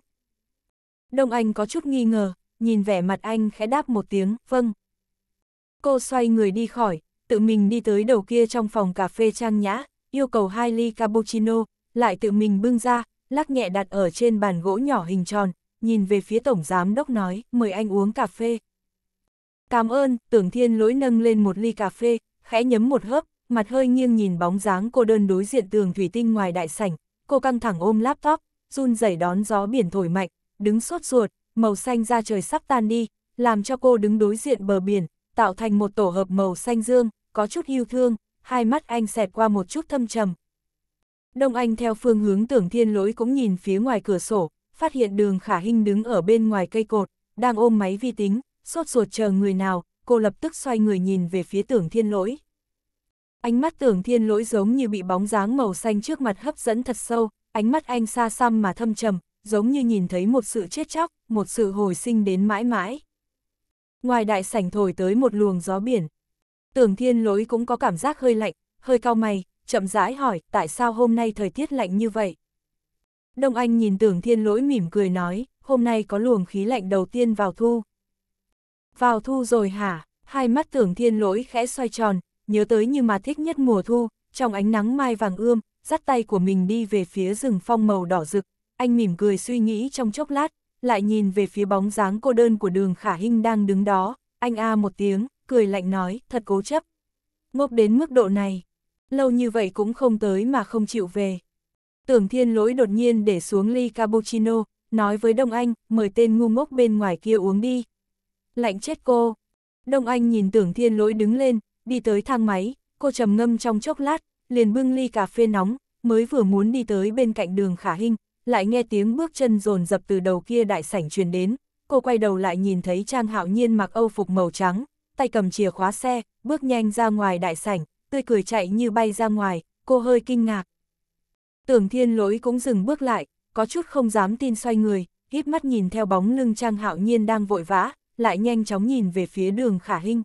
Đông Anh có chút nghi ngờ, nhìn vẻ mặt anh khẽ đáp một tiếng, vâng. Cô xoay người đi khỏi, tự mình đi tới đầu kia trong phòng cà phê trang nhã, yêu cầu hai ly cappuccino, lại tự mình bưng ra, lắc nhẹ đặt ở trên bàn gỗ nhỏ hình tròn, nhìn về phía Tổng Giám Đốc nói, mời anh uống cà phê. Cảm ơn, tưởng thiên lỗi nâng lên một ly cà phê, khẽ nhấm một hớp, mặt hơi nghiêng nhìn bóng dáng cô đơn đối diện tường thủy tinh ngoài đại sảnh, cô căng thẳng ôm laptop, run rẩy đón gió biển thổi mạnh, đứng sốt ruột, màu xanh ra trời sắp tan đi, làm cho cô đứng đối diện bờ biển, tạo thành một tổ hợp màu xanh dương, có chút yêu thương, hai mắt anh xẹt qua một chút thâm trầm, Đông Anh theo phương hướng tưởng thiên lỗi cũng nhìn phía ngoài cửa sổ, phát hiện đường khả hình đứng ở bên ngoài cây cột, đang ôm máy vi tính, sốt ruột chờ người nào, cô lập tức xoay người nhìn về phía tưởng thiên lỗi. Ánh mắt tưởng thiên lỗi giống như bị bóng dáng màu xanh trước mặt hấp dẫn thật sâu, ánh mắt anh xa xăm mà thâm trầm, giống như nhìn thấy một sự chết chóc, một sự hồi sinh đến mãi mãi. Ngoài đại sảnh thổi tới một luồng gió biển, tưởng thiên lỗi cũng có cảm giác hơi lạnh, hơi cao mày, chậm rãi hỏi tại sao hôm nay thời tiết lạnh như vậy. Đông Anh nhìn tưởng thiên lỗi mỉm cười nói, hôm nay có luồng khí lạnh đầu tiên vào thu. Vào thu rồi hả, hai mắt tưởng thiên lỗi khẽ xoay tròn, nhớ tới như mà thích nhất mùa thu, trong ánh nắng mai vàng ươm, dắt tay của mình đi về phía rừng phong màu đỏ rực, anh mỉm cười suy nghĩ trong chốc lát, lại nhìn về phía bóng dáng cô đơn của đường khả hinh đang đứng đó, anh a một tiếng, cười lạnh nói, thật cố chấp. Ngốc đến mức độ này, lâu như vậy cũng không tới mà không chịu về. Tưởng thiên lỗi đột nhiên để xuống ly cappuccino, nói với Đông Anh, mời tên ngu ngốc bên ngoài kia uống đi. Lạnh chết cô. Đông Anh nhìn tưởng thiên lỗi đứng lên, đi tới thang máy, cô trầm ngâm trong chốc lát, liền bưng ly cà phê nóng, mới vừa muốn đi tới bên cạnh đường khả hình, lại nghe tiếng bước chân rồn dập từ đầu kia đại sảnh truyền đến, cô quay đầu lại nhìn thấy Trang Hạo Nhiên mặc âu phục màu trắng, tay cầm chìa khóa xe, bước nhanh ra ngoài đại sảnh, tươi cười chạy như bay ra ngoài, cô hơi kinh ngạc. Tưởng thiên lỗi cũng dừng bước lại, có chút không dám tin xoay người, híp mắt nhìn theo bóng lưng Trang Hạo Nhiên đang vội vã, lại nhanh chóng nhìn về phía đường khả hinh.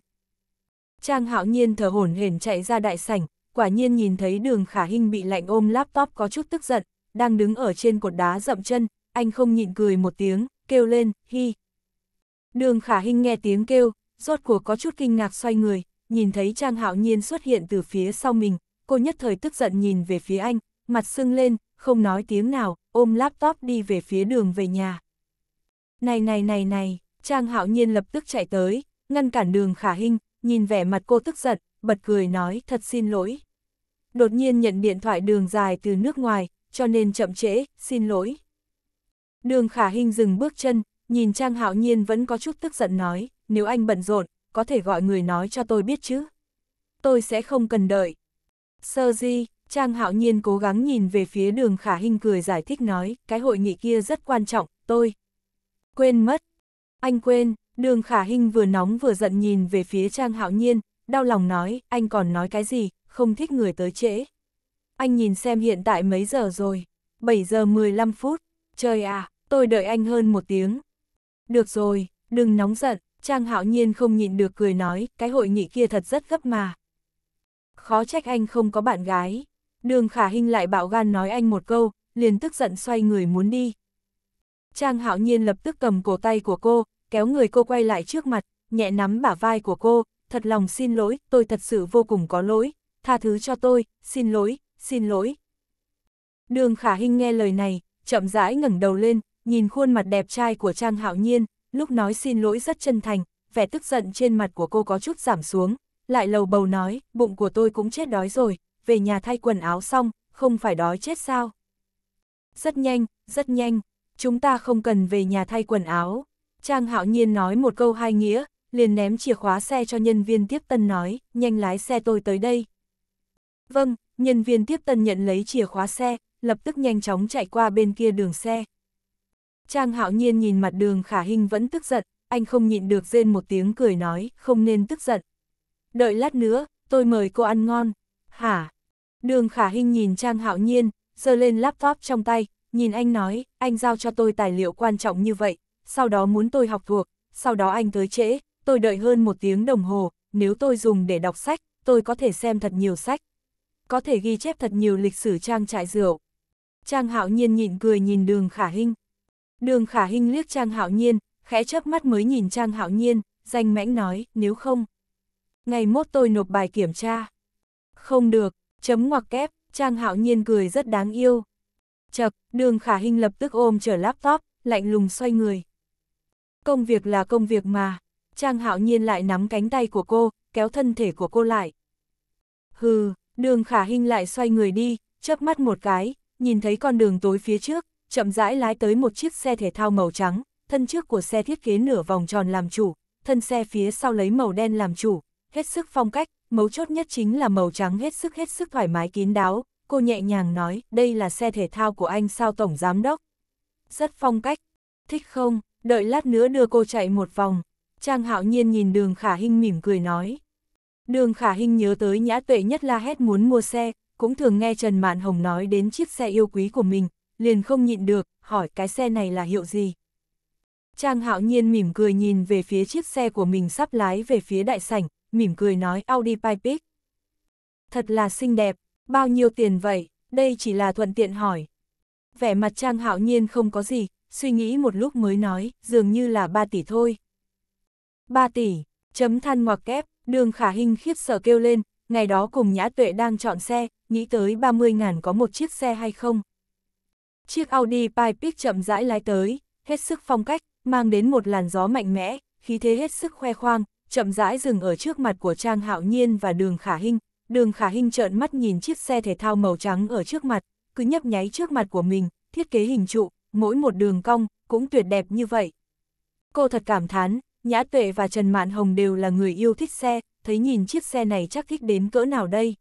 Trang Hạo Nhiên thở hổn hển chạy ra đại sảnh, quả nhiên nhìn thấy đường khả hinh bị lạnh ôm laptop có chút tức giận, đang đứng ở trên cột đá dậm chân, anh không nhịn cười một tiếng, kêu lên, hi. Đường khả hinh nghe tiếng kêu, rốt cuộc có chút kinh ngạc xoay người, nhìn thấy Trang Hạo Nhiên xuất hiện từ phía sau mình, cô nhất thời tức giận nhìn về phía anh, mặt sưng lên, không nói tiếng nào, ôm laptop đi về phía đường về nhà. Này này này này, Trang Hạo Nhiên lập tức chạy tới, ngăn cản đường khả hình, nhìn vẻ mặt cô tức giận, bật cười nói thật xin lỗi. Đột nhiên nhận điện thoại đường dài từ nước ngoài, cho nên chậm trễ, xin lỗi. Đường khả hình dừng bước chân, nhìn Trang Hạo Nhiên vẫn có chút tức giận nói, nếu anh bận rộn, có thể gọi người nói cho tôi biết chứ. Tôi sẽ không cần đợi. Sơ di, Trang hạo nhiên cố gắng nhìn về phía đường khả Hinh cười giải thích nói, cái hội nghị kia rất quan trọng, tôi. Quên mất. Anh quên, đường khả Hinh vừa nóng vừa giận nhìn về phía Trang hạo nhiên, đau lòng nói, anh còn nói cái gì, không thích người tới trễ. Anh nhìn xem hiện tại mấy giờ rồi, 7 giờ 15 phút, trời à, tôi đợi anh hơn một tiếng. Được rồi, đừng nóng giận, Trang hạo nhiên không nhịn được cười nói, cái hội nghị kia thật rất gấp mà. Khó trách anh không có bạn gái. Đường khả Hinh lại bạo gan nói anh một câu, liền tức giận xoay người muốn đi. Trang hạo nhiên lập tức cầm cổ tay của cô, kéo người cô quay lại trước mặt, nhẹ nắm bả vai của cô, thật lòng xin lỗi, tôi thật sự vô cùng có lỗi, tha thứ cho tôi, xin lỗi, xin lỗi. Đường khả Hinh nghe lời này, chậm rãi ngẩng đầu lên, nhìn khuôn mặt đẹp trai của Trang hạo nhiên, lúc nói xin lỗi rất chân thành, vẻ tức giận trên mặt của cô có chút giảm xuống, lại lầu bầu nói, bụng của tôi cũng chết đói rồi, về nhà thay quần áo xong, không phải đói chết sao. Rất nhanh, rất nhanh, chúng ta không cần về nhà thay quần áo. Trang hạo nhiên nói một câu hai nghĩa, liền ném chìa khóa xe cho nhân viên tiếp tân nói, nhanh lái xe tôi tới đây. Vâng, nhân viên tiếp tân nhận lấy chìa khóa xe, lập tức nhanh chóng chạy qua bên kia đường xe. Trang hạo nhiên nhìn mặt đường khả hình vẫn tức giận, anh không nhịn được rên một tiếng cười nói, không nên tức giận. Đợi lát nữa, tôi mời cô ăn ngon. Hả? Đường khả hình nhìn Trang hạo nhiên, giơ lên laptop trong tay, nhìn anh nói, anh giao cho tôi tài liệu quan trọng như vậy, sau đó muốn tôi học thuộc, sau đó anh tới trễ, tôi đợi hơn một tiếng đồng hồ, nếu tôi dùng để đọc sách, tôi có thể xem thật nhiều sách. Có thể ghi chép thật nhiều lịch sử trang trại rượu. Trang hạo nhiên nhịn cười nhìn đường khả hình. Đường khả hình liếc Trang Hạo Nhiên, khẽ chớp mắt mới nhìn Trang Hạo Nhiên, danh mãnh nói, nếu không. Ngày mốt tôi nộp bài kiểm tra. Không được, chấm ngoặc kép, Trang Hạo Nhiên cười rất đáng yêu. Chập, đường khả hình lập tức ôm trở laptop, lạnh lùng xoay người. Công việc là công việc mà. Trang Hạo Nhiên lại nắm cánh tay của cô, kéo thân thể của cô lại. Hừ, đường khả hình lại xoay người đi, chớp mắt một cái, nhìn thấy con đường tối phía trước, chậm rãi lái tới một chiếc xe thể thao màu trắng, thân trước của xe thiết kế nửa vòng tròn làm chủ, thân xe phía sau lấy màu đen làm chủ, hết sức phong cách, mấu chốt nhất chính là màu trắng hết sức hết sức thoải mái kín đáo, cô nhẹ nhàng nói, đây là xe thể thao của anh sao tổng giám đốc. Rất phong cách, thích không, đợi lát nữa đưa cô chạy một vòng. Trang hạo nhiên nhìn đường khả hình mỉm cười nói. Đường khả hình nhớ tới nhã tuệ nhất la hét muốn mua xe, cũng thường nghe Trần Mạn Hồng nói đến chiếc xe yêu quý của mình, liền không nhịn được, hỏi cái xe này là hiệu gì. Trang hạo nhiên mỉm cười nhìn về phía chiếc xe của mình sắp lái về phía đại sảnh, mỉm cười nói Audi Pipic. Thật là xinh đẹp, bao nhiêu tiền vậy, đây chỉ là thuận tiện hỏi. Vẻ mặt Trang hạo nhiên không có gì, suy nghĩ một lúc mới nói, dường như là 3 tỷ thôi. 3 tỷ, chấm than ngoặc kép, đường khả hình khiếp sợ kêu lên, ngày đó cùng Nhã Tuệ đang chọn xe, nghĩ tới 30 ngàn có một chiếc xe hay không. Chiếc Audi Pipic chậm rãi lái tới, hết sức phong cách, mang đến một làn gió mạnh mẽ, khí thế hết sức khoe khoang, chậm rãi dừng ở trước mặt của Trang Hạo Nhiên và Đường Khả Hinh. Đường Khả Hinh trợn mắt nhìn chiếc xe thể thao màu trắng ở trước mặt, cứ nhấp nháy trước mặt của mình, thiết kế hình trụ, mỗi một đường cong, cũng tuyệt đẹp như vậy. Cô thật cảm thán, Nhã Tuệ và Trần Mạn Hồng đều là người yêu thích xe, thấy nhìn chiếc xe này chắc thích đến cỡ nào đây.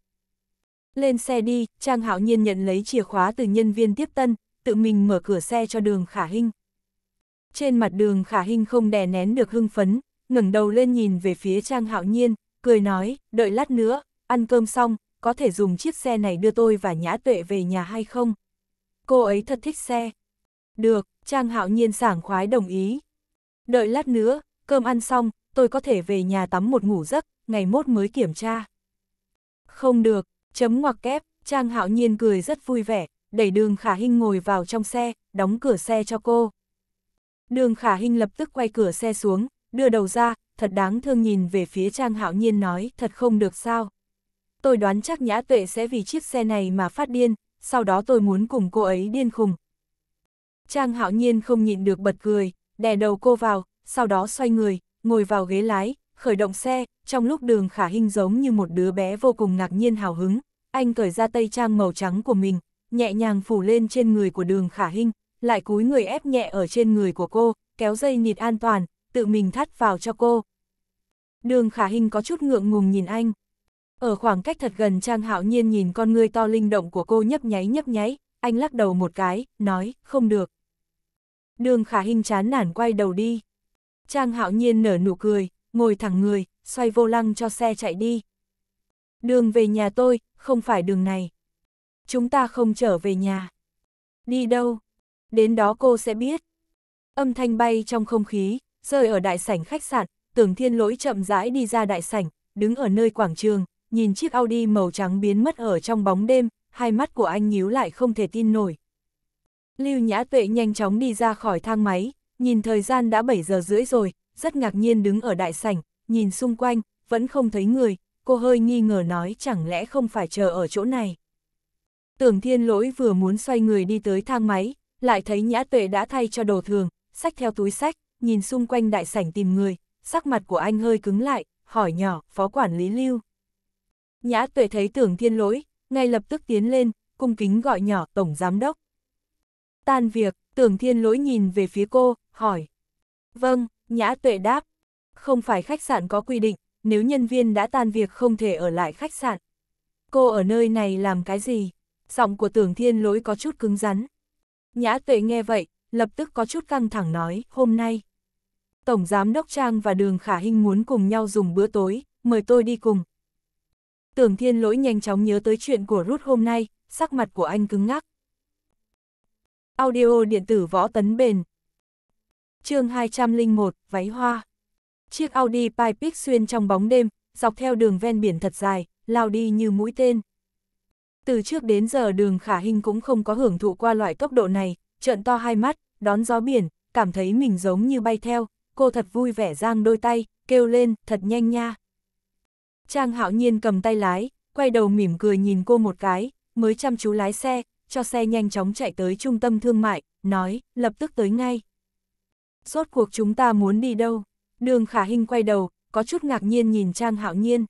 Lên xe đi, Trang Hạo Nhiên nhận lấy chìa khóa từ nhân viên tiếp tân, tự mình mở cửa xe cho đường khả hinh. Trên mặt đường khả hinh không đè nén được hưng phấn, ngẩng đầu lên nhìn về phía Trang Hạo Nhiên, cười nói, đợi lát nữa, ăn cơm xong, có thể dùng chiếc xe này đưa tôi và Nhã Tuệ về nhà hay không? Cô ấy thật thích xe. Được, Trang Hạo Nhiên sảng khoái đồng ý. Đợi lát nữa, cơm ăn xong, tôi có thể về nhà tắm một ngủ giấc, ngày mốt mới kiểm tra. Không được, chấm ngoặc kép, Trang Hạo Nhiên cười rất vui vẻ, đẩy đường khả hinh ngồi vào trong xe, đóng cửa xe cho cô. Đường khả hinh lập tức quay cửa xe xuống, đưa đầu ra, thật đáng thương nhìn về phía Trang Hạo Nhiên nói, thật không được sao. Tôi đoán chắc Nhã Tuệ sẽ vì chiếc xe này mà phát điên, sau đó tôi muốn cùng cô ấy điên khùng. Trang Hạo Nhiên không nhịn được bật cười, đè đầu cô vào, sau đó xoay người, ngồi vào ghế lái, khởi động xe, trong lúc đường khả hình giống như một đứa bé vô cùng ngạc nhiên hào hứng, anh cởi ra tay trang màu trắng của mình, nhẹ nhàng phủ lên trên người của đường khả hinh, lại cúi người ép nhẹ ở trên người của cô, kéo dây nịt an toàn, tự mình thắt vào cho cô. Đường khả hinh có chút ngượng ngùng nhìn anh. Ở khoảng cách thật gần Trang Hạo Nhiên nhìn con người to linh động của cô nhấp nháy nhấp nháy, anh lắc đầu một cái, nói, không được. Đường khả hinh chán nản quay đầu đi. Trang Hạo Nhiên nở nụ cười, ngồi thẳng người, xoay vô lăng cho xe chạy đi. Đường về nhà tôi, không phải đường này chúng ta không trở về nhà. Đi đâu? Đến đó cô sẽ biết. Âm thanh bay trong không khí, rơi ở đại sảnh khách sạn, tưởng thiên lỗi chậm rãi đi ra đại sảnh, đứng ở nơi quảng trường, nhìn chiếc Audi màu trắng biến mất ở trong bóng đêm, hai mắt của anh nhíu lại không thể tin nổi. Lưu Nhã Tuệ nhanh chóng đi ra khỏi thang máy, nhìn thời gian đã 7 giờ rưỡi rồi, rất ngạc nhiên đứng ở đại sảnh, nhìn xung quanh, vẫn không thấy người, cô hơi nghi ngờ nói chẳng lẽ không phải chờ ở chỗ này. Tưởng thiên lỗi vừa muốn xoay người đi tới thang máy, lại thấy nhã tuệ đã thay cho đồ thường, sách theo túi sách, nhìn xung quanh đại sảnh tìm người, sắc mặt của anh hơi cứng lại, hỏi nhỏ, phó quản lý lưu. Nhã tuệ thấy tưởng thiên lỗi, ngay lập tức tiến lên, cung kính gọi nhỏ tổng giám đốc. Tan việc, tưởng thiên lỗi nhìn về phía cô, hỏi. Vâng, nhã tuệ đáp. Không phải khách sạn có quy định, nếu nhân viên đã tan việc không thể ở lại khách sạn. Cô ở nơi này làm cái gì? giọng của tưởng thiên lỗi có chút cứng rắn. Nhã tuệ nghe vậy, lập tức có chút căng thẳng nói, hôm nay. Tổng Giám Đốc Trang và Đường Khả Hinh muốn cùng nhau dùng bữa tối, mời tôi đi cùng. Tưởng thiên lỗi nhanh chóng nhớ tới chuyện của Rút hôm nay, sắc mặt của anh cứng ngắc. Audio điện tử võ tấn bền. chương 201, váy hoa. Chiếc Audi Pipix xuyên trong bóng đêm, dọc theo đường ven biển thật dài, lao đi như mũi tên. Từ trước đến giờ đường khả hình cũng không có hưởng thụ qua loại tốc độ này, trợn to hai mắt, đón gió biển, cảm thấy mình giống như bay theo, cô thật vui vẻ giang đôi tay, kêu lên, thật nhanh nha. Trang hạo nhiên cầm tay lái, quay đầu mỉm cười nhìn cô một cái, mới chăm chú lái xe, cho xe nhanh chóng chạy tới trung tâm thương mại, nói, lập tức tới ngay. Rốt cuộc chúng ta muốn đi đâu? Đường khả hình quay đầu, có chút ngạc nhiên nhìn Trang hạo nhiên.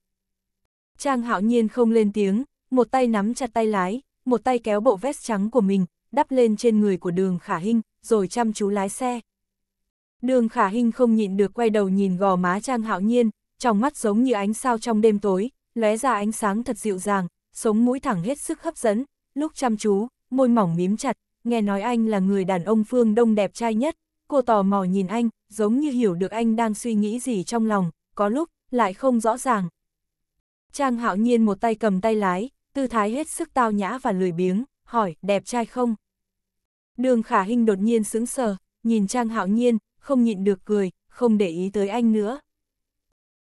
Trang hạo nhiên không lên tiếng, một tay nắm chặt tay lái, một tay kéo bộ vest trắng của mình, đắp lên trên người của đường khả hinh, rồi chăm chú lái xe. Đường khả hinh không nhịn được quay đầu nhìn gò má Trang Hạo Nhiên, trong mắt giống như ánh sao trong đêm tối, lóe ra ánh sáng thật dịu dàng, sống mũi thẳng hết sức hấp dẫn, lúc chăm chú, môi mỏng mím chặt, nghe nói anh là người đàn ông phương đông đẹp trai nhất, cô tò mò nhìn anh, giống như hiểu được anh đang suy nghĩ gì trong lòng, có lúc, lại không rõ ràng. Trang hạo nhiên một tay cầm tay lái, tư thái hết sức tao nhã và lười biếng, hỏi, đẹp trai không? Đường khả hình đột nhiên sững sờ, nhìn Trang Hạo Nhiên, không nhịn được cười, không để ý tới anh nữa.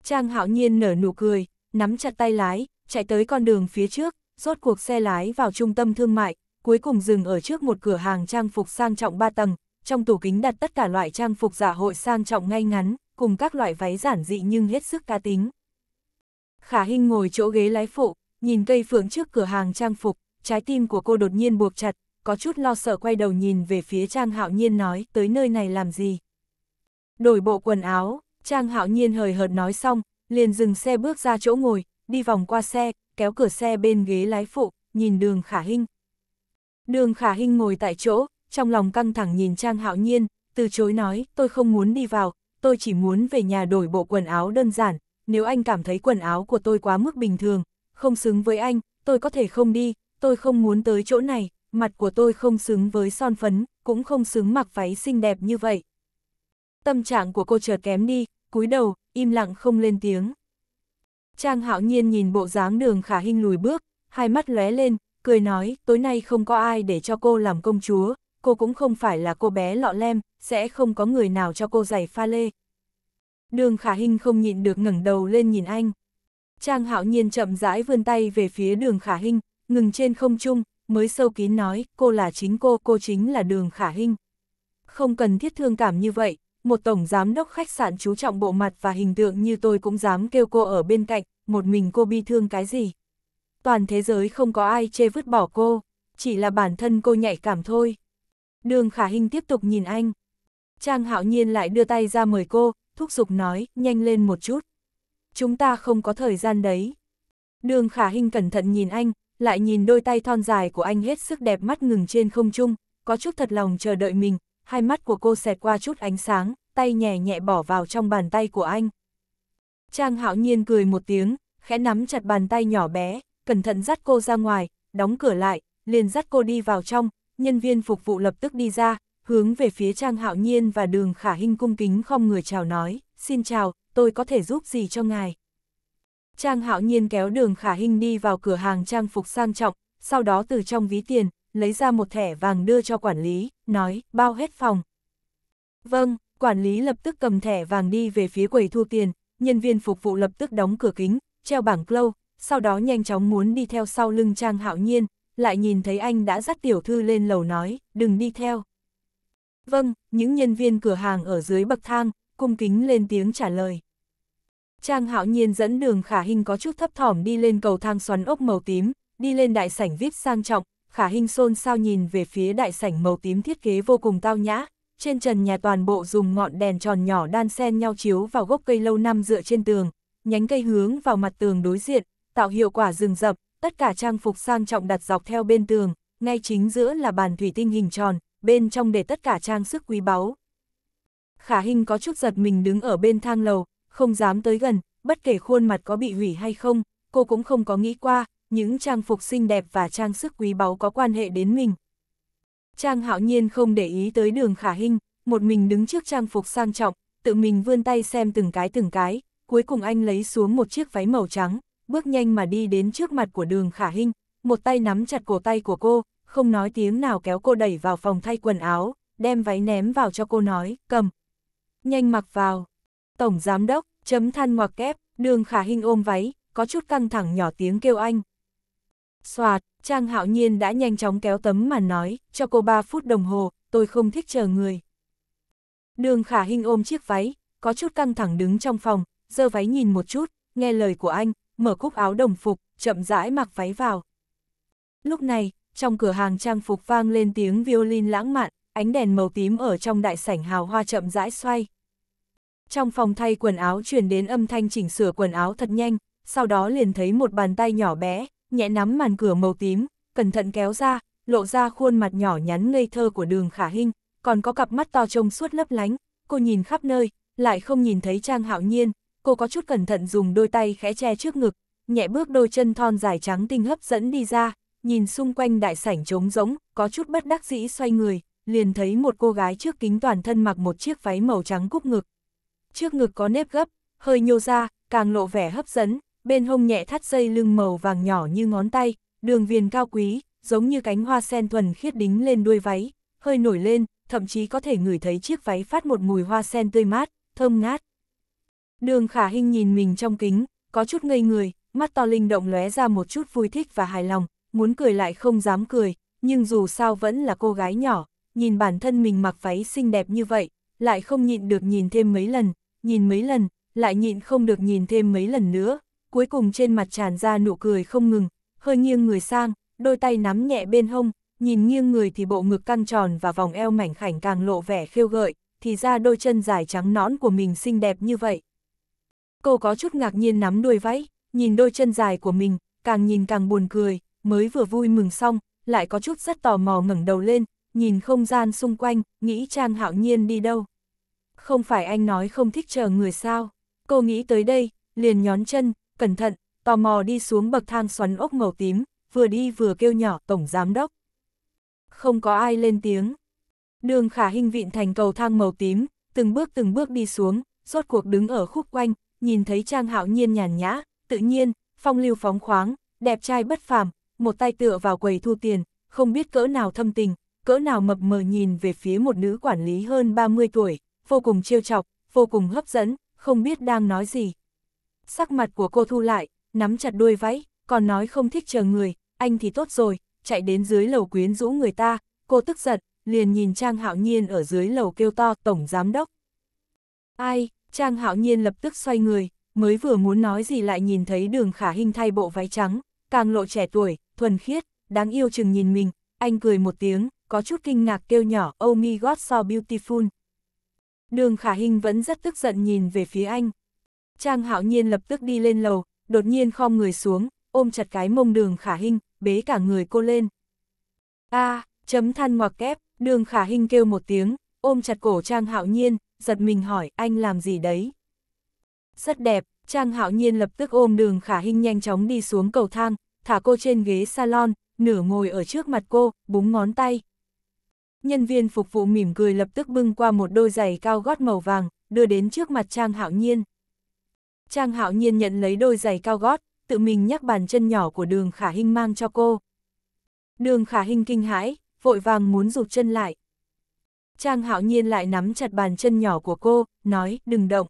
Trang Hạo Nhiên nở nụ cười, nắm chặt tay lái, chạy tới con đường phía trước, rốt cuộc xe lái vào trung tâm thương mại, cuối cùng dừng ở trước một cửa hàng trang phục sang trọng ba tầng, trong tủ kính đặt tất cả loại trang phục giả hội sang trọng ngay ngắn, cùng các loại váy giản dị nhưng hết sức cá tính. Khả Hinh ngồi chỗ ghế lái phụ, nhìn cây phượng trước cửa hàng trang phục, trái tim của cô đột nhiên buộc chặt, có chút lo sợ quay đầu nhìn về phía Trang Hạo Nhiên nói tới nơi này làm gì. Đổi bộ quần áo, Trang Hạo Nhiên hời hợt nói xong, liền dừng xe bước ra chỗ ngồi, đi vòng qua xe, kéo cửa xe bên ghế lái phụ, nhìn đường khả hinh. Đường khả hinh ngồi tại chỗ, trong lòng căng thẳng nhìn Trang Hạo Nhiên, từ chối nói, tôi không muốn đi vào, tôi chỉ muốn về nhà đổi bộ quần áo đơn giản, nếu anh cảm thấy quần áo của tôi quá mức bình thường, không xứng với anh, tôi có thể không đi, tôi không muốn tới chỗ này, mặt của tôi không xứng với son phấn, cũng không xứng mặc váy xinh đẹp như vậy. Tâm trạng của cô chợt kém đi, cúi đầu, im lặng không lên tiếng. Trang hạo nhiên nhìn bộ dáng đường khả hình lùi bước, hai mắt lóe lên, cười nói, tối nay không có ai để cho cô làm công chúa, cô cũng không phải là cô bé lọ lem, sẽ không có người nào cho cô giày pha lê. Đường khả hình không nhịn được ngẩng đầu lên nhìn anh. Trang hạo nhiên chậm rãi vươn tay về phía đường khả hình, ngừng trên không trung, mới sâu kín nói, cô là chính cô, cô chính là đường khả hình. Không cần thiết thương cảm như vậy, một tổng giám đốc khách sạn chú trọng bộ mặt và hình tượng như tôi cũng dám kêu cô ở bên cạnh, một mình cô bi thương cái gì. Toàn thế giới không có ai chê vứt bỏ cô, chỉ là bản thân cô nhạy cảm thôi. Đường khả hình tiếp tục nhìn anh. Trang hạo nhiên lại đưa tay ra mời cô, thúc giục nói, nhanh lên một chút chúng ta không có thời gian đấy. Đường khả hình cẩn thận nhìn anh, lại nhìn đôi tay thon dài của anh hết sức đẹp mắt ngừng trên không trung, có chút thật lòng chờ đợi mình, hai mắt của cô xẹt qua chút ánh sáng, tay nhẹ nhẹ bỏ vào trong bàn tay của anh. Trang hạo nhiên cười một tiếng, khẽ nắm chặt bàn tay nhỏ bé, cẩn thận dắt cô ra ngoài, đóng cửa lại, liền dắt cô đi vào trong, nhân viên phục vụ lập tức đi ra, hướng về phía Trang Hạo Nhiên và đường Khả Hinh cung kính không người chào nói, xin chào, tôi có thể giúp gì cho ngài? Trang hạo nhiên kéo đường khả hình đi vào cửa hàng trang phục sang trọng, sau đó từ trong ví tiền, lấy ra một thẻ vàng đưa cho quản lý, nói, bao hết phòng. Vâng, quản lý lập tức cầm thẻ vàng đi về phía quầy thu tiền, nhân viên phục vụ lập tức đóng cửa kính, treo bảng clou, sau đó nhanh chóng muốn đi theo sau lưng Trang Hạo Nhiên, lại nhìn thấy anh đã dắt tiểu thư lên lầu nói, đừng đi theo. Vâng, những nhân viên cửa hàng ở dưới bậc thang, cung kính lên tiếng trả lời. Trang hạo nhiên dẫn đường khả Hinh có chút thấp thỏm đi lên cầu thang xoắn ốc màu tím, đi lên đại sảnh VIP sang trọng, khả Hinh xôn sao nhìn về phía đại sảnh màu tím thiết kế vô cùng tao nhã. Trên trần nhà toàn bộ dùng ngọn đèn tròn nhỏ đan xen nhau chiếu vào gốc cây lâu năm dựa trên tường, nhánh cây hướng vào mặt tường đối diện, tạo hiệu quả rừng rập, tất cả trang phục sang trọng đặt dọc theo bên tường, ngay chính giữa là bàn thủy tinh hình tròn, bên trong để tất cả trang sức quý báu. Khả Hinh có chút giật mình đứng ở bên thang lầu, không dám tới gần, bất kể khuôn mặt có bị hủy hay không, cô cũng không có nghĩ qua, những trang phục xinh đẹp và trang sức quý báu có quan hệ đến mình. Trang hạo nhiên không để ý tới đường khả hình, một mình đứng trước trang phục sang trọng, tự mình vươn tay xem từng cái từng cái, cuối cùng anh lấy xuống một chiếc váy màu trắng, bước nhanh mà đi đến trước mặt của đường khả hình, một tay nắm chặt cổ tay của cô, không nói tiếng nào kéo cô đẩy vào phòng thay quần áo, đem váy ném vào cho cô nói, cầm. Nhanh mặc vào, Tổng Giám Đốc, chấm than ngoặc kép, đường khả hình ôm váy, có chút căng thẳng nhỏ tiếng kêu anh. Xoạt, Trang Hạo Nhiên đã nhanh chóng kéo tấm màn nói, cho cô 3 phút đồng hồ, tôi không thích chờ người. Đường khả hình ôm chiếc váy, có chút căng thẳng đứng trong phòng, dơ váy nhìn một chút, nghe lời của anh, mở cúc áo đồng phục, chậm rãi mặc váy vào. Lúc này, trong cửa hàng trang phục vang lên tiếng violin lãng mạn, ánh đèn màu tím ở trong đại sảnh hào hoa chậm rãi xoay trong phòng thay quần áo truyền đến âm thanh chỉnh sửa quần áo thật nhanh, sau đó liền thấy một bàn tay nhỏ bé, nhẹ nắm màn cửa màu tím, cẩn thận kéo ra, lộ ra khuôn mặt nhỏ nhắn ngây thơ của đường khả hình còn có cặp mắt to trông suốt lấp lánh, cô nhìn khắp nơi, lại không nhìn thấy Trang Hạo Nhiên, cô có chút cẩn thận dùng đôi tay khẽ che trước ngực, nhẹ bước đôi chân thon dài trắng tinh hấp dẫn đi ra, nhìn xung quanh đại sảnh trống rỗng, có chút bất đắc dĩ xoay người, liền thấy một cô gái trước kính toàn thân mặc một chiếc váy màu trắng cúc ngực, trước ngực có nếp gấp, hơi nhô ra, càng lộ vẻ hấp dẫn, bên hông nhẹ thắt dây lưng màu vàng nhỏ như ngón tay, đường viền cao quý, giống như cánh hoa sen thuần khiết đính lên đuôi váy, hơi nổi lên, thậm chí có thể ngửi thấy chiếc váy phát một mùi hoa sen tươi mát, thơm ngát. Đường khả hình nhìn mình trong kính, có chút ngây người, mắt to linh động lóe ra một chút vui thích và hài lòng, muốn cười lại không dám cười, nhưng dù sao vẫn là cô gái nhỏ, nhìn bản thân mình mặc váy xinh đẹp như vậy, lại không nhịn được nhìn thêm mấy lần, nhìn mấy lần, lại nhịn không được nhìn thêm mấy lần nữa, cuối cùng trên mặt tràn ra nụ cười không ngừng, hơi nghiêng người sang, đôi tay nắm nhẹ bên hông, nhìn nghiêng người thì bộ ngực căng tròn và vòng eo mảnh khảnh càng lộ vẻ khiêu gợi, thì ra đôi chân dài trắng nõn của mình xinh đẹp như vậy. Cô có chút ngạc nhiên nắm đuôi váy, nhìn đôi chân dài của mình, càng nhìn càng buồn cười, mới vừa vui mừng xong, lại có chút rất tò mò ngẩng đầu lên, nhìn không gian xung quanh, nghĩ Trang Hạo Nhiên đi đâu không phải anh nói không thích chờ người sao. Cô nghĩ tới đây, liền nhón chân, cẩn thận, tò mò đi xuống bậc thang xoắn ốc màu tím, vừa đi vừa kêu nhỏ tổng giám đốc. Không có ai lên tiếng. Đường khả hình vịn thành cầu thang màu tím, từng bước từng bước đi xuống, rốt cuộc đứng ở khúc quanh, nhìn thấy Trang Hạo Nhiên nhàn nhã, tự nhiên, phong lưu phóng khoáng, đẹp trai bất phàm, một tay tựa vào quầy thu tiền, không biết cỡ nào thâm tình, cỡ nào mập mờ nhìn về phía một nữ quản lý hơn 30 tuổi, vô cùng chiêu chọc, vô cùng hấp dẫn, không biết đang nói gì. Sắc mặt của cô thu lại, nắm chặt đuôi váy, còn nói không thích chờ người, anh thì tốt rồi, chạy đến dưới lầu quyến rũ người ta, cô tức giận, liền nhìn Trang Hạo Nhiên ở dưới lầu kêu to Tổng Giám Đốc. Ai, Trang Hạo Nhiên lập tức xoay người, mới vừa muốn nói gì lại nhìn thấy đường khả hình thay bộ váy trắng, càng lộ trẻ tuổi, thuần khiết, đáng yêu chừng nhìn mình, anh cười một tiếng, có chút kinh ngạc kêu nhỏ, oh my god so beautiful. Đường Khả Hinh vẫn rất tức giận nhìn về phía anh. Trang Hạo Nhiên lập tức đi lên lầu, đột nhiên khom người xuống, ôm chặt cái mông Đường Khả Hinh, bế cả người cô lên. A, à, chấm than ngoặc kép, Đường Khả Hinh kêu một tiếng, ôm chặt cổ Trang Hạo Nhiên, giật mình hỏi anh làm gì đấy. Rất đẹp, Trang Hạo Nhiên lập tức ôm Đường Khả Hinh nhanh chóng đi xuống cầu thang, thả cô trên ghế salon, nửa ngồi ở trước mặt cô, búng ngón tay. Nhân viên phục vụ mỉm cười lập tức bưng qua một đôi giày cao gót màu vàng, đưa đến trước mặt Trang Hạo Nhiên. Trang Hạo Nhiên nhận lấy đôi giày cao gót, tự mình nhắc bàn chân nhỏ của đường khả Hinh mang cho cô. Đường khả Hinh kinh hãi, vội vàng muốn rụt chân lại. Trang Hạo Nhiên lại nắm chặt bàn chân nhỏ của cô, nói, đừng động.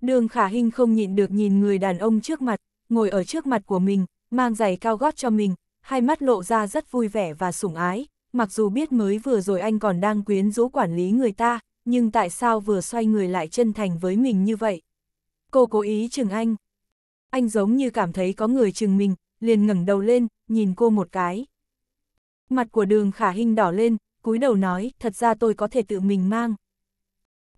Đường khả Hinh không nhịn được nhìn người đàn ông trước mặt, ngồi ở trước mặt của mình, mang giày cao gót cho mình, hai mắt lộ ra rất vui vẻ và sủng ái mặc dù biết mới vừa rồi anh còn đang quyến rũ quản lý người ta, nhưng tại sao vừa xoay người lại chân thành với mình như vậy? Cô cố ý chừng anh. Anh giống như cảm thấy có người chừng mình, liền ngẩng đầu lên, nhìn cô một cái. Mặt của đường khả hình đỏ lên, cúi đầu nói, thật ra tôi có thể tự mình mang.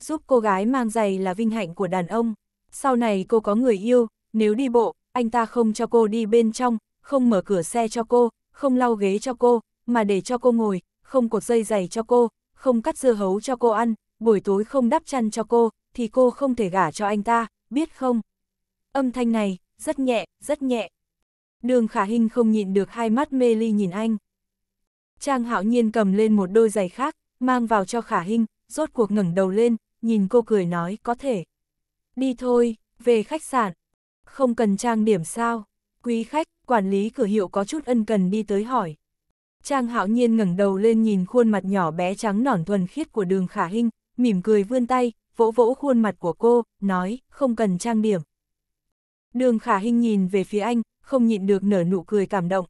Giúp cô gái mang giày là vinh hạnh của đàn ông. Sau này cô có người yêu, nếu đi bộ, anh ta không cho cô đi bên trong, không mở cửa xe cho cô, không lau ghế cho cô, mà để cho cô ngồi, không cột dây giày cho cô, không cắt dưa hấu cho cô ăn, buổi tối không đắp chăn cho cô, thì cô không thể gả cho anh ta, biết không? Âm thanh này, rất nhẹ, rất nhẹ. Đường khả hình không nhịn được hai mắt mê ly nhìn anh. Trang hạo nhiên cầm lên một đôi giày khác, mang vào cho khả hình, rốt cuộc ngẩng đầu lên, nhìn cô cười nói có thể. Đi thôi, về khách sạn. Không cần trang điểm sao? Quý khách, quản lý cửa hiệu có chút ân cần đi tới hỏi. Trang hạo nhiên ngẩng đầu lên nhìn khuôn mặt nhỏ bé trắng nõn thuần khiết của đường khả hinh, mỉm cười vươn tay, vỗ vỗ khuôn mặt của cô, nói, không cần trang điểm. Đường khả hinh nhìn về phía anh, không nhịn được nở nụ cười cảm động.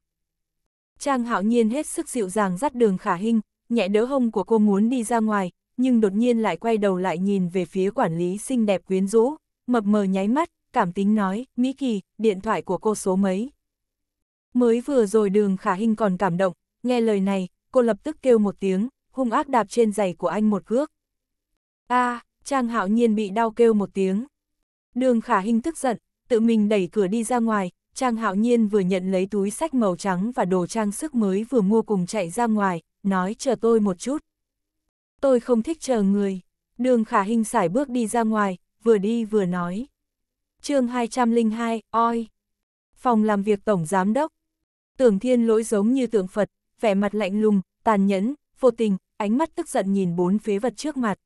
Trang hạo nhiên hết sức dịu dàng dắt đường khả hinh, nhẹ đỡ hông của cô muốn đi ra ngoài, nhưng đột nhiên lại quay đầu lại nhìn về phía quản lý xinh đẹp quyến rũ, mập mờ nháy mắt, cảm tính nói, Mỹ Kỳ, điện thoại của cô số mấy. Mới vừa rồi đường khả hinh còn cảm động, Nghe lời này, cô lập tức kêu một tiếng, hung ác đạp trên giày của anh một cước. a à, Trang hạo nhiên bị đau kêu một tiếng. Đường khả Hinh tức giận, tự mình đẩy cửa đi ra ngoài, Trang hạo nhiên vừa nhận lấy túi sách màu trắng và đồ trang sức mới vừa mua cùng chạy ra ngoài, nói chờ tôi một chút. Tôi không thích chờ người. Đường khả Hinh xải bước đi ra ngoài, vừa đi vừa nói. chương 202, oi. Phòng làm việc tổng giám đốc. Tưởng thiên lỗi giống như tượng Phật, vẻ mặt lạnh lùng, tàn nhẫn, vô tình, ánh mắt tức giận nhìn bốn phế vật trước mặt.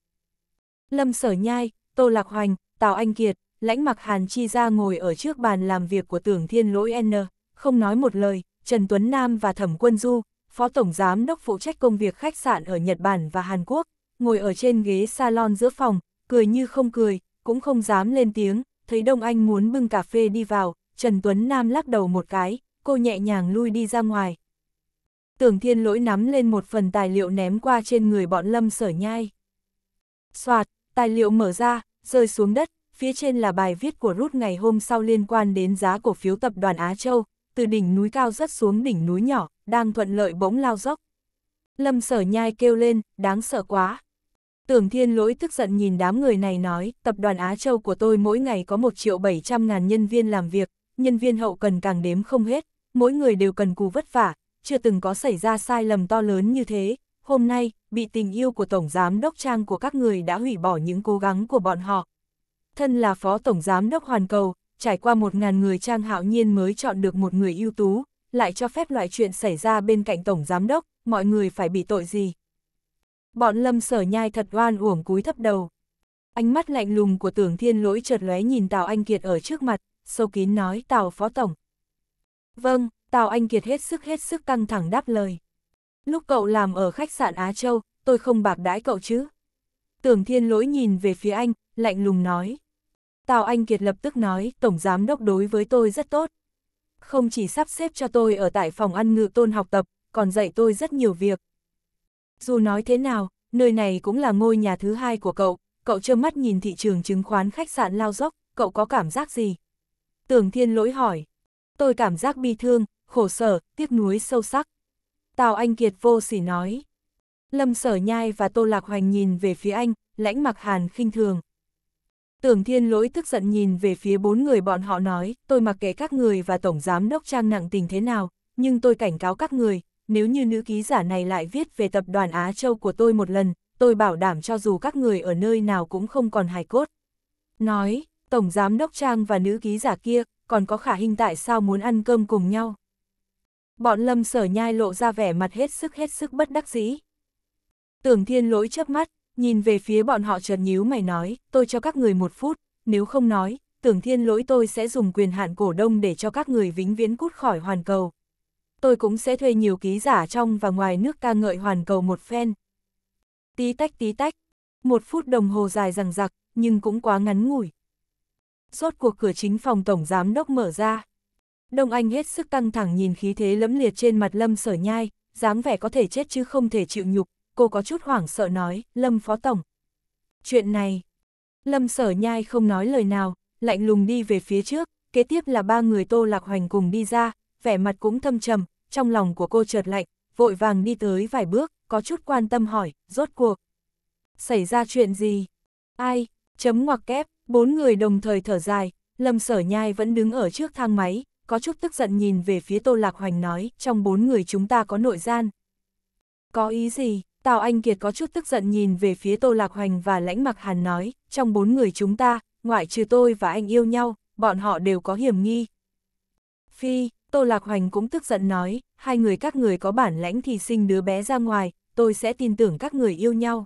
Lâm Sở Nhai, Tô Lạc Hoành, Tào Anh Kiệt, lãnh mặc Hàn Chi ra ngồi ở trước bàn làm việc của tưởng thiên lỗi N, không nói một lời, Trần Tuấn Nam và Thẩm Quân Du, Phó Tổng Giám đốc phụ trách công việc khách sạn ở Nhật Bản và Hàn Quốc, ngồi ở trên ghế salon giữa phòng, cười như không cười, cũng không dám lên tiếng, thấy Đông Anh muốn bưng cà phê đi vào, Trần Tuấn Nam lắc đầu một cái, cô nhẹ nhàng lui đi ra ngoài, tưởng thiên lỗi nắm lên một phần tài liệu ném qua trên người bọn lâm sở nhai. Xoạt, tài liệu mở ra, rơi xuống đất, phía trên là bài viết của rút ngày hôm sau liên quan đến giá cổ phiếu tập đoàn Á Châu, từ đỉnh núi cao rất xuống đỉnh núi nhỏ, đang thuận lợi bỗng lao dốc. Lâm sở nhai kêu lên, đáng sợ quá. Tưởng thiên lỗi tức giận nhìn đám người này nói, tập đoàn Á Châu của tôi mỗi ngày có 1 triệu 700 ngàn nhân viên làm việc, nhân viên hậu cần càng đếm không hết, mỗi người đều cần cù vất vả, chưa từng có xảy ra sai lầm to lớn như thế, hôm nay, bị tình yêu của Tổng Giám Đốc Trang của các người đã hủy bỏ những cố gắng của bọn họ. Thân là Phó Tổng Giám Đốc Hoàn Cầu, trải qua một ngàn người Trang hạo nhiên mới chọn được một người ưu tú, lại cho phép loại chuyện xảy ra bên cạnh Tổng Giám Đốc, mọi người phải bị tội gì. Bọn lâm sở nhai thật oan uổng cúi thấp đầu. Ánh mắt lạnh lùng của tưởng thiên lỗi chợt lóe nhìn Tào Anh Kiệt ở trước mặt, sâu kín nói Tào Phó Tổng. Vâng, Tào Anh Kiệt hết sức hết sức căng thẳng đáp lời. Lúc cậu làm ở khách sạn Á Châu, tôi không bạc đãi cậu chứ. Tưởng thiên lỗi nhìn về phía anh, lạnh lùng nói. Tào Anh Kiệt lập tức nói, Tổng Giám Đốc đối với tôi rất tốt. Không chỉ sắp xếp cho tôi ở tại phòng ăn ngự tôn học tập, còn dạy tôi rất nhiều việc. Dù nói thế nào, nơi này cũng là ngôi nhà thứ hai của cậu, cậu trơ mắt nhìn thị trường chứng khoán khách sạn lao dốc, cậu có cảm giác gì? Tưởng Thiên lỗi hỏi. Tôi cảm giác bi thương, khổ sở, tiếc nuối sâu sắc. Tào Anh Kiệt vô sỉ nói. Lâm Sở Nhai và Tô Lạc Hoành nhìn về phía anh, lãnh mặc hàn khinh thường. Tưởng Thiên Lỗi tức giận nhìn về phía bốn người bọn họ nói, tôi mặc kệ các người và Tổng Giám Đốc Trang nặng tình thế nào, nhưng tôi cảnh cáo các người, nếu như nữ ký giả này lại viết về tập đoàn Á Châu của tôi một lần, tôi bảo đảm cho dù các người ở nơi nào cũng không còn hài cốt. Nói, Tổng Giám Đốc Trang và nữ ký giả kia, còn có khả hình tại sao muốn ăn cơm cùng nhau bọn lâm sở nhai lộ ra vẻ mặt hết sức hết sức bất đắc dĩ. Tưởng thiên lỗi chớp mắt, nhìn về phía bọn họ chợt nhíu mày nói, tôi cho các người một phút, nếu không nói, tưởng thiên lỗi tôi sẽ dùng quyền hạn cổ đông để cho các người vĩnh viễn cút khỏi hoàn cầu. Tôi cũng sẽ thuê nhiều ký giả trong và ngoài nước ca ngợi hoàn cầu một phen. Tí tách tí tách, một phút đồng hồ dài rằng rặc nhưng cũng quá ngắn ngủi. Rốt cuộc cửa chính phòng tổng giám đốc mở ra. Đông Anh hết sức căng thẳng nhìn khí thế lẫm liệt trên mặt Lâm Sở Nhai, dáng vẻ có thể chết chứ không thể chịu nhục, cô có chút hoảng sợ nói, Lâm Phó Tổng. Chuyện này, Lâm Sở Nhai không nói lời nào, lạnh lùng đi về phía trước, kế tiếp là ba người Tô Lạc Hoành cùng đi ra, vẻ mặt cũng thâm trầm, trong lòng của cô chợt lạnh, vội vàng đi tới vài bước, có chút quan tâm hỏi, rốt cuộc. Xảy ra chuyện gì? Ai? Chấm ngoặc kép, bốn người đồng thời thở dài, Lâm Sở Nhai vẫn đứng ở trước thang máy, có chút tức giận nhìn về phía Tô Lạc Hoành nói, trong bốn người chúng ta có nội gian. Có ý gì? Tào Anh Kiệt có chút tức giận nhìn về phía Tô Lạc Hoành và lãnh mặc hàn nói, trong bốn người chúng ta, ngoại trừ tôi và anh yêu nhau, bọn họ đều có hiểm nghi. Phi, Tô Lạc Hoành cũng tức giận nói, hai người các người có bản lãnh thì sinh đứa bé ra ngoài, tôi sẽ tin tưởng các người yêu nhau.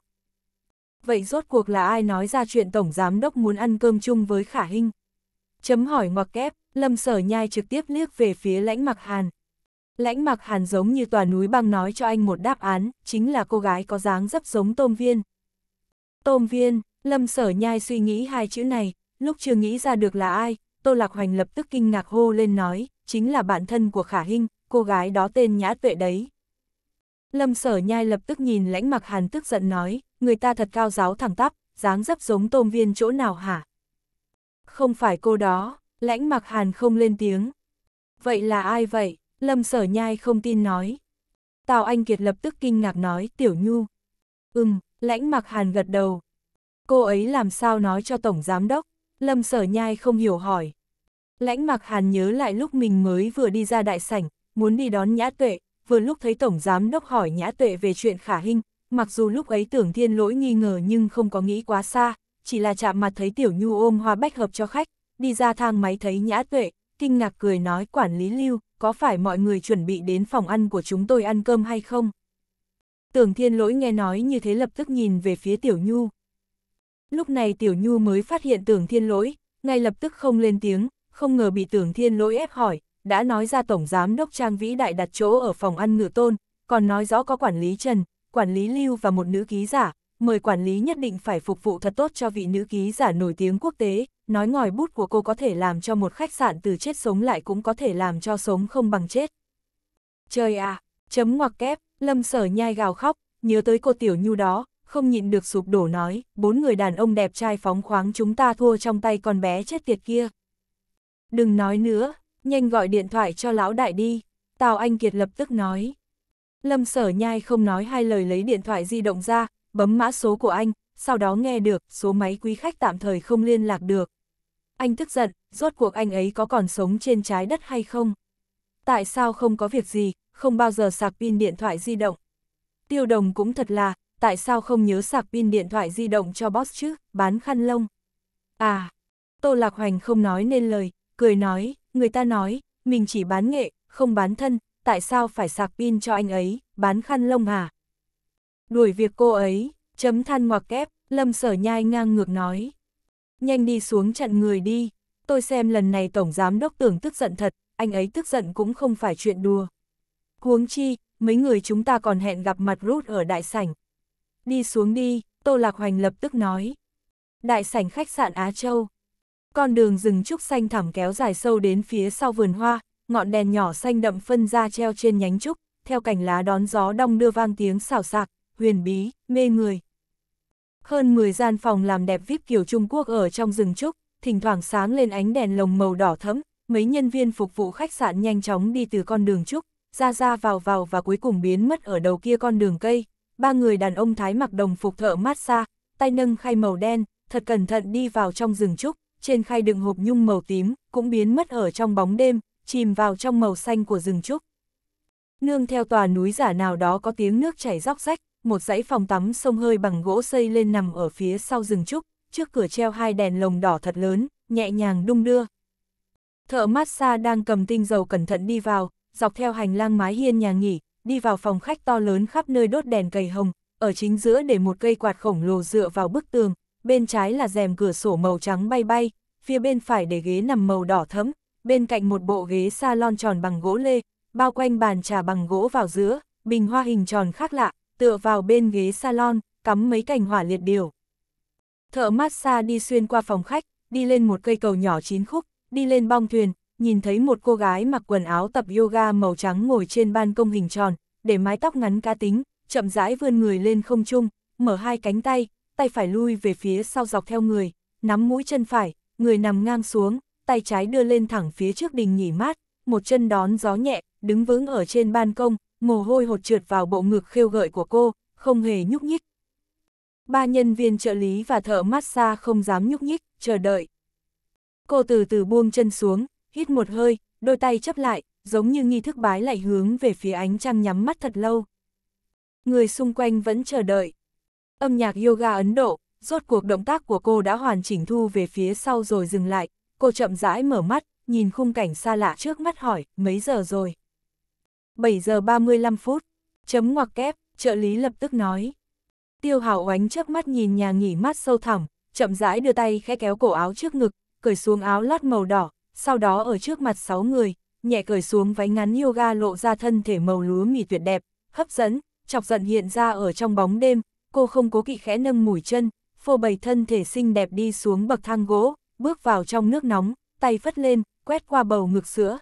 Vậy rốt cuộc là ai nói ra chuyện Tổng Giám Đốc muốn ăn cơm chung với Khả Hinh? Chấm hỏi ngoặc kép, lâm sở nhai trực tiếp liếc về phía lãnh mặc hàn. Lãnh mặc hàn giống như tòa núi băng nói cho anh một đáp án, chính là cô gái có dáng dấp giống tôm viên. Tôm viên, lâm sở nhai suy nghĩ hai chữ này, lúc chưa nghĩ ra được là ai, Tô Lạc Hoành lập tức kinh ngạc hô lên nói, chính là bạn thân của Khả Hinh, cô gái đó tên Nhã Tuệ đấy. Lâm sở nhai lập tức nhìn lãnh mặc hàn tức giận nói, người ta thật cao giáo thẳng tắp, dáng dấp giống tôm viên chỗ nào hả? không phải cô đó, lãnh mặc hàn không lên tiếng. Vậy là ai vậy? Lâm sở nhai không tin nói. Tào Anh Kiệt lập tức kinh ngạc nói, tiểu nhu. Ừm, lãnh mặc hàn gật đầu. Cô ấy làm sao nói cho Tổng Giám Đốc? Lâm sở nhai không hiểu hỏi. Lãnh mặc hàn nhớ lại lúc mình mới vừa đi ra đại sảnh, muốn đi đón Nhã Tuệ, vừa lúc thấy Tổng Giám Đốc hỏi Nhã Tuệ về chuyện khả hình, mặc dù lúc ấy tưởng thiên lỗi nghi ngờ nhưng không có nghĩ quá xa, chỉ là chạm mặt thấy Tiểu Nhu ôm hoa bách hợp cho khách, đi ra thang máy thấy Nhã Tuệ, kinh ngạc cười nói quản lý lưu, có phải mọi người chuẩn bị đến phòng ăn của chúng tôi ăn cơm hay không? Tưởng thiên lỗi nghe nói như thế lập tức nhìn về phía Tiểu Nhu. Lúc này Tiểu Nhu mới phát hiện tưởng thiên lỗi, ngay lập tức không lên tiếng, không ngờ bị tưởng thiên lỗi ép hỏi, đã nói ra Tổng Giám Đốc Trang Vĩ Đại đặt chỗ ở phòng ăn ngựa tôn, còn nói rõ có quản lý Trần, quản lý Lưu và một nữ ký giả, mời quản lý nhất định phải phục vụ thật tốt cho vị nữ ký giả nổi tiếng quốc tế, nói ngòi bút của cô có thể làm cho một khách sạn từ chết sống lại cũng có thể làm cho sống không bằng chết. Trời à, chấm ngoặc kép, lâm sở nhai gào khóc, nhớ tới cô tiểu nhu đó, không nhịn được sụp đổ nói, bốn người đàn ông đẹp trai phóng khoáng chúng ta thua trong tay con bé chết tiệt kia. Đừng nói nữa, nhanh gọi điện thoại cho lão đại đi, Tào Anh Kiệt lập tức nói. Lâm sở nhai không nói hai lời lấy điện thoại di động ra, bấm mã số của anh, sau đó nghe được số máy quý khách tạm thời không liên lạc được. Anh tức giận, rốt cuộc anh ấy có còn sống trên trái đất hay không? Tại sao không có việc gì, không bao giờ sạc pin điện thoại di động? Tiêu đồng cũng thật là, tại sao không nhớ sạc pin điện thoại di động cho boss chứ, bán khăn lông? À, Tô Lạc Hoành không nói nên lời, cười nói, người ta nói, mình chỉ bán nghệ, không bán thân, tại sao phải sạc pin cho anh ấy, bán khăn lông à? đuổi việc cô ấy, chấm than ngoặc kép, lâm sở nhai ngang ngược nói. Nhanh đi xuống chặn người đi, tôi xem lần này Tổng Giám Đốc tưởng tức giận thật, anh ấy tức giận cũng không phải chuyện đùa. Huống chi, mấy người chúng ta còn hẹn gặp mặt rút ở đại sảnh. Đi xuống đi, Tô Lạc Hoành lập tức nói. Đại sảnh khách sạn Á Châu. Con đường rừng trúc xanh thẳm kéo dài sâu đến phía sau vườn hoa, ngọn đèn nhỏ xanh đậm phân ra treo trên nhánh trúc, theo cành lá đón gió đong đưa vang tiếng xào xạc, huyền bí, mê người. Hơn 10 gian phòng làm đẹp VIP kiểu Trung Quốc ở trong rừng trúc, thỉnh thoảng sáng lên ánh đèn lồng màu đỏ thẫm, mấy nhân viên phục vụ khách sạn nhanh chóng đi từ con đường trúc, ra ra vào vào và cuối cùng biến mất ở đầu kia con đường cây. Ba người đàn ông thái mặc đồng phục thợ mát xa, tay nâng khay màu đen, thật cẩn thận đi vào trong rừng trúc, trên khay đựng hộp nhung màu tím, cũng biến mất ở trong bóng đêm, chìm vào trong màu xanh của rừng trúc. Nương theo tòa núi giả nào đó có tiếng nước chảy róc rách, một dãy phòng tắm sông hơi bằng gỗ xây lên nằm ở phía sau rừng trúc, trước cửa treo hai đèn lồng đỏ thật lớn, nhẹ nhàng đung đưa. Thợ massage đang cầm tinh dầu cẩn thận đi vào, dọc theo hành lang mái hiên nhà nghỉ, đi vào phòng khách to lớn khắp nơi đốt đèn cầy hồng, ở chính giữa để một cây quạt khổng lồ dựa vào bức tường, bên trái là rèm cửa sổ màu trắng bay bay, phía bên phải để ghế nằm màu đỏ thẫm, bên cạnh một bộ ghế salon tròn bằng gỗ lê, bao quanh bàn trà bằng gỗ vào giữa, bình hoa hình tròn khác lạ, tựa vào bên ghế salon, cắm mấy cành hỏa liệt điều. Thợ massage đi xuyên qua phòng khách, đi lên một cây cầu nhỏ chín khúc, đi lên bong thuyền, nhìn thấy một cô gái mặc quần áo tập yoga màu trắng ngồi trên ban công hình tròn, để mái tóc ngắn cá tính, chậm rãi vươn người lên không trung, mở hai cánh tay, tay phải lui về phía sau dọc theo người, nắm mũi chân phải, người nằm ngang xuống, tay trái đưa lên thẳng phía trước đình nghỉ mát, một chân đón gió nhẹ, đứng vững ở trên ban công, mồ hôi hột trượt vào bộ ngực khêu gợi của cô, không hề nhúc nhích. Ba nhân viên trợ lý và thợ massage không dám nhúc nhích, chờ đợi. Cô từ từ buông chân xuống, hít một hơi, đôi tay chấp lại, giống như nghi thức bái lại hướng về phía ánh trăng nhắm mắt thật lâu. Người xung quanh vẫn chờ đợi. Âm nhạc yoga Ấn Độ, rốt cuộc động tác của cô đã hoàn chỉnh thu về phía sau rồi dừng lại. Cô chậm rãi mở mắt, nhìn khung cảnh xa lạ trước mắt hỏi, mấy giờ rồi? 7 giờ 35 phút, chấm ngoặc kép, trợ lý lập tức nói. Tiêu Hảo Oánh trước mắt nhìn nhà nghỉ mát sâu thẳm, chậm rãi đưa tay khẽ kéo cổ áo trước ngực, cởi xuống áo lót màu đỏ, sau đó ở trước mặt 6 người, nhẹ cởi xuống váy ngắn yoga lộ ra thân thể màu lúa mì tuyệt đẹp, hấp dẫn, chọc giận hiện ra ở trong bóng đêm, cô không cố kỵ khẽ nâng mũi chân, phô bày thân thể xinh đẹp đi xuống bậc thang gỗ, bước vào trong nước nóng, tay phất lên, quét qua bầu ngực sữa,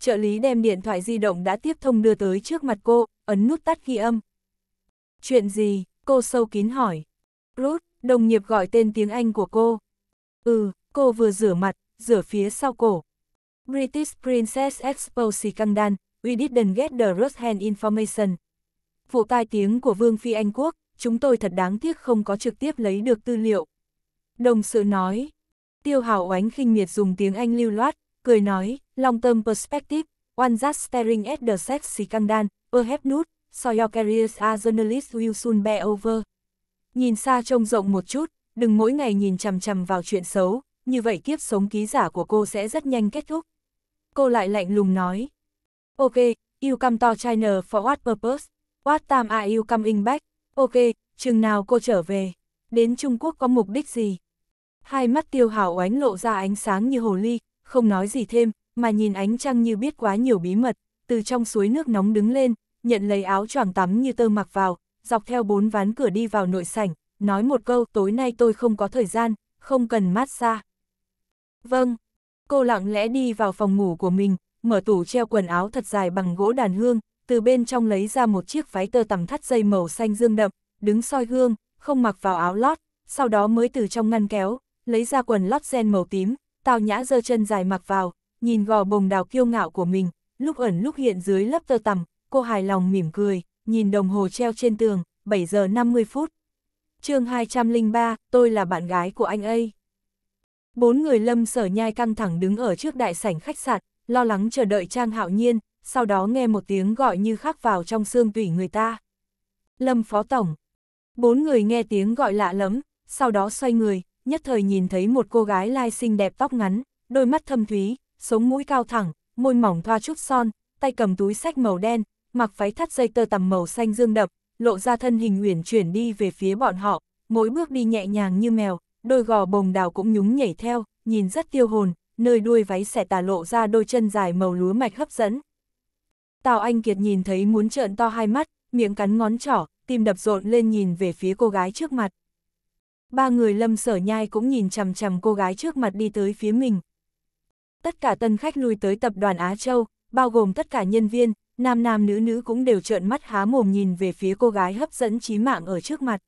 trợ lý đem điện thoại di động đã tiếp thông đưa tới trước mặt cô, ấn nút tắt ghi âm. Chuyện gì? Cô sâu kín hỏi. Ruth, đồng nghiệp gọi tên tiếng Anh của cô. Ừ, cô vừa rửa mặt, rửa phía sau cổ. British Princess Expo Scandal, we didn't get the first-hand information. Vụ tai tiếng của Vương Phi Anh Quốc, chúng tôi thật đáng tiếc không có trực tiếp lấy được tư liệu. Đồng sự nói, Tiêu Hảo Oánh khinh miệt dùng tiếng Anh lưu loát, cười nói, long term perspective, one just staring at the sex scandal, perhaps not, so your career as journalist will soon be over. Nhìn xa trông rộng một chút, đừng mỗi ngày nhìn chằm chằm vào chuyện xấu, như vậy kiếp sống ký giả của cô sẽ rất nhanh kết thúc. Cô lại lạnh lùng nói. Ok, you come to China for what purpose? What time are you coming back? Ok, chừng nào cô trở về? Đến Trung Quốc có mục đích gì? Hai mắt tiêu hào oánh lộ ra ánh sáng như hồ ly, không nói gì thêm, mà nhìn ánh trăng như biết quá nhiều bí mật, từ trong suối nước nóng đứng lên, nhận lấy áo choàng tắm như tơ mặc vào, dọc theo bốn ván cửa đi vào nội sảnh, nói một câu tối nay tôi không có thời gian, không cần mát xa. Vâng, cô lặng lẽ đi vào phòng ngủ của mình, mở tủ treo quần áo thật dài bằng gỗ đàn hương, từ bên trong lấy ra một chiếc váy tơ tằm thắt dây màu xanh dương đậm, đứng soi gương, không mặc vào áo lót, sau đó mới từ trong ngăn kéo, lấy ra quần lót gen màu tím, Tào nhã giơ chân dài mặc vào, nhìn gò bồng đào kiêu ngạo của mình, lúc ẩn lúc hiện dưới lớp tơ tằm, cô hài lòng mỉm cười, nhìn đồng hồ treo trên tường, 7 giờ 50 phút. chương 203, tôi là bạn gái của anh ấy. Bốn người lâm sở nhai căng thẳng đứng ở trước đại sảnh khách sạn, lo lắng chờ đợi Trang Hạo Nhiên, sau đó nghe một tiếng gọi như khắc vào trong xương tủy người ta. Lâm Phó Tổng. Bốn người nghe tiếng gọi lạ lắm, sau đó xoay người, nhất thời nhìn thấy một cô gái lai xinh đẹp tóc ngắn, đôi mắt thâm thúy, sống mũi cao thẳng, môi mỏng thoa chút son, tay cầm túi sách màu đen, mặc váy thắt dây tơ tầm màu xanh dương đập, lộ ra thân hình uyển chuyển đi về phía bọn họ, mỗi bước đi nhẹ nhàng như mèo, đôi gò bồng đào cũng nhúng nhảy theo, nhìn rất tiêu hồn, nơi đuôi váy xẻ tà lộ ra đôi chân dài màu lúa mạch hấp dẫn. Tào Anh Kiệt nhìn thấy muốn trợn to hai mắt, miệng cắn ngón trỏ, tim đập rộn lên nhìn về phía cô gái trước mặt. Ba người lâm sở nhai cũng nhìn chằm chằm cô gái trước mặt đi tới phía mình. Tất cả tân khách lui tới tập đoàn Á Châu, bao gồm tất cả nhân viên, nam nam nữ nữ cũng đều trợn mắt há mồm nhìn về phía cô gái hấp dẫn trí mạng ở trước mặt.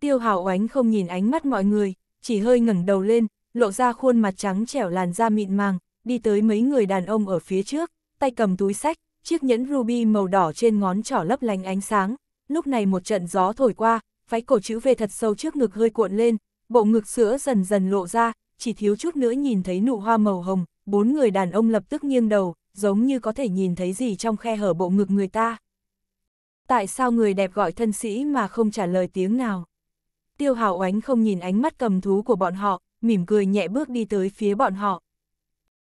Tiêu hào ánh không nhìn ánh mắt mọi người, chỉ hơi ngẩng đầu lên, lộ ra khuôn mặt trắng trẻo làn da mịn màng, đi tới mấy người đàn ông ở phía trước, tay cầm túi sách, chiếc nhẫn ruby màu đỏ trên ngón trỏ lấp lánh ánh sáng. Lúc này một trận gió thổi qua, váy cổ chữ về thật sâu trước ngực hơi cuộn lên, bộ ngực sữa dần dần lộ ra, chỉ thiếu chút nữa nhìn thấy nụ hoa màu hồng, bốn người đàn ông lập tức nghiêng đầu, giống như có thể nhìn thấy gì trong khe hở bộ ngực người ta. Tại sao người đẹp gọi thân sĩ mà không trả lời tiếng nào? Tiêu hào ánh không nhìn ánh mắt cầm thú của bọn họ, mỉm cười nhẹ bước đi tới phía bọn họ.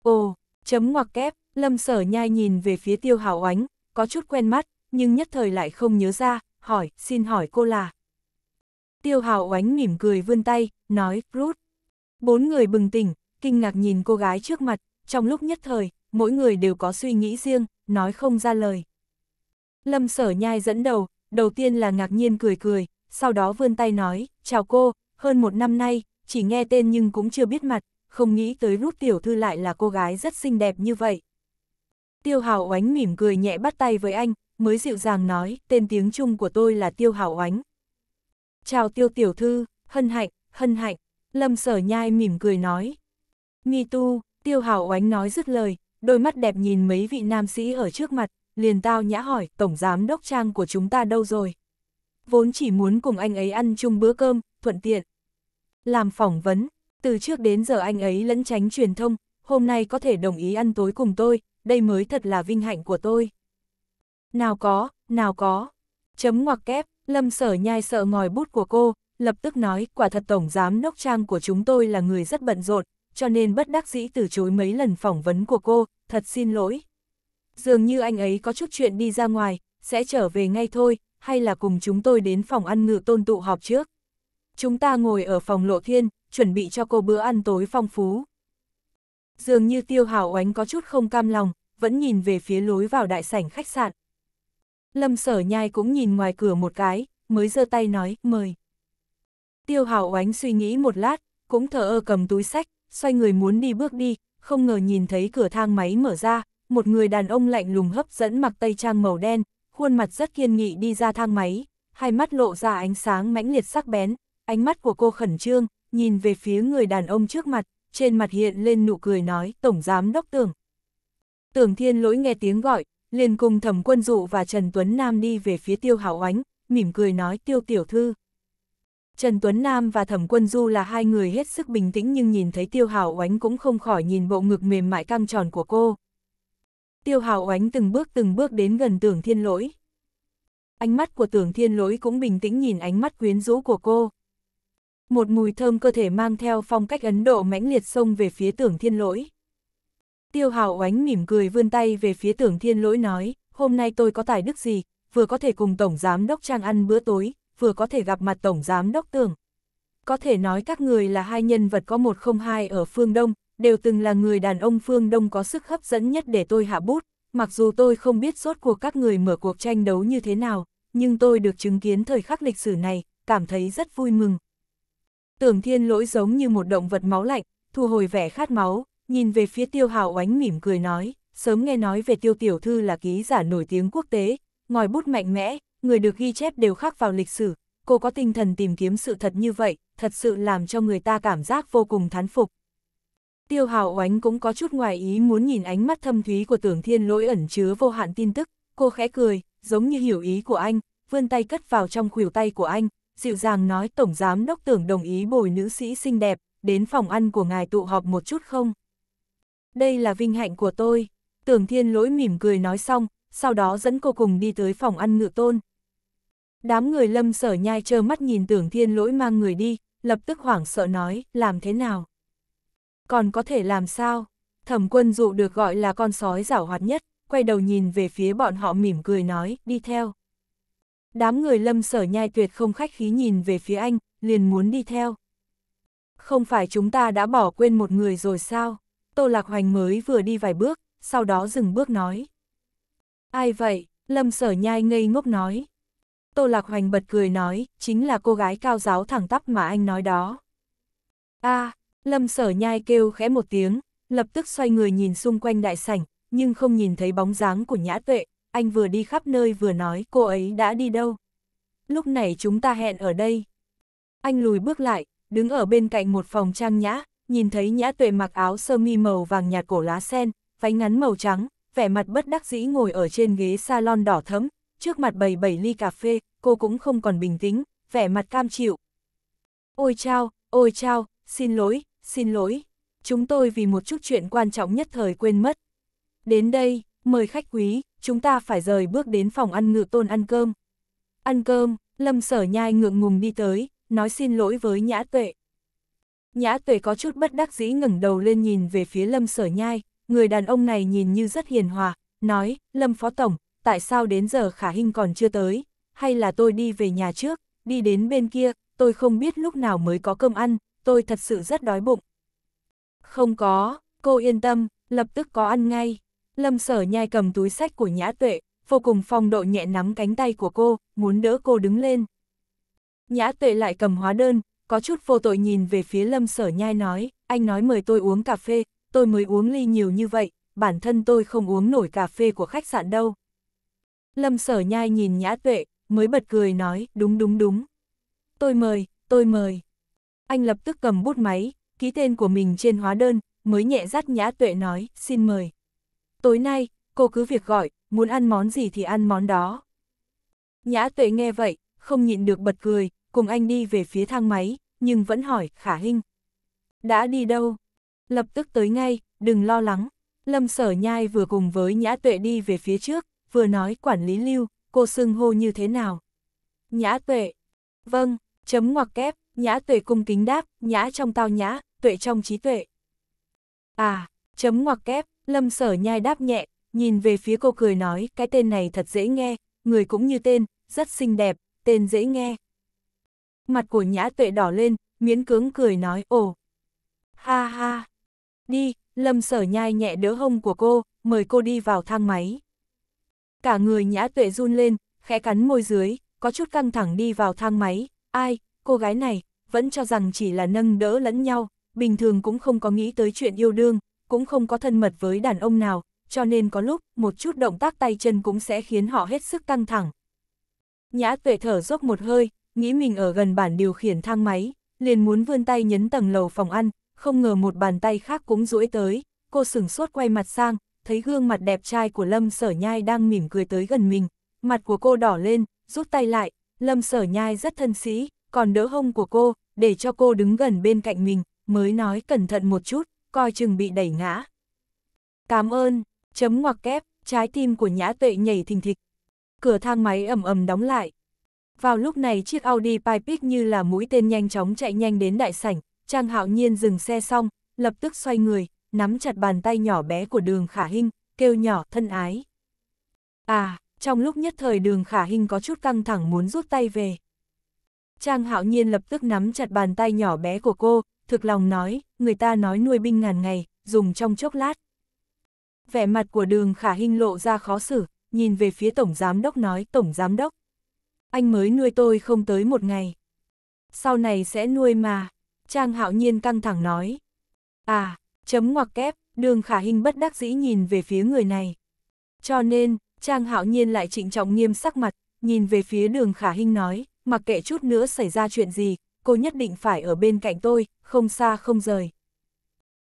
Ồ, chấm ngoặc kép, lâm sở nhai nhìn về phía tiêu hào ánh có chút quen mắt, nhưng nhất thời lại không nhớ ra, hỏi, xin hỏi cô là, Tiêu Hào oánh mỉm cười vươn tay, nói, rút. Bốn người bừng tỉnh, kinh ngạc nhìn cô gái trước mặt, trong lúc nhất thời, mỗi người đều có suy nghĩ riêng, nói không ra lời. Lâm sở nhai dẫn đầu, đầu tiên là ngạc nhiên cười cười, sau đó vươn tay nói, chào cô, hơn một năm nay, chỉ nghe tên nhưng cũng chưa biết mặt, không nghĩ tới rút tiểu thư lại là cô gái rất xinh đẹp như vậy. Tiêu Hào Oánh mỉm cười nhẹ bắt tay với anh, mới dịu dàng nói, tên tiếng Trung của tôi là Tiêu Hào Oánh, Chào tiêu tiểu thư, hân hạnh, hân hạnh, lâm sở nhai mỉm cười nói. Mi tu, tiêu hào oánh nói dứt lời, đôi mắt đẹp nhìn mấy vị nam sĩ ở trước mặt, liền tao nhã hỏi, tổng giám đốc trang của chúng ta đâu rồi? Vốn chỉ muốn cùng anh ấy ăn chung bữa cơm, thuận tiện. Làm phỏng vấn, từ trước đến giờ anh ấy lẫn tránh truyền thông, hôm nay có thể đồng ý ăn tối cùng tôi, đây mới thật là vinh hạnh của tôi. Nào có, nào có. Chấm ngoặc kép, Lâm sở nhai sợ ngòi bút của cô, lập tức nói quả thật tổng giám đốc trang của chúng tôi là người rất bận rộn, cho nên bất đắc dĩ từ chối mấy lần phỏng vấn của cô, thật xin lỗi. Dường như anh ấy có chút chuyện đi ra ngoài, sẽ trở về ngay thôi, hay là cùng chúng tôi đến phòng ăn ngự tôn tụ họp trước. Chúng ta ngồi ở phòng lộ thiên, chuẩn bị cho cô bữa ăn tối phong phú. Dường như tiêu hào oánh có chút không cam lòng, vẫn nhìn về phía lối vào đại sảnh khách sạn, Lâm sở nhai cũng nhìn ngoài cửa một cái, mới giơ tay nói, mời. Tiêu hảo oánh suy nghĩ một lát, cũng thở ơ cầm túi sách, xoay người muốn đi bước đi, không ngờ nhìn thấy cửa thang máy mở ra, một người đàn ông lạnh lùng hấp dẫn mặc tây trang màu đen, khuôn mặt rất kiên nghị đi ra thang máy, hai mắt lộ ra ánh sáng mãnh liệt sắc bén, ánh mắt của cô khẩn trương, nhìn về phía người đàn ông trước mặt, trên mặt hiện lên nụ cười nói, Tổng Giám Đốc Tưởng. Tưởng Thiên Lỗi nghe tiếng gọi, liền cùng thẩm quân dụ và Trần Tuấn Nam đi về phía tiêu hảo oánh, mỉm cười nói tiêu tiểu thư. Trần Tuấn Nam và Thẩm Quân Du là hai người hết sức bình tĩnh nhưng nhìn thấy Tiêu Hảo Oánh cũng không khỏi nhìn bộ ngực mềm mại căng tròn của cô. Tiêu Hảo Oánh từng bước từng bước đến gần Tưởng Thiên Lỗi. Ánh mắt của Tưởng Thiên Lỗi cũng bình tĩnh nhìn ánh mắt quyến rũ của cô. Một mùi thơm cơ thể mang theo phong cách Ấn Độ mãnh liệt xông về phía Tưởng Thiên Lỗi. Tiêu Hào oánh mỉm cười vươn tay về phía tưởng thiên lỗi nói, hôm nay tôi có tài đức gì, vừa có thể cùng Tổng Giám Đốc Trang ăn bữa tối, vừa có thể gặp mặt Tổng Giám Đốc Tưởng. Có thể nói các người là hai nhân vật có một không hai ở phương Đông, đều từng là người đàn ông phương Đông có sức hấp dẫn nhất để tôi hạ bút, mặc dù tôi không biết rốt cuộc các người mở cuộc tranh đấu như thế nào, nhưng tôi được chứng kiến thời khắc lịch sử này, cảm thấy rất vui mừng. Tưởng thiên lỗi giống như một động vật máu lạnh, thu hồi vẻ khát máu, nhìn về phía tiêu hào oánh mỉm cười nói, sớm nghe nói về tiêu tiểu thư là ký giả nổi tiếng quốc tế, ngòi bút mạnh mẽ, người được ghi chép đều khắc vào lịch sử, cô có tinh thần tìm kiếm sự thật như vậy, thật sự làm cho người ta cảm giác vô cùng thán phục. Tiêu hào oánh cũng có chút ngoài ý muốn nhìn ánh mắt thâm thúy của tưởng thiên lỗi ẩn chứa vô hạn tin tức, cô khẽ cười, giống như hiểu ý của anh, vươn tay cất vào trong khuỷu tay của anh, dịu dàng nói tổng giám đốc tưởng đồng ý bồi nữ sĩ xinh đẹp, đến phòng ăn của ngài tụ họp một chút không? đây là vinh hạnh của tôi. Tưởng thiên lỗi mỉm cười nói xong, sau đó dẫn cô cùng đi tới phòng ăn ngự tôn. Đám người lâm sở nhai trơ mắt nhìn tưởng thiên lỗi mang người đi, lập tức hoảng sợ nói, làm thế nào? Còn có thể làm sao? Thẩm quân dụ được gọi là con sói giảo hoạt nhất, quay đầu nhìn về phía bọn họ mỉm cười nói, đi theo. Đám người lâm sở nhai tuyệt không khách khí nhìn về phía anh, liền muốn đi theo. Không phải chúng ta đã bỏ quên một người rồi sao? Tô Lạc Hoành mới vừa đi vài bước, sau đó dừng bước nói. Ai vậy? Lâm Sở Nhai ngây ngốc nói. Tô Lạc Hoành bật cười nói, chính là cô gái cao giáo thẳng tắp mà anh nói đó. a à, Lâm Sở Nhai kêu khẽ một tiếng, lập tức xoay người nhìn xung quanh đại sảnh, nhưng không nhìn thấy bóng dáng của Nhã Tuệ, anh vừa đi khắp nơi vừa nói cô ấy đã đi đâu. Lúc này chúng ta hẹn ở đây. Anh lùi bước lại, đứng ở bên cạnh một phòng trang nhã, nhìn thấy nhã tuệ mặc áo sơ mi màu vàng nhạt cổ lá sen, váy ngắn màu trắng, vẻ mặt bất đắc dĩ ngồi ở trên ghế salon đỏ thấm, trước mặt bầy bảy ly cà phê, cô cũng không còn bình tĩnh, vẻ mặt cam chịu. Ôi chao, ôi chao, xin lỗi, xin lỗi, chúng tôi vì một chút chuyện quan trọng nhất thời quên mất. Đến đây, mời khách quý, chúng ta phải rời bước đến phòng ăn ngự tôn ăn cơm. Ăn cơm, lâm sở nhai ngượng ngùng đi tới, nói xin lỗi với nhã tuệ. Nhã tuệ có chút bất đắc dĩ ngẩng đầu lên nhìn về phía lâm sở nhai, người đàn ông này nhìn như rất hiền hòa, nói, lâm phó tổng, tại sao đến giờ khả hình còn chưa tới, hay là tôi đi về nhà trước, đi đến bên kia, tôi không biết lúc nào mới có cơm ăn, tôi thật sự rất đói bụng. Không có, cô yên tâm, lập tức có ăn ngay. Lâm sở nhai cầm túi sách của nhã tuệ, vô cùng phong độ nhẹ nắm cánh tay của cô, muốn đỡ cô đứng lên. Nhã tuệ lại cầm hóa đơn, có chút vô tội nhìn về phía lâm sở nhai nói, anh nói mời tôi uống cà phê, tôi mới uống ly nhiều như vậy, bản thân tôi không uống nổi cà phê của khách sạn đâu. Lâm sở nhai nhìn nhã tuệ, mới bật cười nói, đúng đúng đúng. Tôi mời, tôi mời. Anh lập tức cầm bút máy, ký tên của mình trên hóa đơn, mới nhẹ dắt nhã tuệ nói, xin mời. Tối nay, cô cứ việc gọi, muốn ăn món gì thì ăn món đó. Nhã tuệ nghe vậy, không nhịn được bật cười, cùng anh đi về phía thang máy, nhưng vẫn hỏi, khả hình. Đã đi đâu? Lập tức tới ngay, đừng lo lắng. Lâm sở nhai vừa cùng với nhã tuệ đi về phía trước, vừa nói quản lý lưu, cô xưng hô như thế nào? Nhã tuệ. Vâng, chấm ngoặc kép, nhã tuệ cung kính đáp, nhã trong tao nhã, tuệ trong trí tuệ. À, chấm ngoặc kép, lâm sở nhai đáp nhẹ, nhìn về phía cô cười nói, cái tên này thật dễ nghe, người cũng như tên, rất xinh đẹp, tên dễ nghe. Mặt của nhã tuệ đỏ lên, miễn cưỡng cười nói ồ. Ha ha. Đi, lâm sở nhai nhẹ đỡ hông của cô, mời cô đi vào thang máy. Cả người nhã tuệ run lên, khẽ cắn môi dưới, có chút căng thẳng đi vào thang máy. Ai, cô gái này, vẫn cho rằng chỉ là nâng đỡ lẫn nhau, bình thường cũng không có nghĩ tới chuyện yêu đương, cũng không có thân mật với đàn ông nào, cho nên có lúc một chút động tác tay chân cũng sẽ khiến họ hết sức căng thẳng. Nhã tuệ thở dốc một hơi, nghĩ mình ở gần bản điều khiển thang máy, liền muốn vươn tay nhấn tầng lầu phòng ăn, không ngờ một bàn tay khác cũng duỗi tới, cô sửng sốt quay mặt sang, thấy gương mặt đẹp trai của Lâm Sở Nhai đang mỉm cười tới gần mình, mặt của cô đỏ lên, rút tay lại, Lâm Sở Nhai rất thân sĩ, còn đỡ hông của cô, để cho cô đứng gần bên cạnh mình, mới nói cẩn thận một chút, coi chừng bị đẩy ngã. Cảm ơn, chấm ngoặc kép, trái tim của Nhã Tuệ nhảy thình thịch. Cửa thang máy ầm ầm đóng lại, vào lúc này chiếc Audi Pipic như là mũi tên nhanh chóng chạy nhanh đến đại sảnh, Trang Hạo Nhiên dừng xe xong, lập tức xoay người, nắm chặt bàn tay nhỏ bé của đường khả hinh, kêu nhỏ thân ái. À, trong lúc nhất thời đường khả hinh có chút căng thẳng muốn rút tay về. Trang hạo nhiên lập tức nắm chặt bàn tay nhỏ bé của cô, thực lòng nói, người ta nói nuôi binh ngàn ngày, dùng trong chốc lát. Vẻ mặt của đường khả hinh lộ ra khó xử, nhìn về phía tổng giám đốc nói, tổng giám đốc, anh mới nuôi tôi không tới một ngày. Sau này sẽ nuôi mà, Trang hạo nhiên căng thẳng nói. À, chấm ngoặc kép, đường khả hình bất đắc dĩ nhìn về phía người này. Cho nên, Trang hạo nhiên lại trịnh trọng nghiêm sắc mặt, nhìn về phía đường khả hình nói, mặc kệ chút nữa xảy ra chuyện gì, cô nhất định phải ở bên cạnh tôi, không xa không rời.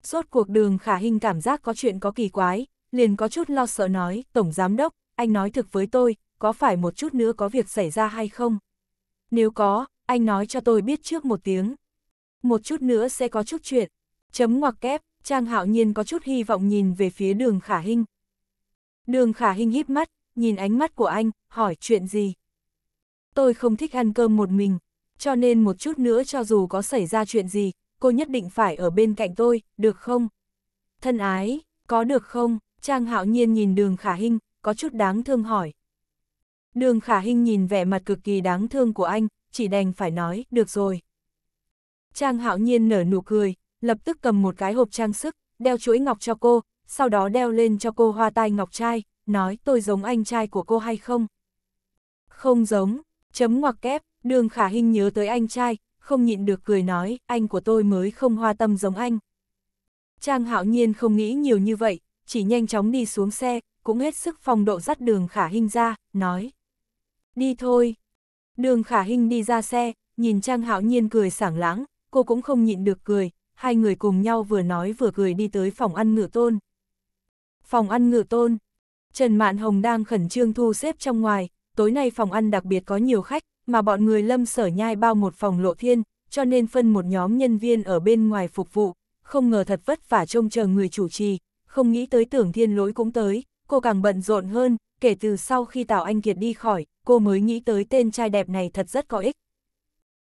Rốt cuộc đường khả hình cảm giác có chuyện có kỳ quái, liền có chút lo sợ nói, Tổng Giám Đốc, anh nói thực với tôi, có phải một chút nữa có việc xảy ra hay không? Nếu có, anh nói cho tôi biết trước một tiếng. Một chút nữa sẽ có chút chuyện. Chấm ngoặc kép, Trang Hạo Nhiên có chút hy vọng nhìn về phía đường Khả Hinh. Đường Khả Hinh híp mắt, nhìn ánh mắt của anh, hỏi chuyện gì? Tôi không thích ăn cơm một mình, cho nên một chút nữa cho dù có xảy ra chuyện gì, cô nhất định phải ở bên cạnh tôi, được không? Thân ái, có được không? Trang Hạo Nhiên nhìn đường Khả Hinh, có chút đáng thương hỏi. Đường khả hình nhìn vẻ mặt cực kỳ đáng thương của anh, chỉ đành phải nói, được rồi. Trang hạo nhiên nở nụ cười, lập tức cầm một cái hộp trang sức, đeo chuỗi ngọc cho cô, sau đó đeo lên cho cô hoa tai ngọc trai, nói tôi giống anh trai của cô hay không? Không giống, chấm ngoặc kép, đường khả hình nhớ tới anh trai, không nhịn được cười nói, anh của tôi mới không hoa tâm giống anh. Trang hạo nhiên không nghĩ nhiều như vậy, chỉ nhanh chóng đi xuống xe, cũng hết sức phong độ dắt đường khả hình ra, nói. Đi thôi. Đường khả hình đi ra xe, nhìn Trang Hạo Nhiên cười sảng lãng, cô cũng không nhịn được cười, hai người cùng nhau vừa nói vừa cười đi tới phòng ăn ngựa tôn. Phòng ăn ngựa tôn. Trần Mạn Hồng đang khẩn trương thu xếp trong ngoài, tối nay phòng ăn đặc biệt có nhiều khách, mà bọn người lâm sở nhai bao một phòng lộ thiên, cho nên phân một nhóm nhân viên ở bên ngoài phục vụ, không ngờ thật vất vả trông chờ người chủ trì, không nghĩ tới tưởng thiên lỗi cũng tới, cô càng bận rộn hơn, kể từ sau khi Tào Anh Kiệt đi khỏi, cô mới nghĩ tới tên trai đẹp này thật rất có ích.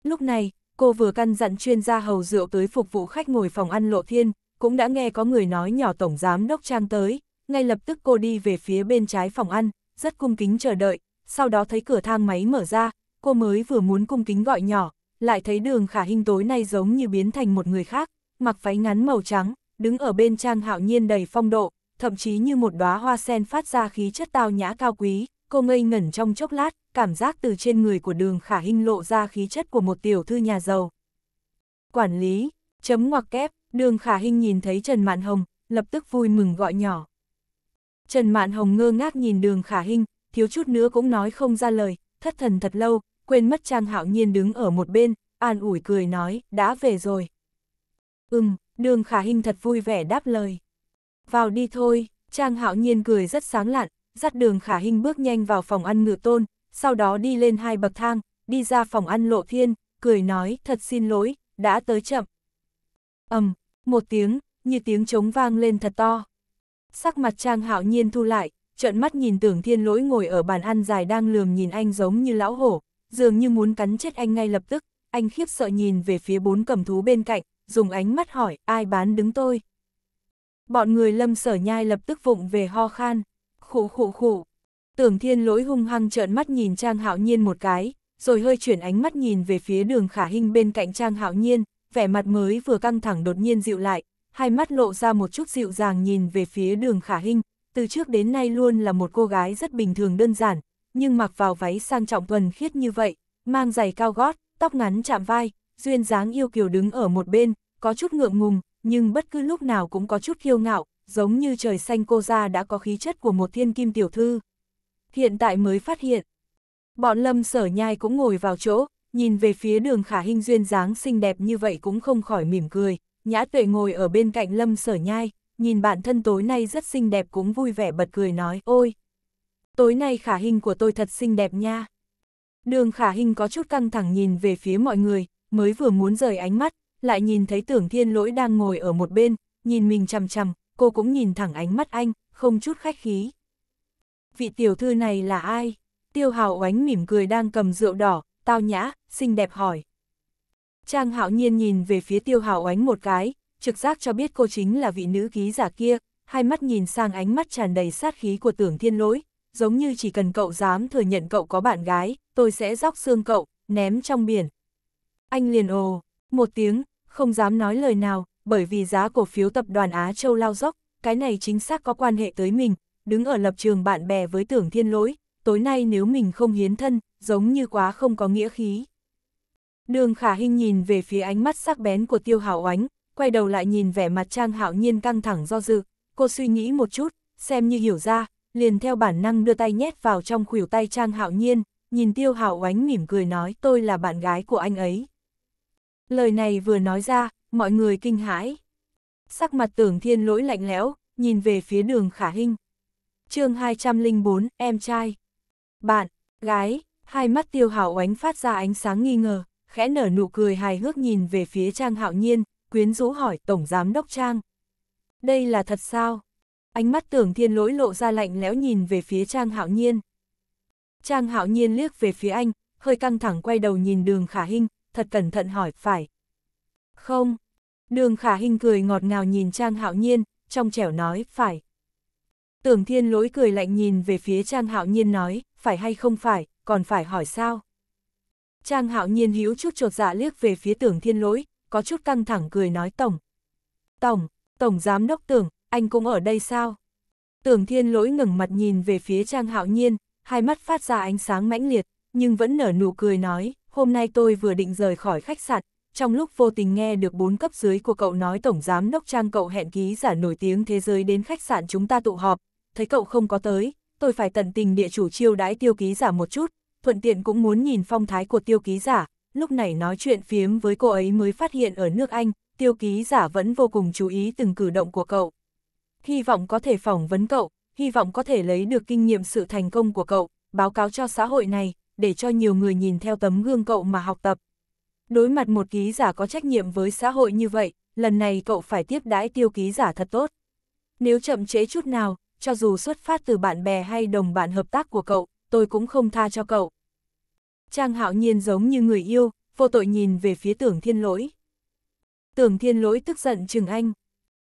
Lúc này, cô vừa căn dặn chuyên gia hầu rượu tới phục vụ khách ngồi phòng ăn Lộ Thiên, cũng đã nghe có người nói nhỏ Tổng Giám Đốc Trang tới, ngay lập tức cô đi về phía bên trái phòng ăn, rất cung kính chờ đợi, sau đó thấy cửa thang máy mở ra, cô mới vừa muốn cung kính gọi nhỏ, lại thấy đường khả hình tối nay giống như biến thành một người khác, mặc váy ngắn màu trắng, đứng ở bên Trang Hạo Nhiên đầy phong độ, thậm chí như một đóa hoa sen phát ra khí chất tao nhã cao quý, cô ngây ngẩn trong chốc lát, cảm giác từ trên người của đường khả hình lộ ra khí chất của một tiểu thư nhà giàu. Quản lý, chấm ngoặc kép, đường khả hình nhìn thấy Trần Mạn Hồng, lập tức vui mừng gọi nhỏ. Trần Mạn Hồng ngơ ngác nhìn đường khả hình, thiếu chút nữa cũng nói không ra lời, thất thần thật lâu, quên mất Trang Hạo Nhiên đứng ở một bên, an ủi cười nói, đã về rồi. Ừm, đường khả hình thật vui vẻ đáp lời vào đi thôi, Trang hạo nhiên cười rất sáng lạn, dắt đường khả hình bước nhanh vào phòng ăn ngựa tôn, sau đó đi lên hai bậc thang, đi ra phòng ăn lộ thiên, cười nói, thật xin lỗi, đã tới chậm. ầm một tiếng, như tiếng trống vang lên thật to. Sắc mặt Trang hạo nhiên thu lại, trợn mắt nhìn tưởng thiên lỗi ngồi ở bàn ăn dài đang lườm nhìn anh giống như lão hổ, dường như muốn cắn chết anh ngay lập tức, anh khiếp sợ nhìn về phía bốn cầm thú bên cạnh, dùng ánh mắt hỏi, ai bán đứng tôi. Bọn người lâm sở nhai lập tức vụng về ho khan, khủ khủ khủ. Tưởng thiên lỗi hung hăng trợn mắt nhìn Trang Hạo Nhiên một cái, rồi hơi chuyển ánh mắt nhìn về phía đường khả hình bên cạnh Trang Hạo Nhiên, vẻ mặt mới vừa căng thẳng đột nhiên dịu lại, hai mắt lộ ra một chút dịu dàng nhìn về phía đường khả hình, từ trước đến nay luôn là một cô gái rất bình thường đơn giản, nhưng mặc vào váy sang trọng thuần khiết như vậy, mang giày cao gót, tóc ngắn chạm vai, duyên dáng yêu kiều đứng ở một bên, có chút ngượng ngùng, nhưng bất cứ lúc nào cũng có chút kiêu ngạo, giống như trời xanh cô ra đã có khí chất của một thiên kim tiểu thư. Hiện tại mới phát hiện, bọn lâm sở nhai cũng ngồi vào chỗ, nhìn về phía đường khả hình duyên dáng xinh đẹp như vậy cũng không khỏi mỉm cười, nhã tuệ ngồi ở bên cạnh lâm sở nhai, nhìn bạn thân tối nay rất xinh đẹp cũng vui vẻ bật cười nói, ôi, tối nay khả hình của tôi thật xinh đẹp nha. Đường khả hình có chút căng thẳng nhìn về phía mọi người, mới vừa muốn rời ánh mắt, lại nhìn thấy tưởng thiên lỗi đang ngồi ở một bên, nhìn mình chằm chằm, cô cũng nhìn thẳng ánh mắt anh, không chút khách khí. Vị tiểu thư này là ai? Tiêu hào oánh mỉm cười đang cầm rượu đỏ, tao nhã, xinh đẹp hỏi. Trang hạo nhiên nhìn về phía tiêu hào oánh một cái, trực giác cho biết cô chính là vị nữ ký giả kia, hai mắt nhìn sang ánh mắt tràn đầy sát khí của tưởng thiên lỗi, giống như chỉ cần cậu dám thừa nhận cậu có bạn gái, tôi sẽ róc xương cậu, ném trong biển. Anh liền ồ, một tiếng, không dám nói lời nào, bởi vì giá cổ phiếu tập đoàn Á Châu lao dốc, cái này chính xác có quan hệ tới mình, đứng ở lập trường bạn bè với tưởng thiên lỗi, tối nay nếu mình không hiến thân, giống như quá không có nghĩa khí. Đường khả hình nhìn về phía ánh mắt sắc bén của tiêu hảo oánh, quay đầu lại nhìn vẻ mặt trang hạo nhiên căng thẳng do dự, cô suy nghĩ một chút, xem như hiểu ra, liền theo bản năng đưa tay nhét vào trong khuỷu tay trang hạo nhiên, nhìn tiêu hảo oánh mỉm cười nói tôi là bạn gái của anh ấy. Lời này vừa nói ra, mọi người kinh hãi. Sắc mặt tưởng thiên lỗi lạnh lẽo, nhìn về phía đường khả hình. chương 204, em trai. Bạn, gái, hai mắt tiêu hảo ánh phát ra ánh sáng nghi ngờ, khẽ nở nụ cười hài hước nhìn về phía Trang Hạo Nhiên, quyến rũ hỏi Tổng Giám Đốc Trang. Đây là thật sao? Ánh mắt tưởng thiên lỗi lộ ra lạnh lẽo nhìn về phía Trang Hạo Nhiên. Trang Hạo Nhiên liếc về phía anh, hơi căng thẳng quay đầu nhìn đường khả hình, thật cẩn thận hỏi, phải. Không. Đường khả hình cười ngọt ngào nhìn Trang Hạo Nhiên, trong trẻo nói, phải. Tưởng thiên lỗi cười lạnh nhìn về phía Trang Hạo Nhiên nói, phải hay không phải, còn phải hỏi sao. Trang Hạo Nhiên hiếu chút trột dạ liếc về phía tưởng thiên lỗi, có chút căng thẳng cười nói tổng. Tổng, tổng giám đốc tưởng, anh cũng ở đây sao? Tưởng thiên lỗi ngẩng mặt nhìn về phía Trang Hạo Nhiên, hai mắt phát ra ánh sáng mãnh liệt, nhưng vẫn nở nụ cười nói, hôm nay tôi vừa định rời khỏi khách sạn, trong lúc vô tình nghe được bốn cấp dưới của cậu nói tổng giám đốc trang cậu hẹn ký giả nổi tiếng thế giới đến khách sạn chúng ta tụ họp, thấy cậu không có tới, tôi phải tận tình địa chủ chiêu đãi tiêu ký giả một chút, thuận tiện cũng muốn nhìn phong thái của tiêu ký giả, lúc này nói chuyện phiếm với cô ấy mới phát hiện ở nước Anh, tiêu ký giả vẫn vô cùng chú ý từng cử động của cậu. Hy vọng có thể phỏng vấn cậu, hy vọng có thể lấy được kinh nghiệm sự thành công của cậu, báo cáo cho xã hội này để cho nhiều người nhìn theo tấm gương cậu mà học tập. Đối mặt một ký giả có trách nhiệm với xã hội như vậy, lần này cậu phải tiếp đãi tiêu ký giả thật tốt. Nếu chậm chế chút nào, cho dù xuất phát từ bạn bè hay đồng bạn hợp tác của cậu, tôi cũng không tha cho cậu. Trang hạo nhiên giống như người yêu, vô tội nhìn về phía tưởng thiên lỗi. Tưởng thiên lỗi tức giận chừng anh.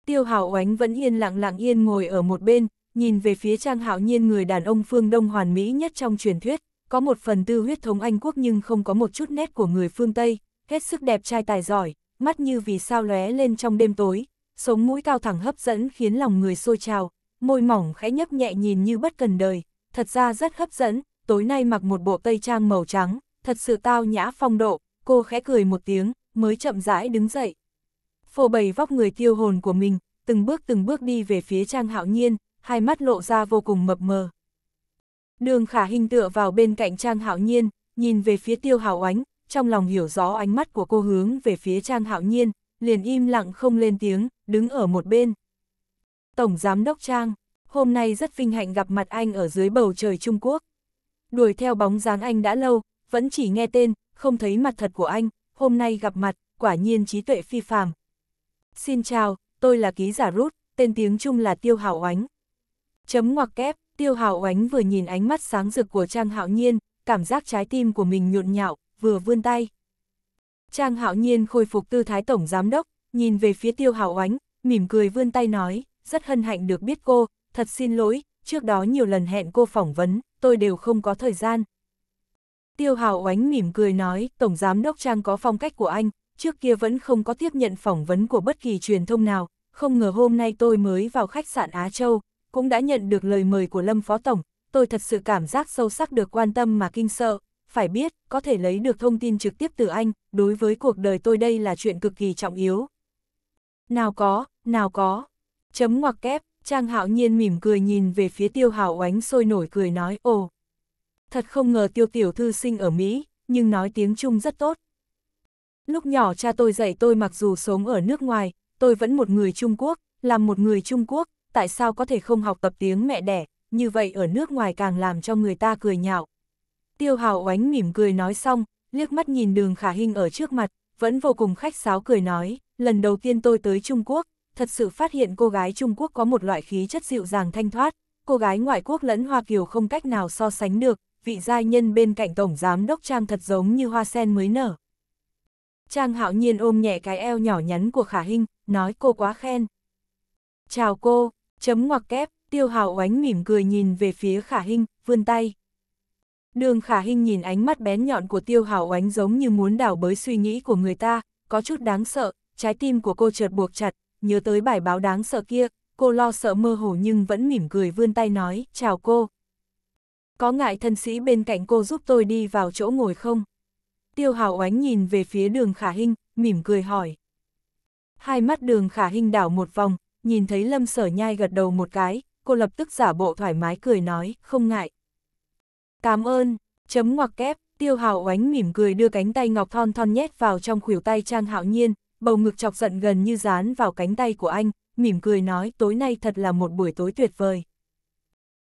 Tiêu hảo oánh vẫn yên lặng lặng yên ngồi ở một bên, nhìn về phía trang hạo nhiên người đàn ông phương đông hoàn mỹ nhất trong truyền thuyết, có một phần tư huyết thống Anh quốc nhưng không có một chút nét của người phương Tây, hết sức đẹp trai tài giỏi, mắt như vì sao lóe lên trong đêm tối, sống mũi cao thẳng hấp dẫn khiến lòng người sôi trào, môi mỏng khẽ nhấp nhẹ nhìn như bất cần đời, thật ra rất hấp dẫn, tối nay mặc một bộ tây trang màu trắng, thật sự tao nhã phong độ, cô khẽ cười một tiếng, mới chậm rãi đứng dậy. Phổ bày vóc người tiêu hồn của mình, từng bước từng bước đi về phía trang hạo nhiên, hai mắt lộ ra vô cùng mập mờ. Đường khả hình tựa vào bên cạnh Trang Hạo Nhiên, nhìn về phía tiêu hào ánh, trong lòng hiểu rõ ánh mắt của cô hướng về phía Trang Hạo Nhiên, liền im lặng không lên tiếng, đứng ở một bên. Tổng Giám đốc Trang, hôm nay rất vinh hạnh gặp mặt anh ở dưới bầu trời Trung Quốc. Đuổi theo bóng dáng anh đã lâu, vẫn chỉ nghe tên, không thấy mặt thật của anh, hôm nay gặp mặt, quả nhiên trí tuệ phi phàm. Xin chào, tôi là ký giả rút, tên tiếng Trung là Tiêu Hảo Ánh. Chấm ngoặc kép, Tiêu Hạo Oánh vừa nhìn ánh mắt sáng rực của Trang Hạo Nhiên, cảm giác trái tim của mình nhộn nhạo, vừa vươn tay. Trang Hạo Nhiên khôi phục tư thái tổng giám đốc, nhìn về phía Tiêu Hạo Oánh, mỉm cười vươn tay nói, rất hân hạnh được biết cô, thật xin lỗi, trước đó nhiều lần hẹn cô phỏng vấn, tôi đều không có thời gian. Tiêu Hạo Oánh mỉm cười nói, tổng giám đốc Trang có phong cách của anh, trước kia vẫn không có tiếp nhận phỏng vấn của bất kỳ truyền thông nào, không ngờ hôm nay tôi mới vào khách sạn Á Châu, cũng đã nhận được lời mời của Lâm Phó Tổng, tôi thật sự cảm giác sâu sắc được quan tâm mà kinh sợ, phải biết, có thể lấy được thông tin trực tiếp từ anh, đối với cuộc đời tôi đây là chuyện cực kỳ trọng yếu. Nào có, nào có. Chấm ngoặc kép, Trang Hạo Nhiên mỉm cười nhìn về phía Tiêu Hảo Oánh sôi nổi cười nói, ồ. Thật không ngờ Tiêu Tiểu Thư sinh ở Mỹ, nhưng nói tiếng Trung rất tốt. Lúc nhỏ cha tôi dạy tôi mặc dù sống ở nước ngoài, tôi vẫn một người Trung Quốc, làm một người Trung Quốc, tại sao có thể không học tập tiếng mẹ đẻ, như vậy ở nước ngoài càng làm cho người ta cười nhạo. Tiêu Hào oánh mỉm cười nói xong, liếc mắt nhìn đường khả hình ở trước mặt, vẫn vô cùng khách sáo cười nói, lần đầu tiên tôi tới Trung Quốc, thật sự phát hiện cô gái Trung Quốc có một loại khí chất dịu dàng thanh thoát, cô gái ngoại quốc lẫn Hoa Kiều không cách nào so sánh được, vị giai nhân bên cạnh Tổng Giám Đốc Trang thật giống như hoa sen mới nở. Trang hạo nhiên ôm nhẹ cái eo nhỏ nhắn của khả hình, nói cô quá khen. Chào cô, Chấm ngoặc kép, tiêu hào oánh mỉm cười nhìn về phía khả hình, vươn tay. Đường khả hình nhìn ánh mắt bén nhọn của tiêu hào oánh giống như muốn đảo bới suy nghĩ của người ta, có chút đáng sợ, trái tim của cô chợt buộc chặt, nhớ tới bài báo đáng sợ kia, cô lo sợ mơ hồ nhưng vẫn mỉm cười vươn tay nói, chào cô. Có ngại thân sĩ bên cạnh cô giúp tôi đi vào chỗ ngồi không? Tiêu hào oánh nhìn về phía đường khả hình, mỉm cười hỏi. Hai mắt đường khả hình đảo một vòng, nhìn thấy lâm sở nhai gật đầu một cái, cô lập tức giả bộ thoải mái cười nói, không ngại. Cảm ơn, chấm ngoặc kép, tiêu hào oánh mỉm cười đưa cánh tay ngọc thon thon nhét vào trong khuỷu tay trang hạo nhiên, bầu ngực chọc giận gần như dán vào cánh tay của anh, mỉm cười nói tối nay thật là một buổi tối tuyệt vời.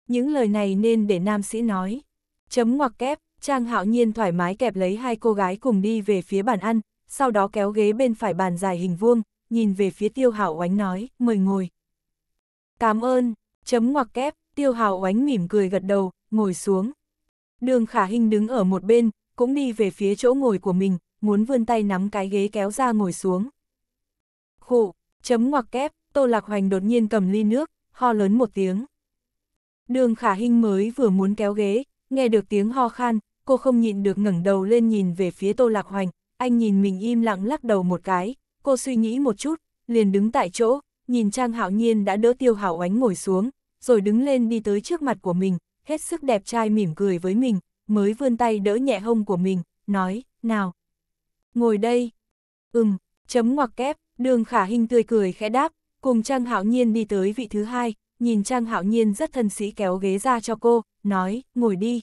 Những lời này nên để nam sĩ nói. Chấm ngoặc kép, Trang Hạo Nhiên thoải mái kẹp lấy hai cô gái cùng đi về phía bàn ăn, sau đó kéo ghế bên phải bàn dài hình vuông, nhìn về phía tiêu hảo oánh nói, mời ngồi. Cảm ơn, chấm ngoặc kép, tiêu hảo oánh mỉm cười gật đầu, ngồi xuống. Đường khả hình đứng ở một bên, cũng đi về phía chỗ ngồi của mình, muốn vươn tay nắm cái ghế kéo ra ngồi xuống. Khụ, chấm ngoặc kép, Tô Lạc Hoành đột nhiên cầm ly nước, ho lớn một tiếng. Đường khả hình mới vừa muốn kéo ghế, nghe được tiếng ho khan, cô không nhịn được ngẩng đầu lên nhìn về phía Tô Lạc Hoành, anh nhìn mình im lặng lắc đầu một cái, Cô suy nghĩ một chút, liền đứng tại chỗ, nhìn Trang Hạo Nhiên đã đỡ Tiêu Hảo Oánh ngồi xuống, rồi đứng lên đi tới trước mặt của mình, hết sức đẹp trai mỉm cười với mình, mới vươn tay đỡ nhẹ hông của mình, nói, nào. Ngồi đây. Ừm, chấm ngoặc kép, đường khả hinh tươi cười khẽ đáp, cùng Trang Hạo Nhiên đi tới vị thứ hai, nhìn Trang Hạo Nhiên rất thân sĩ kéo ghế ra cho cô, nói, ngồi đi.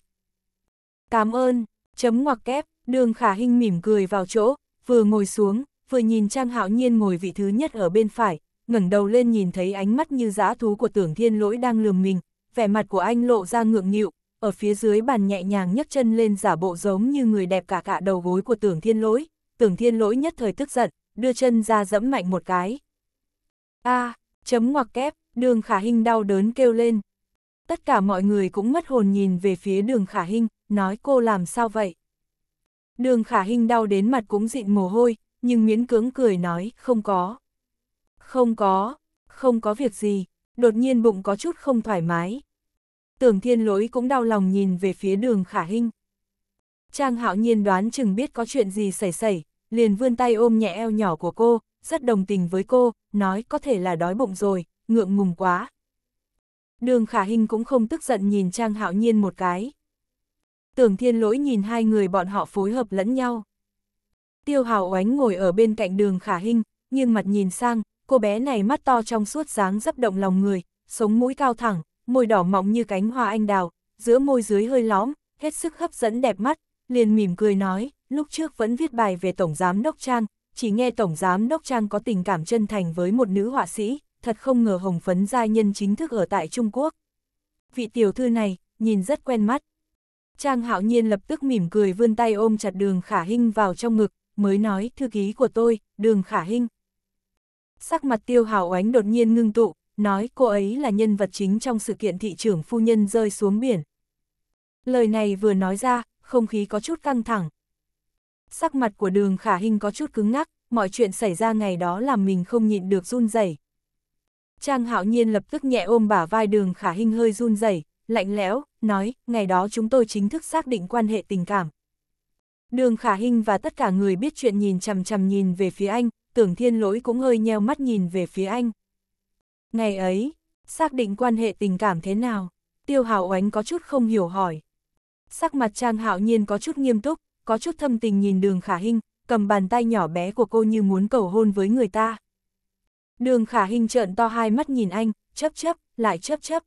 Cảm ơn, chấm ngoặc kép, đường khả hinh mỉm cười vào chỗ, vừa ngồi xuống, vừa nhìn Trang Hạo Nhiên ngồi vị thứ nhất ở bên phải, ngẩng đầu lên nhìn thấy ánh mắt như dã thú của tưởng thiên lỗi đang lườm mình, vẻ mặt của anh lộ ra ngượng nghịu, ở phía dưới bàn nhẹ nhàng nhấc chân lên giả bộ giống như người đẹp cả cả đầu gối của tưởng thiên lỗi, tưởng thiên lỗi nhất thời tức giận, đưa chân ra dẫm mạnh một cái. a à, chấm ngoặc kép, đường khả hình đau đớn kêu lên. Tất cả mọi người cũng mất hồn nhìn về phía đường khả hình, nói cô làm sao vậy? Đường khả hình đau đến mặt cũng dịn mồ hôi, nhưng miễn cưỡng cười nói, không có. Không có, không có việc gì, đột nhiên bụng có chút không thoải mái. Tưởng thiên lỗi cũng đau lòng nhìn về phía đường khả hinh. Trang hạo nhiên đoán chừng biết có chuyện gì xảy xảy, liền vươn tay ôm nhẹ eo nhỏ của cô, rất đồng tình với cô, nói có thể là đói bụng rồi, ngượng ngùng quá. Đường khả hinh cũng không tức giận nhìn Trang hạo nhiên một cái. Tưởng thiên lỗi nhìn hai người bọn họ phối hợp lẫn nhau. Tiêu Hào Oánh ngồi ở bên cạnh đường khả hình, nghiêng mặt nhìn sang, cô bé này mắt to trong suốt dáng dấp động lòng người, sống mũi cao thẳng, môi đỏ mọng như cánh hoa anh đào, giữa môi dưới hơi lõm, hết sức hấp dẫn đẹp mắt, liền mỉm cười nói, lúc trước vẫn viết bài về Tổng Giám Đốc Trang, chỉ nghe Tổng Giám Đốc Trang có tình cảm chân thành với một nữ họa sĩ, thật không ngờ Hồng Phấn gia nhân chính thức ở tại Trung Quốc. Vị tiểu thư này, nhìn rất quen mắt. Trang hạo nhiên lập tức mỉm cười vươn tay ôm chặt đường khả hinh vào trong ngực, mới nói thư ký của tôi, đường khả hinh. Sắc mặt tiêu hào ánh đột nhiên ngưng tụ, nói cô ấy là nhân vật chính trong sự kiện thị trưởng phu nhân rơi xuống biển. Lời này vừa nói ra, không khí có chút căng thẳng. Sắc mặt của đường khả hình có chút cứng ngắc, mọi chuyện xảy ra ngày đó làm mình không nhịn được run rẩy. Trang hạo nhiên lập tức nhẹ ôm bả vai đường khả hình hơi run rẩy, lạnh lẽo, nói, ngày đó chúng tôi chính thức xác định quan hệ tình cảm. Đường khả hình và tất cả người biết chuyện nhìn chằm chằm nhìn về phía anh, tưởng thiên lỗi cũng hơi nheo mắt nhìn về phía anh. Ngày ấy, xác định quan hệ tình cảm thế nào, tiêu hào oánh có chút không hiểu hỏi. Sắc mặt trang hạo nhiên có chút nghiêm túc, có chút thâm tình nhìn đường khả hình, cầm bàn tay nhỏ bé của cô như muốn cầu hôn với người ta. Đường khả hình trợn to hai mắt nhìn anh, chấp chấp, lại chấp chấp.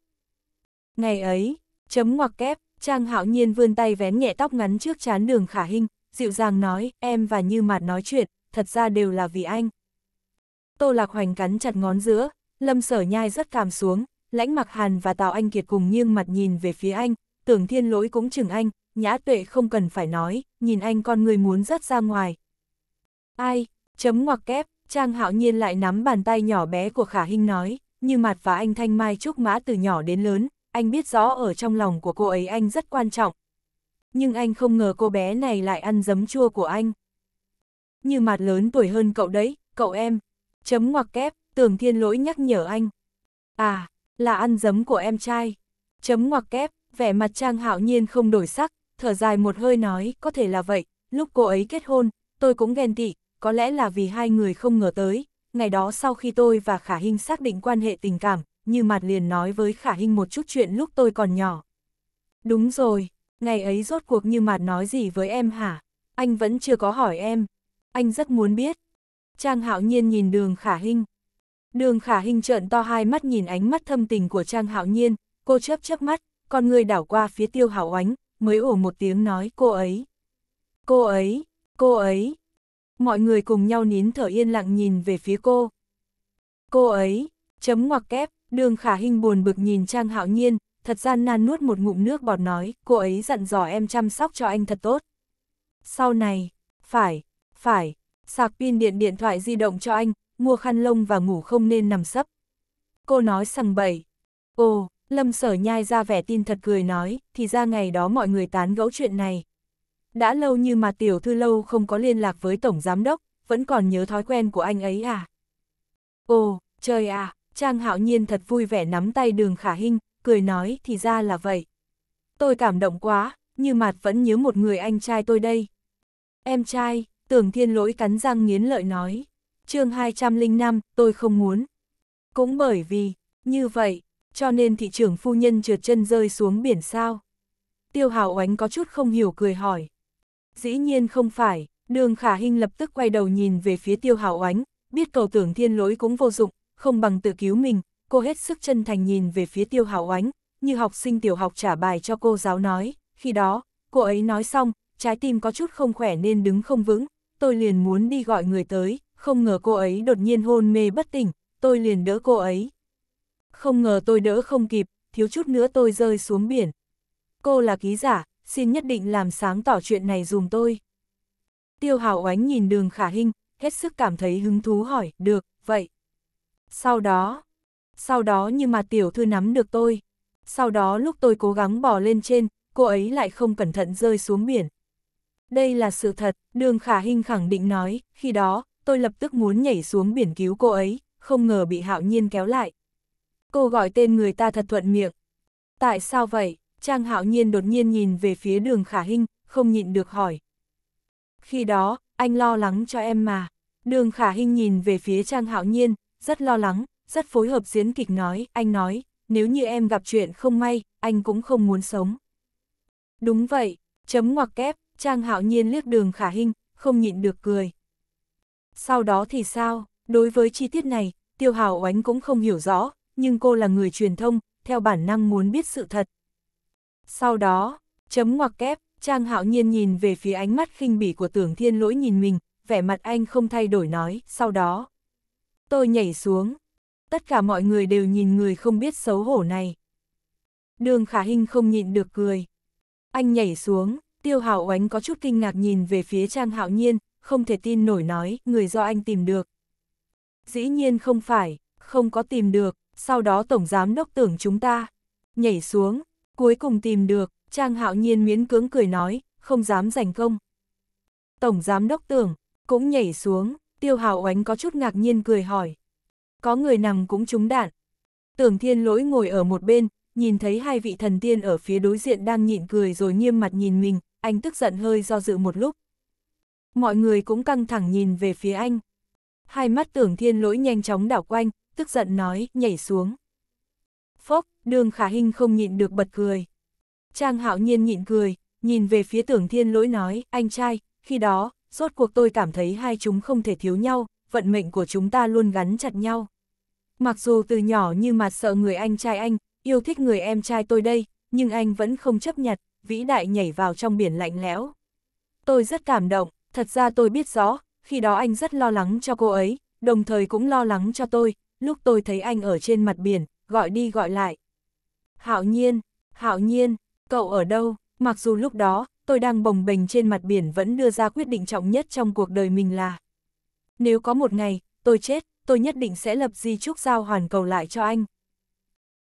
Ngày ấy, chấm ngoặc kép, Trang hạo nhiên vươn tay vén nhẹ tóc ngắn trước chán đường khả Hinh dịu dàng nói, em và Như Mạt nói chuyện, thật ra đều là vì anh. Tô Lạc Hoành cắn chặt ngón giữa, lâm sở nhai rất cảm xuống, lãnh mặc hàn và Tào Anh Kiệt cùng nghiêng mặt nhìn về phía anh, tưởng thiên lỗi cũng chừng anh, nhã tuệ không cần phải nói, nhìn anh con người muốn rất ra ngoài. Ai, chấm ngoặc kép, Trang hạo nhiên lại nắm bàn tay nhỏ bé của khả Hinh nói, như Mạt và anh Thanh Mai Trúc Mã từ nhỏ đến lớn, anh biết rõ ở trong lòng của cô ấy anh rất quan trọng. Nhưng anh không ngờ cô bé này lại ăn giấm chua của anh. Như mặt lớn tuổi hơn cậu đấy, cậu em. Chấm ngoặc kép, tưởng thiên lỗi nhắc nhở anh. À, là ăn giấm của em trai. Chấm ngoặc kép, vẻ mặt Trang hạo nhiên không đổi sắc, thở dài một hơi nói có thể là vậy. Lúc cô ấy kết hôn, tôi cũng ghen tị, có lẽ là vì hai người không ngờ tới. Ngày đó sau khi tôi và Khả Hinh xác định quan hệ tình cảm, như mặt liền nói với khả hình một chút chuyện lúc tôi còn nhỏ. Đúng rồi, ngày ấy rốt cuộc như mặt nói gì với em hả? Anh vẫn chưa có hỏi em. Anh rất muốn biết. Trang hạo nhiên nhìn đường khả hình. Đường khả hình trợn to hai mắt nhìn ánh mắt thâm tình của Trang hạo nhiên, cô chớp chớp mắt, con người đảo qua phía tiêu hảo oánh, mới ổ một tiếng nói cô ấy. Cô ấy, cô ấy. Mọi người cùng nhau nín thở yên lặng nhìn về phía cô. Cô ấy, chấm ngoặc kép, Đường khả hình buồn bực nhìn Trang Hạo Nhiên, thật gian nan nuốt một ngụm nước bọt nói, cô ấy dặn dò em chăm sóc cho anh thật tốt. Sau này, phải, phải, sạc pin điện điện thoại di động cho anh, mua khăn lông và ngủ không nên nằm sấp. Cô nói sằng bậy. Ồ, Lâm Sở Nhai ra vẻ tin thật cười nói, thì ra ngày đó mọi người tán gẫu chuyện này. Đã lâu như mà tiểu thư lâu không có liên lạc với tổng giám đốc, vẫn còn nhớ thói quen của anh ấy à? Ồ, trời à, Trang hạo nhiên thật vui vẻ nắm tay đường khả hinh, cười nói thì ra là vậy. Tôi cảm động quá, như mặt vẫn nhớ một người anh trai tôi đây. Em trai, tưởng thiên lỗi cắn răng nghiến lợi nói. chương 205, tôi không muốn. Cũng bởi vì, như vậy, cho nên thị trưởng phu nhân trượt chân rơi xuống biển sao. Tiêu hào oánh có chút không hiểu cười hỏi. Dĩ nhiên không phải, đường khả hinh lập tức quay đầu nhìn về phía tiêu hào oánh, biết cầu tưởng thiên lỗi cũng vô dụng, không bằng tự cứu mình, cô hết sức chân thành nhìn về phía tiêu hảo oánh, như học sinh tiểu học trả bài cho cô giáo nói, khi đó, cô ấy nói xong, trái tim có chút không khỏe nên đứng không vững, tôi liền muốn đi gọi người tới, không ngờ cô ấy đột nhiên hôn mê bất tỉnh, tôi liền đỡ cô ấy. Không ngờ tôi đỡ không kịp, thiếu chút nữa tôi rơi xuống biển. Cô là ký giả, xin nhất định làm sáng tỏ chuyện này dùm tôi. Tiêu Hảo Oánh nhìn đường khả hình, hết sức cảm thấy hứng thú hỏi, được, vậy, sau đó, sau đó như mà tiểu thư nắm được tôi. Sau đó lúc tôi cố gắng bỏ lên trên, cô ấy lại không cẩn thận rơi xuống biển. Đây là sự thật, đường khả hình khẳng định nói, khi đó, tôi lập tức muốn nhảy xuống biển cứu cô ấy, không ngờ bị hạo nhiên kéo lại. Cô gọi tên người ta thật thuận miệng. Tại sao vậy? Trang hạo nhiên đột nhiên nhìn về phía đường khả hình, không nhịn được hỏi. Khi đó, anh lo lắng cho em mà. Đường khả hình nhìn về phía Trang hạo nhiên, rất lo lắng, rất phối hợp diễn kịch nói, anh nói, nếu như em gặp chuyện không may, anh cũng không muốn sống. Đúng vậy, chấm ngoặc kép, Trang Hạo Nhiên liếc đường khả hình, không nhịn được cười. Sau đó thì sao, đối với chi tiết này, Tiêu hào Oánh cũng không hiểu rõ, nhưng cô là người truyền thông, theo bản năng muốn biết sự thật. Sau đó, chấm ngoặc kép, Trang Hạo Nhiên nhìn về phía ánh mắt khinh bỉ của tưởng thiên lỗi nhìn mình, vẻ mặt anh không thay đổi nói, sau đó. Tôi nhảy xuống. Tất cả mọi người đều nhìn người không biết xấu hổ này. Đường khả hình không nhịn được cười. Anh nhảy xuống, tiêu hảo oánh có chút kinh ngạc nhìn về phía trang hạo nhiên, không thể tin nổi nói, người do anh tìm được. Dĩ nhiên không phải, không có tìm được, sau đó tổng giám đốc tưởng chúng ta. Nhảy xuống, cuối cùng tìm được, trang hạo nhiên miễn cưỡng cười nói, không dám giành công. Tổng giám đốc tưởng, cũng nhảy xuống, Tiêu Hào Oánh có chút ngạc nhiên cười hỏi. Có người nằm cũng trúng đạn. Tưởng thiên lỗi ngồi ở một bên, nhìn thấy hai vị thần tiên ở phía đối diện đang nhịn cười rồi nghiêm mặt nhìn mình, anh tức giận hơi do dự một lúc. Mọi người cũng căng thẳng nhìn về phía anh. Hai mắt tưởng thiên lỗi nhanh chóng đảo quanh, tức giận nói, nhảy xuống. Phốc, đường khả hình không nhịn được bật cười. Trang hạo nhiên nhịn cười, nhìn về phía tưởng thiên lỗi nói, anh trai, khi đó, rốt cuộc tôi cảm thấy hai chúng không thể thiếu nhau, vận mệnh của chúng ta luôn gắn chặt nhau. Mặc dù từ nhỏ như mặt sợ người anh trai anh, yêu thích người em trai tôi đây, nhưng anh vẫn không chấp nhặt, vĩ đại nhảy vào trong biển lạnh lẽo. Tôi rất cảm động, thật ra tôi biết rõ, khi đó anh rất lo lắng cho cô ấy, đồng thời cũng lo lắng cho tôi, lúc tôi thấy anh ở trên mặt biển, gọi đi gọi lại. Hạo nhiên, hạo nhiên, cậu ở đâu? Mặc dù lúc đó, tôi đang bồng bềnh trên mặt biển vẫn đưa ra quyết định trọng nhất trong cuộc đời mình là Nếu có một ngày, tôi chết, tôi nhất định sẽ lập di trúc giao hoàn cầu lại cho anh.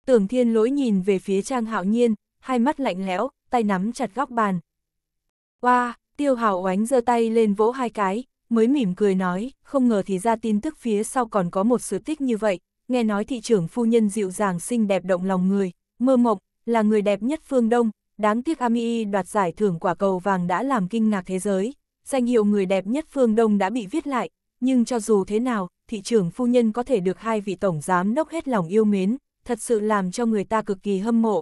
Tưởng thiên lỗi nhìn về phía Trang Hạo Nhiên, hai mắt lạnh lẽo, tay nắm chặt góc bàn. Wow, tiêu hào oánh giơ tay lên vỗ hai cái, mới mỉm cười nói, không ngờ thì ra tin tức phía sau còn có một sự tích như vậy, nghe nói thị trưởng phu nhân dịu dàng xinh đẹp động lòng người, mơ mộng, là người đẹp nhất phương Đông, đáng tiếc Ami đoạt giải thưởng quả cầu vàng đã làm kinh ngạc thế giới, danh hiệu người đẹp nhất phương Đông đã bị viết lại, nhưng cho dù thế nào, thị trưởng phu nhân có thể được hai vị tổng giám đốc hết lòng yêu mến, thật sự làm cho người ta cực kỳ hâm mộ.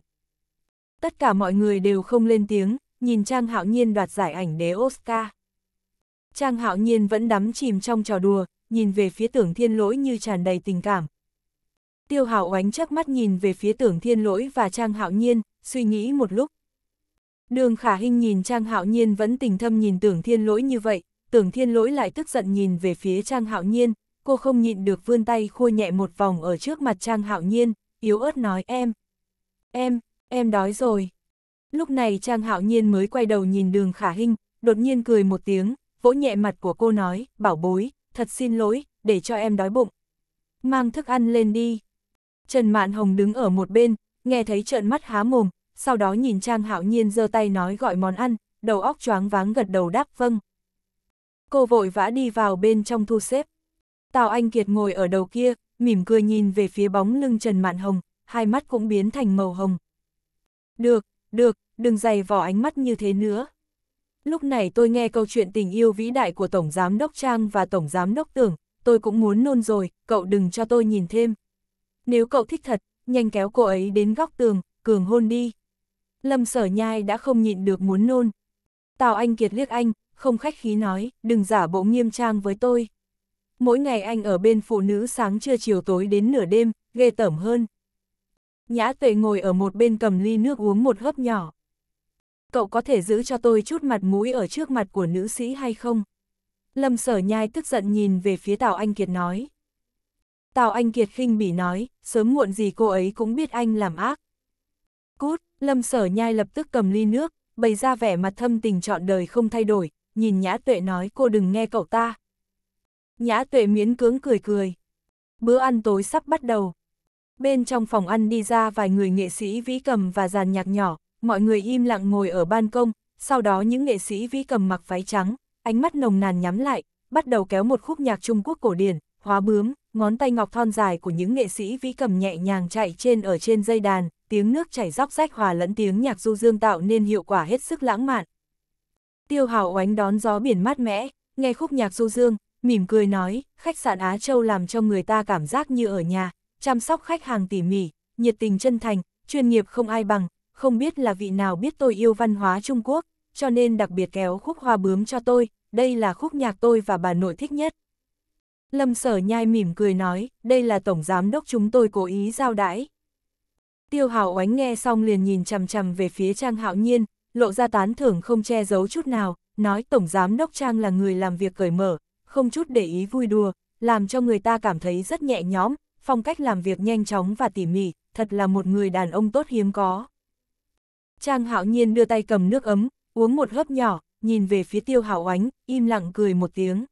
Tất cả mọi người đều không lên tiếng, nhìn Trang Hạo Nhiên đoạt giải ảnh đế Oscar. Trang Hạo Nhiên vẫn đắm chìm trong trò đùa, nhìn về phía tưởng thiên lỗi như tràn đầy tình cảm. Tiêu Hạo oánh chắc mắt nhìn về phía tưởng thiên lỗi và Trang Hạo Nhiên, suy nghĩ một lúc, Đường khả hình nhìn Trang Hạo Nhiên vẫn tình thâm nhìn tưởng thiên lỗi như vậy, tưởng thiên lỗi lại tức giận nhìn về phía Trang Hạo Nhiên, cô không nhịn được vươn tay khua nhẹ một vòng ở trước mặt Trang Hạo Nhiên, yếu ớt nói em. Em, em đói rồi. Lúc này Trang Hạo Nhiên mới quay đầu nhìn đường khả hình, đột nhiên cười một tiếng, vỗ nhẹ mặt của cô nói, bảo bối, thật xin lỗi, để cho em đói bụng. Mang thức ăn lên đi. Trần Mạn Hồng đứng ở một bên, nghe thấy trợn mắt há mồm, sau đó nhìn Trang Hạo Nhiên giơ tay nói gọi món ăn, đầu óc choáng váng gật đầu đáp vâng. Cô vội vã đi vào bên trong thu xếp. Tào Anh Kiệt ngồi ở đầu kia, mỉm cười nhìn về phía bóng lưng Trần Mạn Hồng, hai mắt cũng biến thành màu hồng. Được, được, đừng dày vỏ ánh mắt như thế nữa. Lúc này tôi nghe câu chuyện tình yêu vĩ đại của Tổng Giám Đốc Trang và Tổng Giám Đốc Tưởng, tôi cũng muốn nôn rồi, cậu đừng cho tôi nhìn thêm. Nếu cậu thích thật, nhanh kéo cô ấy đến góc tường, cường hôn đi. Lâm sở nhai đã không nhịn được muốn nôn. Tào Anh Kiệt liếc anh, không khách khí nói, đừng giả bộ nghiêm trang với tôi. Mỗi ngày anh ở bên phụ nữ sáng trưa chiều tối đến nửa đêm, ghê tởm hơn. Nhã tuệ ngồi ở một bên cầm ly nước uống một hớp nhỏ. Cậu có thể giữ cho tôi chút mặt mũi ở trước mặt của nữ sĩ hay không? Lâm sở nhai tức giận nhìn về phía Tào Anh Kiệt nói. Tào Anh Kiệt khinh bỉ nói, sớm muộn gì cô ấy cũng biết anh làm ác. Cút, Lâm sở nhai lập tức cầm ly nước, bày ra vẻ mặt thâm tình trọn đời không thay đổi, nhìn nhã tuệ nói cô đừng nghe cậu ta. Nhã tuệ miễn cưỡng cười cười. Bữa ăn tối sắp bắt đầu. Bên trong phòng ăn đi ra vài người nghệ sĩ vĩ cầm và dàn nhạc nhỏ, mọi người im lặng ngồi ở ban công, sau đó những nghệ sĩ vĩ cầm mặc váy trắng, ánh mắt nồng nàn nhắm lại, bắt đầu kéo một khúc nhạc Trung Quốc cổ điển, hóa bướm, ngón tay ngọc thon dài của những nghệ sĩ vĩ cầm nhẹ nhàng chạy trên ở trên dây đàn, tiếng nước chảy róc rách hòa lẫn tiếng nhạc du dương tạo nên hiệu quả hết sức lãng mạn. Tiêu Hào oánh đón gió biển mát mẻ, nghe khúc nhạc du dương, mỉm cười nói, khách sạn Á Châu làm cho người ta cảm giác như ở nhà, chăm sóc khách hàng tỉ mỉ, nhiệt tình chân thành, chuyên nghiệp không ai bằng, không biết là vị nào biết tôi yêu văn hóa Trung Quốc, cho nên đặc biệt kéo khúc hoa bướm cho tôi, đây là khúc nhạc tôi và bà nội thích nhất. Lâm sở nhai mỉm cười nói, đây là tổng giám đốc chúng tôi cố ý giao đãi. Tiêu hảo oánh nghe xong liền nhìn chằm chằm về phía Trang Hạo Nhiên, lộ ra tán thưởng không che giấu chút nào, nói tổng giám đốc Trang là người làm việc cởi mở, không chút để ý vui đùa, làm cho người ta cảm thấy rất nhẹ nhõm, phong cách làm việc nhanh chóng và tỉ mỉ, thật là một người đàn ông tốt hiếm có. Trang Hạo Nhiên đưa tay cầm nước ấm, uống một hớp nhỏ, nhìn về phía Tiêu hảo Oánh, im lặng cười một tiếng.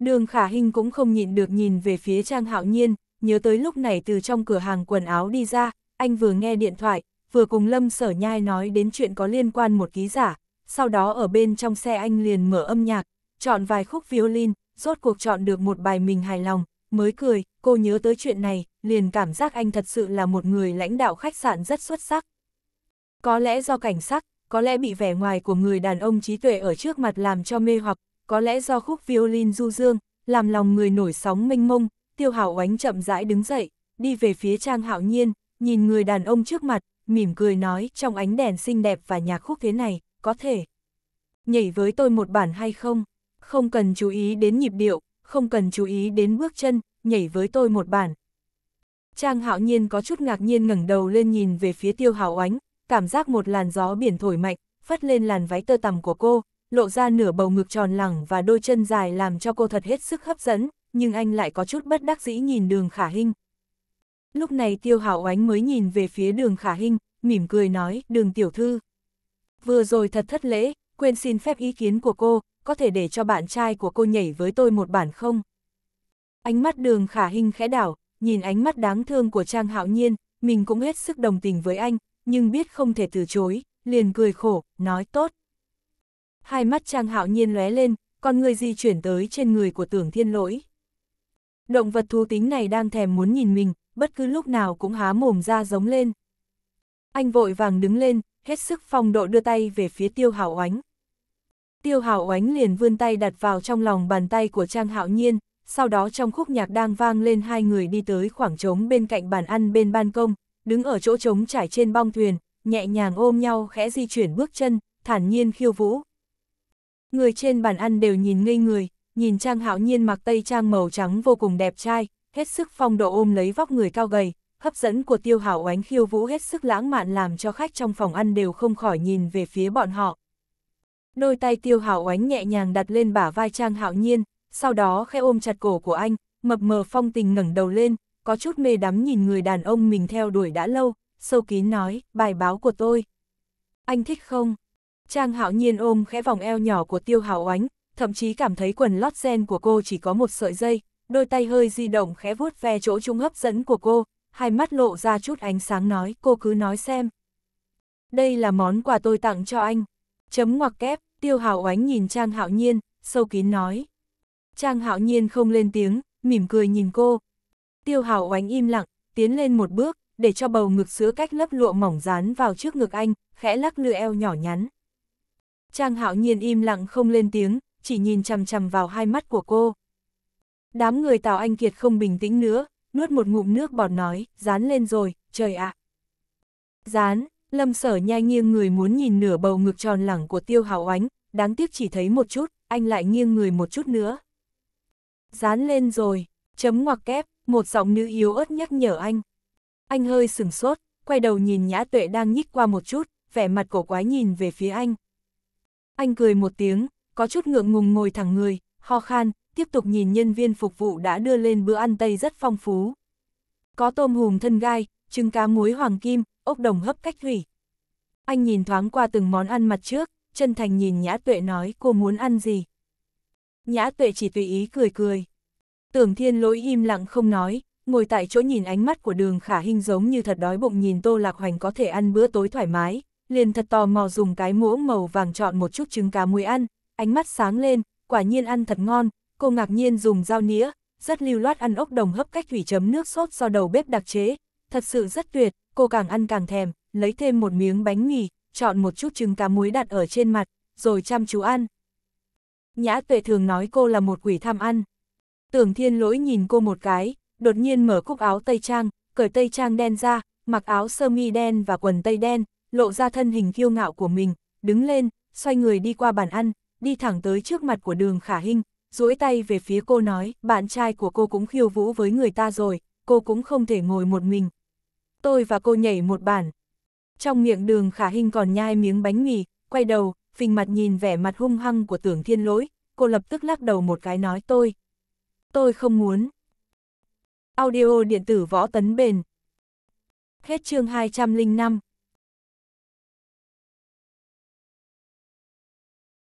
Đường khả hình cũng không nhịn được nhìn về phía Trang Hạo Nhiên, nhớ tới lúc này từ trong cửa hàng quần áo đi ra, anh vừa nghe điện thoại, vừa cùng Lâm Sở Nhai nói đến chuyện có liên quan một ký giả, sau đó ở bên trong xe anh liền mở âm nhạc, chọn vài khúc violin, rốt cuộc chọn được một bài mình hài lòng, mới cười, cô nhớ tới chuyện này, liền cảm giác anh thật sự là một người lãnh đạo khách sạn rất xuất sắc. Có lẽ do cảnh sắc, có lẽ bị vẻ ngoài của người đàn ông trí tuệ ở trước mặt làm cho mê hoặc, có lẽ do khúc violin du dương, làm lòng người nổi sóng mênh mông, tiêu hảo oánh chậm rãi đứng dậy, đi về phía trang hạo nhiên, nhìn người đàn ông trước mặt, mỉm cười nói trong ánh đèn xinh đẹp và nhạc khúc thế này, có thể nhảy với tôi một bản hay không? Không cần chú ý đến nhịp điệu, không cần chú ý đến bước chân, nhảy với tôi một bản. Trang hạo nhiên có chút ngạc nhiên ngẩng đầu lên nhìn về phía tiêu hảo oánh, cảm giác một làn gió biển thổi mạnh, phất lên làn váy tơ tằm của cô, lộ ra nửa bầu ngực tròn lẳng và đôi chân dài làm cho cô thật hết sức hấp dẫn, nhưng anh lại có chút bất đắc dĩ nhìn đường khả hình. Lúc này tiêu hảo ánh mới nhìn về phía đường khả hình, mỉm cười nói, đường tiểu thư. Vừa rồi thật thất lễ, quên xin phép ý kiến của cô, có thể để cho bạn trai của cô nhảy với tôi một bản không? Ánh mắt đường khả hình khẽ đảo, nhìn ánh mắt đáng thương của Trang Hạo Nhiên, mình cũng hết sức đồng tình với anh, nhưng biết không thể từ chối, liền cười khổ, nói tốt hai mắt Trang Hạo Nhiên lóe lên, con người di chuyển tới trên người của tưởng thiên lỗi. Động vật thú tính này đang thèm muốn nhìn mình, bất cứ lúc nào cũng há mồm ra giống lên. Anh vội vàng đứng lên, hết sức phong độ đưa tay về phía tiêu hảo oánh. Tiêu hảo oánh liền vươn tay đặt vào trong lòng bàn tay của Trang Hạo Nhiên, sau đó trong khúc nhạc đang vang lên hai người đi tới khoảng trống bên cạnh bàn ăn bên ban công, đứng ở chỗ trống trải trên bong thuyền, nhẹ nhàng ôm nhau khẽ di chuyển bước chân, thản nhiên khiêu vũ, Người trên bàn ăn đều nhìn ngây người, nhìn Trang Hạo Nhiên mặc tây trang màu trắng vô cùng đẹp trai, hết sức phong độ ôm lấy vóc người cao gầy, hấp dẫn của Tiêu Hảo Oánh khiêu vũ hết sức lãng mạn làm cho khách trong phòng ăn đều không khỏi nhìn về phía bọn họ. Đôi tay Tiêu Hảo Oánh nhẹ nhàng đặt lên bả vai Trang Hạo Nhiên, sau đó khẽ ôm chặt cổ của anh, mập mờ phong tình ngẩng đầu lên, có chút mê đắm nhìn người đàn ông mình theo đuổi đã lâu, sâu kín nói, bài báo của tôi. Anh thích không? Trang hạo nhiên ôm khẽ vòng eo nhỏ của tiêu hào oánh, thậm chí cảm thấy quần lót gen của cô chỉ có một sợi dây, đôi tay hơi di động khẽ vuốt ve chỗ trung hấp dẫn của cô, hai mắt lộ ra chút ánh sáng nói, cô cứ nói xem. Đây là món quà tôi tặng cho anh. Chấm ngoặc kép, tiêu hào oánh nhìn Trang hạo nhiên, sâu kín nói. Trang hạo nhiên không lên tiếng, mỉm cười nhìn cô. Tiêu hào oánh im lặng, tiến lên một bước, để cho bầu ngực sữa cách lớp lụa mỏng dán vào trước ngực anh, khẽ lắc lư eo nhỏ nhắn. Trang hạo nhiên im lặng không lên tiếng, chỉ nhìn chằm chằm vào hai mắt của cô. Đám người Tào Anh Kiệt không bình tĩnh nữa, nuốt một ngụm nước bọt nói, dán lên rồi, trời ạ. À. Dán, lâm sở nhai nghiêng người muốn nhìn nửa bầu ngực tròn lẳng của tiêu hào ánh, đáng tiếc chỉ thấy một chút, anh lại nghiêng người một chút nữa. Dán lên rồi, chấm ngoặc kép, một giọng nữ yếu ớt nhắc nhở anh. Anh hơi sừng sốt, quay đầu nhìn nhã tuệ đang nhích qua một chút, vẻ mặt cổ quái nhìn về phía anh. Anh cười một tiếng, có chút ngượng ngùng ngồi thẳng người, ho khan, tiếp tục nhìn nhân viên phục vụ đã đưa lên bữa ăn Tây rất phong phú. Có tôm hùm thân gai, trứng cá muối hoàng kim, ốc đồng hấp cách thủy. Anh nhìn thoáng qua từng món ăn mặt trước, chân thành nhìn Nhã Tuệ nói cô muốn ăn gì. Nhã Tuệ chỉ tùy ý cười cười. Tưởng Thiên lỗi im lặng không nói, ngồi tại chỗ nhìn ánh mắt của đường khả hình giống như thật đói bụng nhìn Tô Lạc Hoành có thể ăn bữa tối thoải mái, liền thật tò mò dùng cái muỗng màu vàng chọn một chút trứng cá muối ăn, ánh mắt sáng lên, quả nhiên ăn thật ngon, cô ngạc nhiên dùng dao nĩa, rất lưu loát ăn ốc đồng hấp cách thủy chấm nước sốt do đầu bếp đặc chế, thật sự rất tuyệt, cô càng ăn càng thèm, lấy thêm một miếng bánh mì, chọn một chút trứng cá muối đặt ở trên mặt, rồi chăm chú ăn. Nhã tuệ thường nói cô là một quỷ tham ăn. Tưởng thiên lỗi nhìn cô một cái, đột nhiên mở cúc áo tây trang, cởi tây trang đen ra, mặc áo sơ mi đen và quần tây đen, lộ ra thân hình kiêu ngạo của mình, đứng lên, xoay người đi qua bàn ăn, đi thẳng tới trước mặt của đường khả hinh, duỗi tay về phía cô nói, bạn trai của cô cũng khiêu vũ với người ta rồi, cô cũng không thể ngồi một mình. Tôi và cô nhảy một bản. Trong miệng đường khả hinh còn nhai miếng bánh mì, quay đầu, phình mặt nhìn vẻ mặt hung hăng của tưởng thiên lỗi, cô lập tức lắc đầu một cái nói tôi. Tôi không muốn. Audio điện tử võ tấn bền. Hết chương 205.